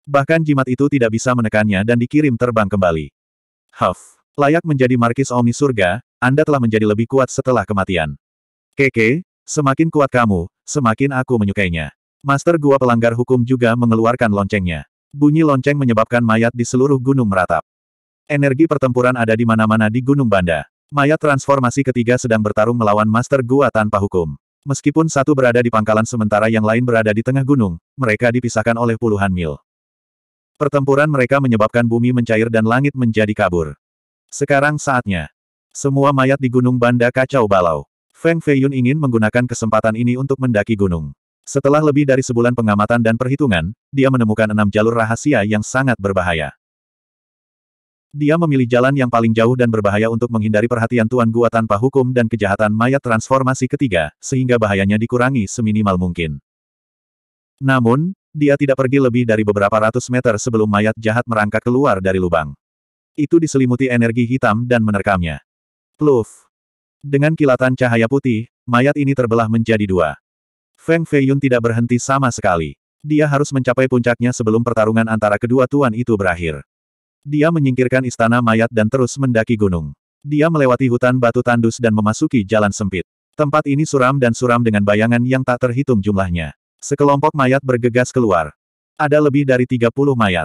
Bahkan jimat itu tidak bisa menekannya dan dikirim terbang kembali. Huff. Layak menjadi Markis Omni Surga, Anda telah menjadi lebih kuat setelah kematian. Keke, semakin kuat kamu, semakin aku menyukainya. Master Gua Pelanggar Hukum juga mengeluarkan loncengnya. Bunyi lonceng menyebabkan mayat di seluruh gunung meratap. Energi pertempuran ada di mana-mana di Gunung Banda. Mayat transformasi ketiga sedang bertarung melawan Master Gua tanpa hukum. Meskipun satu berada di pangkalan sementara yang lain berada di tengah gunung, mereka dipisahkan oleh puluhan mil. Pertempuran mereka menyebabkan bumi mencair dan langit menjadi kabur. Sekarang saatnya. Semua mayat di Gunung Banda kacau balau. Feng Feiyun ingin menggunakan kesempatan ini untuk mendaki gunung. Setelah lebih dari sebulan pengamatan dan perhitungan, dia menemukan enam jalur rahasia yang sangat berbahaya. Dia memilih jalan yang paling jauh dan berbahaya untuk menghindari perhatian Tuan Gua tanpa hukum dan kejahatan mayat transformasi ketiga, sehingga bahayanya dikurangi seminimal mungkin. Namun, dia tidak pergi lebih dari beberapa ratus meter sebelum mayat jahat merangkak keluar dari lubang. Itu diselimuti energi hitam dan menerkamnya. Pluf. Dengan kilatan cahaya putih, mayat ini terbelah menjadi dua. Feng Feiyun tidak berhenti sama sekali. Dia harus mencapai puncaknya sebelum pertarungan antara kedua tuan itu berakhir. Dia menyingkirkan istana mayat dan terus mendaki gunung. Dia melewati hutan batu tandus dan memasuki jalan sempit. Tempat ini suram dan suram dengan bayangan yang tak terhitung jumlahnya. Sekelompok mayat bergegas keluar. Ada lebih dari 30 mayat.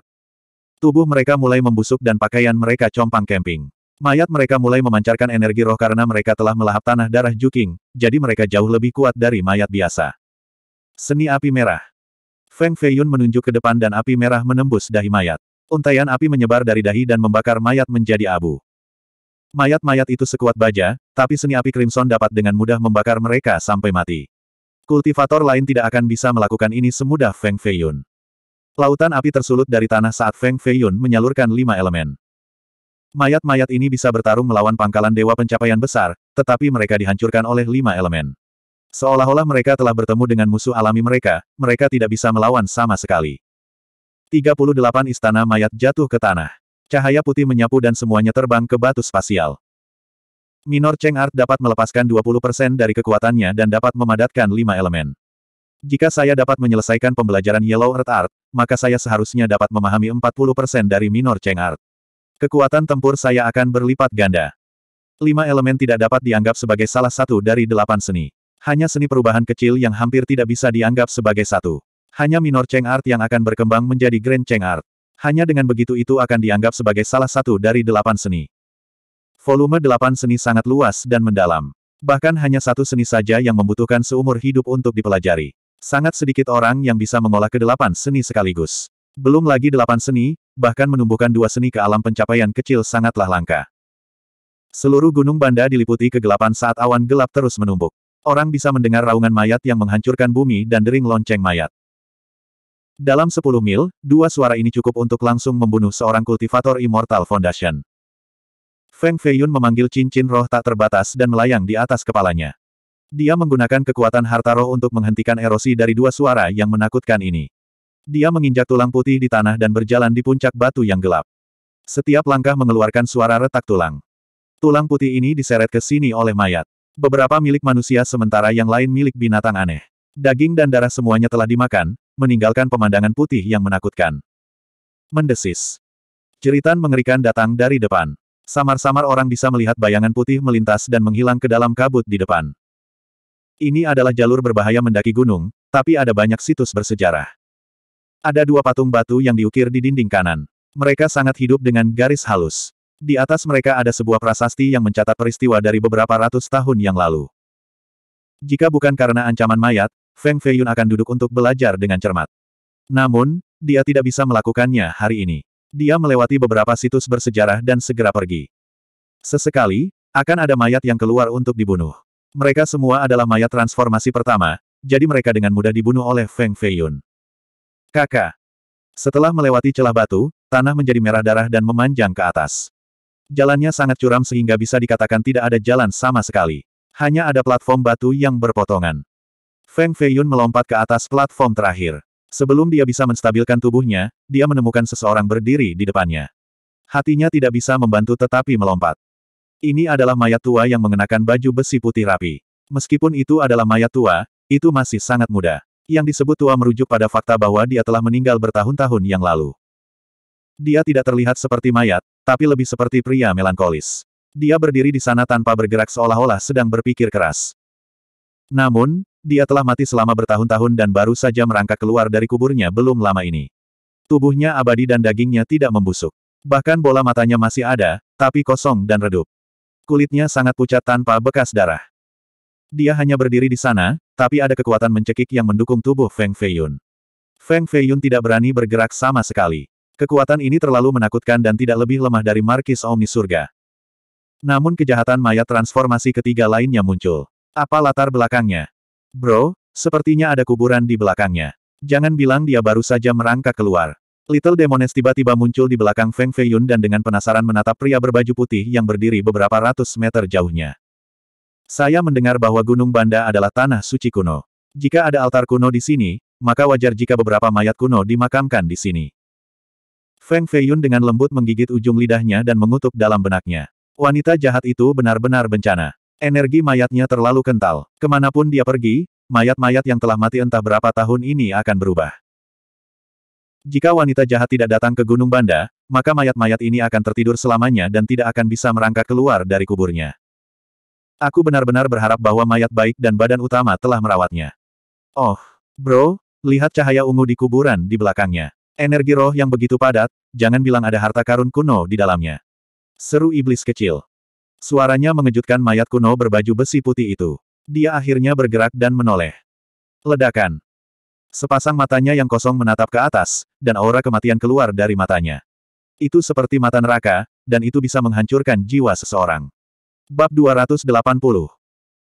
Tubuh mereka mulai membusuk dan pakaian mereka compang camping. Mayat mereka mulai memancarkan energi roh karena mereka telah melahap tanah darah Juking, jadi mereka jauh lebih kuat dari mayat biasa. Seni api merah. Feng Feiyun menunjuk ke depan dan api merah menembus dahi mayat. Untaian api menyebar dari dahi dan membakar mayat menjadi abu. Mayat-mayat itu sekuat baja, tapi seni api Crimson dapat dengan mudah membakar mereka sampai mati. Kultivator lain tidak akan bisa melakukan ini semudah Feng Feiyun. Lautan api tersulut dari tanah saat Feng Feiyun menyalurkan lima elemen. Mayat-mayat ini bisa bertarung melawan pangkalan dewa pencapaian besar, tetapi mereka dihancurkan oleh lima elemen. Seolah-olah mereka telah bertemu dengan musuh alami mereka, mereka tidak bisa melawan sama sekali. 38 istana mayat jatuh ke tanah. Cahaya putih menyapu dan semuanya terbang ke batu spasial. Minor Cheng Art dapat melepaskan 20% dari kekuatannya dan dapat memadatkan lima elemen. Jika saya dapat menyelesaikan pembelajaran Yellow Earth Art, maka saya seharusnya dapat memahami 40% dari Minor Cheng Art. Kekuatan tempur saya akan berlipat ganda. Lima elemen tidak dapat dianggap sebagai salah satu dari delapan seni. Hanya seni perubahan kecil yang hampir tidak bisa dianggap sebagai satu. Hanya minor Cheng Art yang akan berkembang menjadi Grand Cheng Art. Hanya dengan begitu itu akan dianggap sebagai salah satu dari delapan seni. Volume delapan seni sangat luas dan mendalam. Bahkan hanya satu seni saja yang membutuhkan seumur hidup untuk dipelajari. Sangat sedikit orang yang bisa mengolah kedelapan seni sekaligus. Belum lagi delapan seni, bahkan menumbuhkan dua seni ke alam pencapaian kecil sangatlah langka. Seluruh gunung Banda diliputi kegelapan saat awan gelap terus menumbuk. Orang bisa mendengar raungan mayat yang menghancurkan bumi dan dering lonceng mayat. Dalam 10 mil, dua suara ini cukup untuk langsung membunuh seorang kultivator Immortal Foundation. Feng Feiyun memanggil cincin roh tak terbatas dan melayang di atas kepalanya. Dia menggunakan kekuatan harta roh untuk menghentikan erosi dari dua suara yang menakutkan ini. Dia menginjak tulang putih di tanah dan berjalan di puncak batu yang gelap. Setiap langkah mengeluarkan suara retak tulang. Tulang putih ini diseret ke sini oleh mayat. Beberapa milik manusia sementara yang lain milik binatang aneh. Daging dan darah semuanya telah dimakan, meninggalkan pemandangan putih yang menakutkan. Mendesis. Ceritan mengerikan datang dari depan. Samar-samar orang bisa melihat bayangan putih melintas dan menghilang ke dalam kabut di depan. Ini adalah jalur berbahaya mendaki gunung, tapi ada banyak situs bersejarah. Ada dua patung batu yang diukir di dinding kanan. Mereka sangat hidup dengan garis halus. Di atas mereka ada sebuah prasasti yang mencatat peristiwa dari beberapa ratus tahun yang lalu. Jika bukan karena ancaman mayat, Feng Feiyun akan duduk untuk belajar dengan cermat. Namun, dia tidak bisa melakukannya hari ini. Dia melewati beberapa situs bersejarah dan segera pergi. Sesekali, akan ada mayat yang keluar untuk dibunuh. Mereka semua adalah mayat transformasi pertama, jadi mereka dengan mudah dibunuh oleh Feng Feiyun. Kakak. Setelah melewati celah batu, tanah menjadi merah darah dan memanjang ke atas. Jalannya sangat curam sehingga bisa dikatakan tidak ada jalan sama sekali. Hanya ada platform batu yang berpotongan. Feng Feiyun melompat ke atas platform terakhir. Sebelum dia bisa menstabilkan tubuhnya, dia menemukan seseorang berdiri di depannya. Hatinya tidak bisa membantu tetapi melompat. Ini adalah mayat tua yang mengenakan baju besi putih rapi. Meskipun itu adalah mayat tua, itu masih sangat muda. Yang disebut tua merujuk pada fakta bahwa dia telah meninggal bertahun-tahun yang lalu. Dia tidak terlihat seperti mayat, tapi lebih seperti pria melankolis. Dia berdiri di sana tanpa bergerak seolah-olah sedang berpikir keras. Namun, dia telah mati selama bertahun-tahun dan baru saja merangkak keluar dari kuburnya belum lama ini. Tubuhnya abadi dan dagingnya tidak membusuk. Bahkan bola matanya masih ada, tapi kosong dan redup. Kulitnya sangat pucat tanpa bekas darah. Dia hanya berdiri di sana, tapi ada kekuatan mencekik yang mendukung tubuh Feng Feiyun. Feng Feiyun tidak berani bergerak sama sekali. Kekuatan ini terlalu menakutkan dan tidak lebih lemah dari Markis Omni Surga. Namun kejahatan mayat transformasi ketiga lainnya muncul. Apa latar belakangnya? Bro, sepertinya ada kuburan di belakangnya. Jangan bilang dia baru saja merangkak keluar. Little Demones tiba-tiba muncul di belakang Feng Feiyun dan dengan penasaran menatap pria berbaju putih yang berdiri beberapa ratus meter jauhnya. Saya mendengar bahwa Gunung Banda adalah tanah suci kuno. Jika ada altar kuno di sini, maka wajar jika beberapa mayat kuno dimakamkan di sini. Feng Feiyun dengan lembut menggigit ujung lidahnya dan mengutuk dalam benaknya. Wanita jahat itu benar-benar bencana. Energi mayatnya terlalu kental. Kemanapun dia pergi, mayat-mayat yang telah mati entah berapa tahun ini akan berubah. Jika wanita jahat tidak datang ke Gunung Banda, maka mayat-mayat ini akan tertidur selamanya dan tidak akan bisa merangkak keluar dari kuburnya. Aku benar-benar berharap bahwa mayat baik dan badan utama telah merawatnya. Oh, bro, lihat cahaya ungu di kuburan di belakangnya. Energi roh yang begitu padat, jangan bilang ada harta karun kuno di dalamnya. Seru iblis kecil. Suaranya mengejutkan mayat kuno berbaju besi putih itu. Dia akhirnya bergerak dan menoleh. Ledakan. Sepasang matanya yang kosong menatap ke atas, dan aura kematian keluar dari matanya. Itu seperti mata neraka, dan itu bisa menghancurkan jiwa seseorang. Bab 280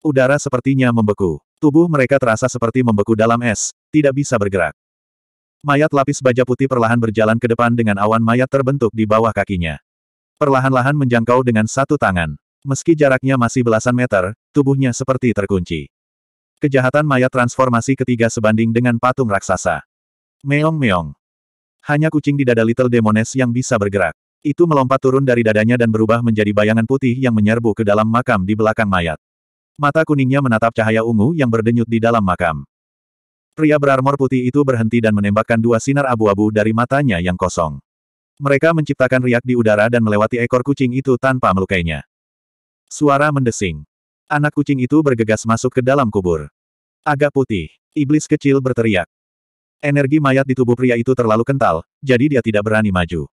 Udara sepertinya membeku. Tubuh mereka terasa seperti membeku dalam es, tidak bisa bergerak. Mayat lapis baja putih perlahan berjalan ke depan dengan awan mayat terbentuk di bawah kakinya perlahan-lahan menjangkau dengan satu tangan. Meski jaraknya masih belasan meter, tubuhnya seperti terkunci. Kejahatan mayat transformasi ketiga sebanding dengan patung raksasa. Meong-meong. Hanya kucing di dada Little Demones yang bisa bergerak. Itu melompat turun dari dadanya dan berubah menjadi bayangan putih yang menyerbu ke dalam makam di belakang mayat. Mata kuningnya menatap cahaya ungu yang berdenyut di dalam makam. Pria berarmor putih itu berhenti dan menembakkan dua sinar abu-abu dari matanya yang kosong. Mereka menciptakan riak di udara dan melewati ekor kucing itu tanpa melukainya. Suara mendesing. Anak kucing itu bergegas masuk ke dalam kubur. Agak putih. Iblis kecil berteriak. Energi mayat di tubuh pria itu terlalu kental, jadi dia tidak berani maju.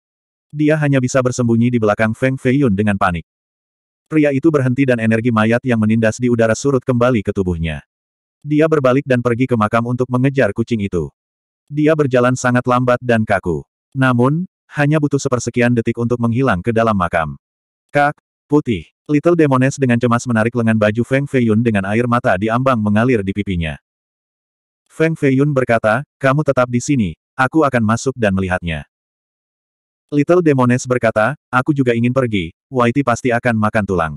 Dia hanya bisa bersembunyi di belakang Feng Feiyun dengan panik. Pria itu berhenti dan energi mayat yang menindas di udara surut kembali ke tubuhnya. Dia berbalik dan pergi ke makam untuk mengejar kucing itu. Dia berjalan sangat lambat dan kaku. Namun, hanya butuh sepersekian detik untuk menghilang ke dalam makam. Kak, putih. Little Demones dengan cemas menarik lengan baju Feng Feiyun dengan air mata di ambang mengalir di pipinya. Feng Feiyun berkata, kamu tetap di sini, aku akan masuk dan melihatnya. Little Demones berkata, aku juga ingin pergi, Whitey pasti akan makan tulang.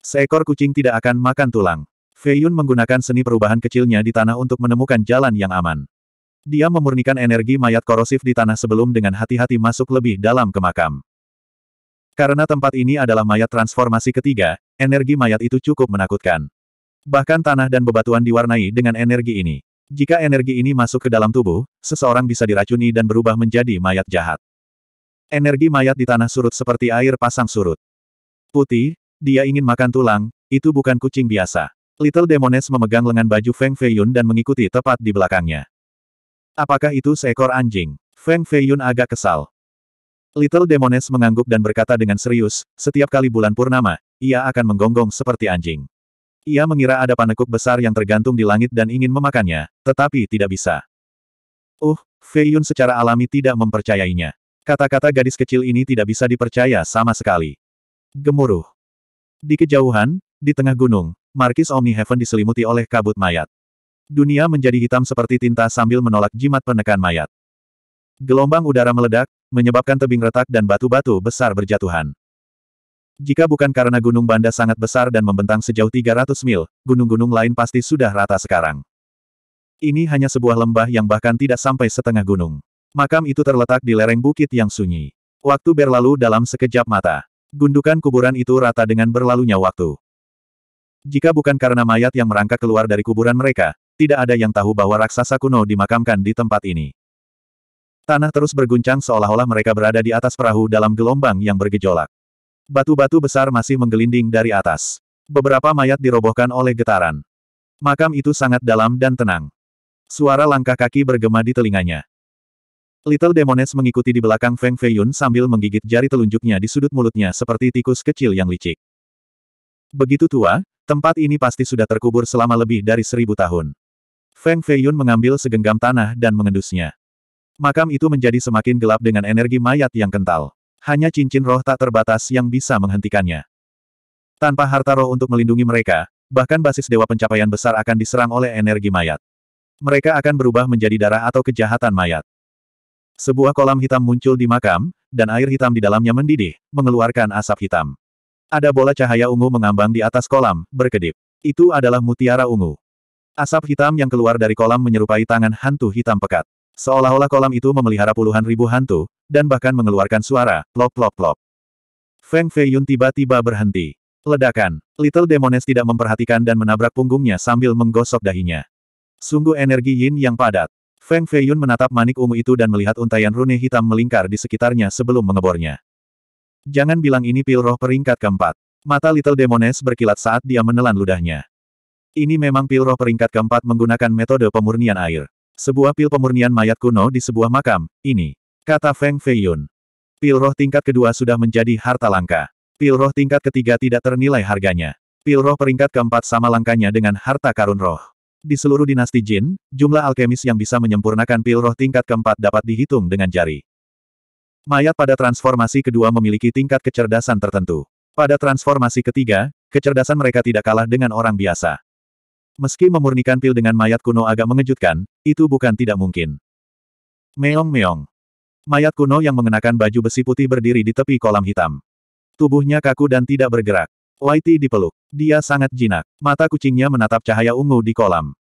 Seekor kucing tidak akan makan tulang. Feiyun menggunakan seni perubahan kecilnya di tanah untuk menemukan jalan yang aman. Dia memurnikan energi mayat korosif di tanah sebelum dengan hati-hati masuk lebih dalam ke makam. Karena tempat ini adalah mayat transformasi ketiga, energi mayat itu cukup menakutkan. Bahkan tanah dan bebatuan diwarnai dengan energi ini. Jika energi ini masuk ke dalam tubuh, seseorang bisa diracuni dan berubah menjadi mayat jahat. Energi mayat di tanah surut seperti air pasang surut. Putih, dia ingin makan tulang, itu bukan kucing biasa. Little Demones memegang lengan baju Feng Feiyun dan mengikuti tepat di belakangnya. Apakah itu seekor anjing? Feng Feiyun agak kesal. Little Demones mengangguk dan berkata dengan serius, setiap kali bulan purnama, ia akan menggonggong seperti anjing. Ia mengira ada panekuk besar yang tergantung di langit dan ingin memakannya, tetapi tidak bisa. Uh, Feiyun secara alami tidak mempercayainya. Kata-kata gadis kecil ini tidak bisa dipercaya sama sekali. Gemuruh. Di kejauhan, di tengah gunung, Markis Omni Heaven diselimuti oleh kabut mayat. Dunia menjadi hitam seperti tinta sambil menolak jimat penekan mayat. Gelombang udara meledak, menyebabkan tebing retak dan batu-batu besar berjatuhan. Jika bukan karena Gunung Banda sangat besar dan membentang sejauh 300 mil, gunung-gunung lain pasti sudah rata sekarang. Ini hanya sebuah lembah yang bahkan tidak sampai setengah gunung. Makam itu terletak di lereng bukit yang sunyi. Waktu berlalu dalam sekejap mata. Gundukan kuburan itu rata dengan berlalunya waktu. Jika bukan karena mayat yang merangkak keluar dari kuburan mereka, tidak ada yang tahu bahwa raksasa kuno dimakamkan di tempat ini. Tanah terus berguncang seolah-olah mereka berada di atas perahu dalam gelombang yang bergejolak. Batu-batu besar masih menggelinding dari atas. Beberapa mayat dirobohkan oleh getaran. Makam itu sangat dalam dan tenang. Suara langkah kaki bergema di telinganya. Little Demones mengikuti di belakang Feng Feiyun sambil menggigit jari telunjuknya di sudut mulutnya seperti tikus kecil yang licik. Begitu tua, tempat ini pasti sudah terkubur selama lebih dari seribu tahun. Feng Feiyun mengambil segenggam tanah dan mengendusnya. Makam itu menjadi semakin gelap dengan energi mayat yang kental. Hanya cincin roh tak terbatas yang bisa menghentikannya. Tanpa harta roh untuk melindungi mereka, bahkan basis dewa pencapaian besar akan diserang oleh energi mayat. Mereka akan berubah menjadi darah atau kejahatan mayat. Sebuah kolam hitam muncul di makam, dan air hitam di dalamnya mendidih, mengeluarkan asap hitam. Ada bola cahaya ungu mengambang di atas kolam, berkedip. Itu adalah mutiara ungu. Asap hitam yang keluar dari kolam menyerupai tangan hantu hitam pekat. Seolah-olah kolam itu memelihara puluhan ribu hantu, dan bahkan mengeluarkan suara, plop-plop-plop. Feng Feiyun tiba-tiba berhenti. Ledakan. Little Demones tidak memperhatikan dan menabrak punggungnya sambil menggosok dahinya. Sungguh energi yin yang padat. Feng Feiyun menatap manik ungu itu dan melihat untaian rune hitam melingkar di sekitarnya sebelum mengebornya. Jangan bilang ini pil roh peringkat keempat. Mata Little Demones berkilat saat dia menelan ludahnya. Ini memang pil roh peringkat keempat menggunakan metode pemurnian air. Sebuah pil pemurnian mayat kuno di sebuah makam, ini. Kata Feng Feiyun. Pil roh tingkat kedua sudah menjadi harta langka. Pil roh tingkat ketiga tidak ternilai harganya. Pil roh peringkat keempat sama langkanya dengan harta karun roh. Di seluruh dinasti Jin, jumlah alkemis yang bisa menyempurnakan pil roh tingkat keempat dapat dihitung dengan jari. Mayat pada transformasi kedua memiliki tingkat kecerdasan tertentu. Pada transformasi ketiga, kecerdasan mereka tidak kalah dengan orang biasa. Meski memurnikan pil dengan mayat kuno agak mengejutkan, itu bukan tidak mungkin. Meong-meong. Mayat kuno yang mengenakan baju besi putih berdiri di tepi kolam hitam. Tubuhnya kaku dan tidak bergerak. Whitey dipeluk. Dia sangat jinak. Mata kucingnya menatap cahaya ungu di kolam.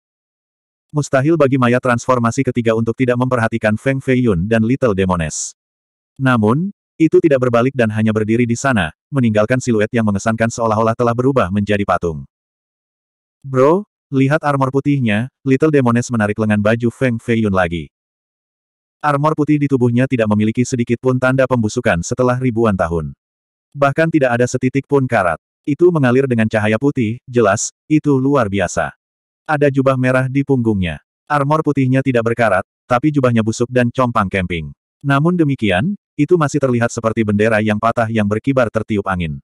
Mustahil bagi mayat transformasi ketiga untuk tidak memperhatikan Feng Feiyun dan Little Demones. Namun, itu tidak berbalik dan hanya berdiri di sana, meninggalkan siluet yang mengesankan seolah-olah telah berubah menjadi patung. Bro, Lihat armor putihnya, Little Demoness menarik lengan baju Feng Feiyun lagi. Armor putih di tubuhnya tidak memiliki sedikit pun tanda pembusukan setelah ribuan tahun. Bahkan tidak ada setitik pun karat. Itu mengalir dengan cahaya putih, jelas, itu luar biasa. Ada jubah merah di punggungnya. Armor putihnya tidak berkarat, tapi jubahnya busuk dan compang kemping. Namun demikian, itu masih terlihat seperti bendera yang patah yang berkibar tertiup angin.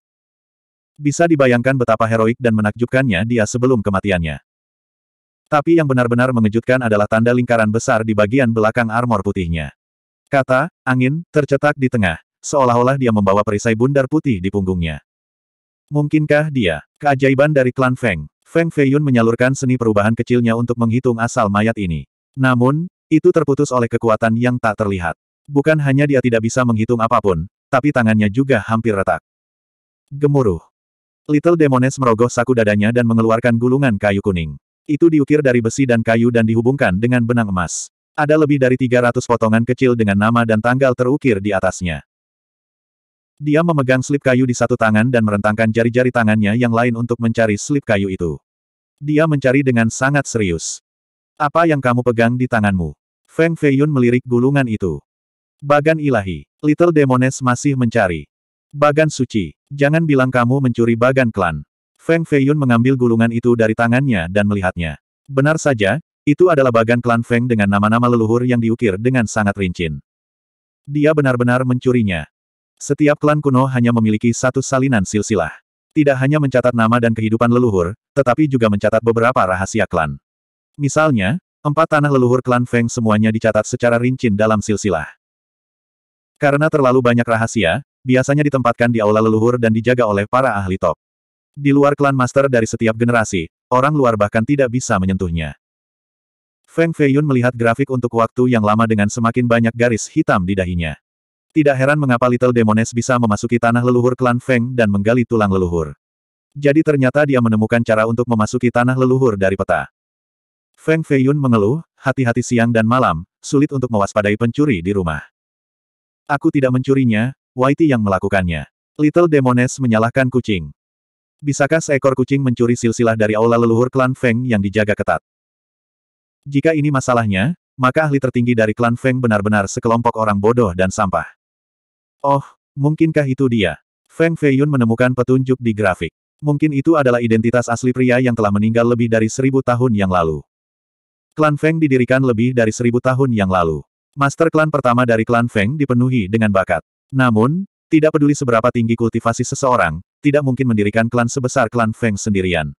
Bisa dibayangkan betapa heroik dan menakjubkannya dia sebelum kematiannya. Tapi yang benar-benar mengejutkan adalah tanda lingkaran besar di bagian belakang armor putihnya. Kata, angin, tercetak di tengah, seolah-olah dia membawa perisai bundar putih di punggungnya. Mungkinkah dia, keajaiban dari klan Feng? Feng Feiyun menyalurkan seni perubahan kecilnya untuk menghitung asal mayat ini. Namun, itu terputus oleh kekuatan yang tak terlihat. Bukan hanya dia tidak bisa menghitung apapun, tapi tangannya juga hampir retak. Gemuruh. Little Demones merogoh saku dadanya dan mengeluarkan gulungan kayu kuning. Itu diukir dari besi dan kayu dan dihubungkan dengan benang emas. Ada lebih dari 300 potongan kecil dengan nama dan tanggal terukir di atasnya. Dia memegang slip kayu di satu tangan dan merentangkan jari-jari tangannya yang lain untuk mencari slip kayu itu. Dia mencari dengan sangat serius. Apa yang kamu pegang di tanganmu? Feng Feiyun melirik gulungan itu. Bagan ilahi. Little Demones masih mencari. Bagan suci. Jangan bilang kamu mencuri bagan klan. Feng Feiyun mengambil gulungan itu dari tangannya dan melihatnya. Benar saja, itu adalah bagan klan Feng dengan nama-nama leluhur yang diukir dengan sangat rinci. Dia benar-benar mencurinya. Setiap klan kuno hanya memiliki satu salinan silsilah. Tidak hanya mencatat nama dan kehidupan leluhur, tetapi juga mencatat beberapa rahasia klan. Misalnya, empat tanah leluhur klan Feng semuanya dicatat secara rinci dalam silsilah. Karena terlalu banyak rahasia, biasanya ditempatkan di aula leluhur dan dijaga oleh para ahli top. Di luar klan master dari setiap generasi, orang luar bahkan tidak bisa menyentuhnya. Feng Feiyun melihat grafik untuk waktu yang lama dengan semakin banyak garis hitam di dahinya. Tidak heran mengapa Little Demones bisa memasuki tanah leluhur klan Feng dan menggali tulang leluhur. Jadi ternyata dia menemukan cara untuk memasuki tanah leluhur dari peta. Feng Feiyun mengeluh, hati-hati siang dan malam, sulit untuk mewaspadai pencuri di rumah. Aku tidak mencurinya, Whitey yang melakukannya. Little Demones menyalahkan kucing. Bisakah seekor kucing mencuri silsilah dari aula leluhur klan Feng yang dijaga ketat? Jika ini masalahnya, maka ahli tertinggi dari klan Feng benar-benar sekelompok orang bodoh dan sampah. Oh, mungkinkah itu dia? Feng Feiyun menemukan petunjuk di grafik. Mungkin itu adalah identitas asli pria yang telah meninggal lebih dari seribu tahun yang lalu. Klan Feng didirikan lebih dari seribu tahun yang lalu. Master klan pertama dari klan Feng dipenuhi dengan bakat. Namun, tidak peduli seberapa tinggi kultivasi seseorang, tidak mungkin mendirikan klan sebesar klan Feng sendirian.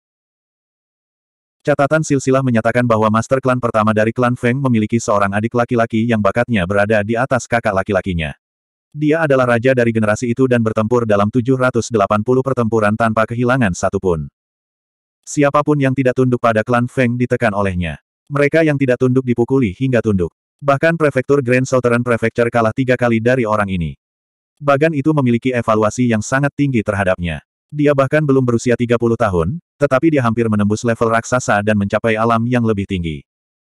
Catatan silsilah menyatakan bahwa master klan pertama dari klan Feng memiliki seorang adik laki-laki yang bakatnya berada di atas kakak laki-lakinya. Dia adalah raja dari generasi itu dan bertempur dalam 780 pertempuran tanpa kehilangan satupun. Siapapun yang tidak tunduk pada klan Feng ditekan olehnya. Mereka yang tidak tunduk dipukuli hingga tunduk. Bahkan prefektur Grand Southern Prefecture kalah tiga kali dari orang ini. Bagan itu memiliki evaluasi yang sangat tinggi terhadapnya. Dia bahkan belum berusia 30 tahun, tetapi dia hampir menembus level raksasa dan mencapai alam yang lebih tinggi.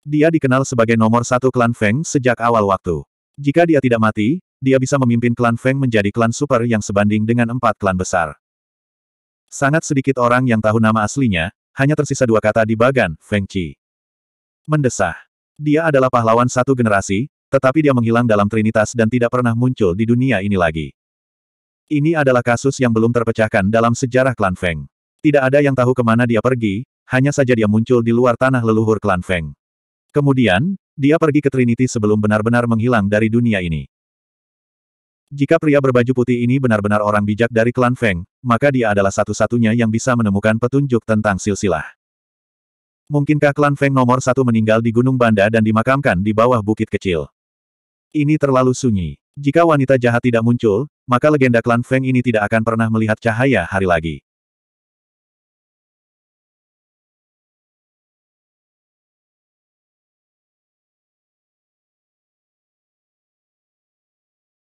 Dia dikenal sebagai nomor satu klan Feng sejak awal waktu. Jika dia tidak mati, dia bisa memimpin klan Feng menjadi klan super yang sebanding dengan empat klan besar. Sangat sedikit orang yang tahu nama aslinya, hanya tersisa dua kata di bagan, Feng Qi. Mendesah. Dia adalah pahlawan satu generasi, tetapi dia menghilang dalam Trinitas dan tidak pernah muncul di dunia ini lagi. Ini adalah kasus yang belum terpecahkan dalam sejarah klan Feng. Tidak ada yang tahu kemana dia pergi, hanya saja dia muncul di luar tanah leluhur klan Feng. Kemudian, dia pergi ke Trinity sebelum benar-benar menghilang dari dunia ini. Jika pria berbaju putih ini benar-benar orang bijak dari klan Feng, maka dia adalah satu-satunya yang bisa menemukan petunjuk tentang silsilah. Mungkinkah klan Feng nomor satu meninggal di Gunung Banda dan dimakamkan di bawah bukit kecil? Ini terlalu sunyi. Jika wanita jahat tidak muncul, maka legenda klan Feng ini tidak akan pernah melihat cahaya hari lagi.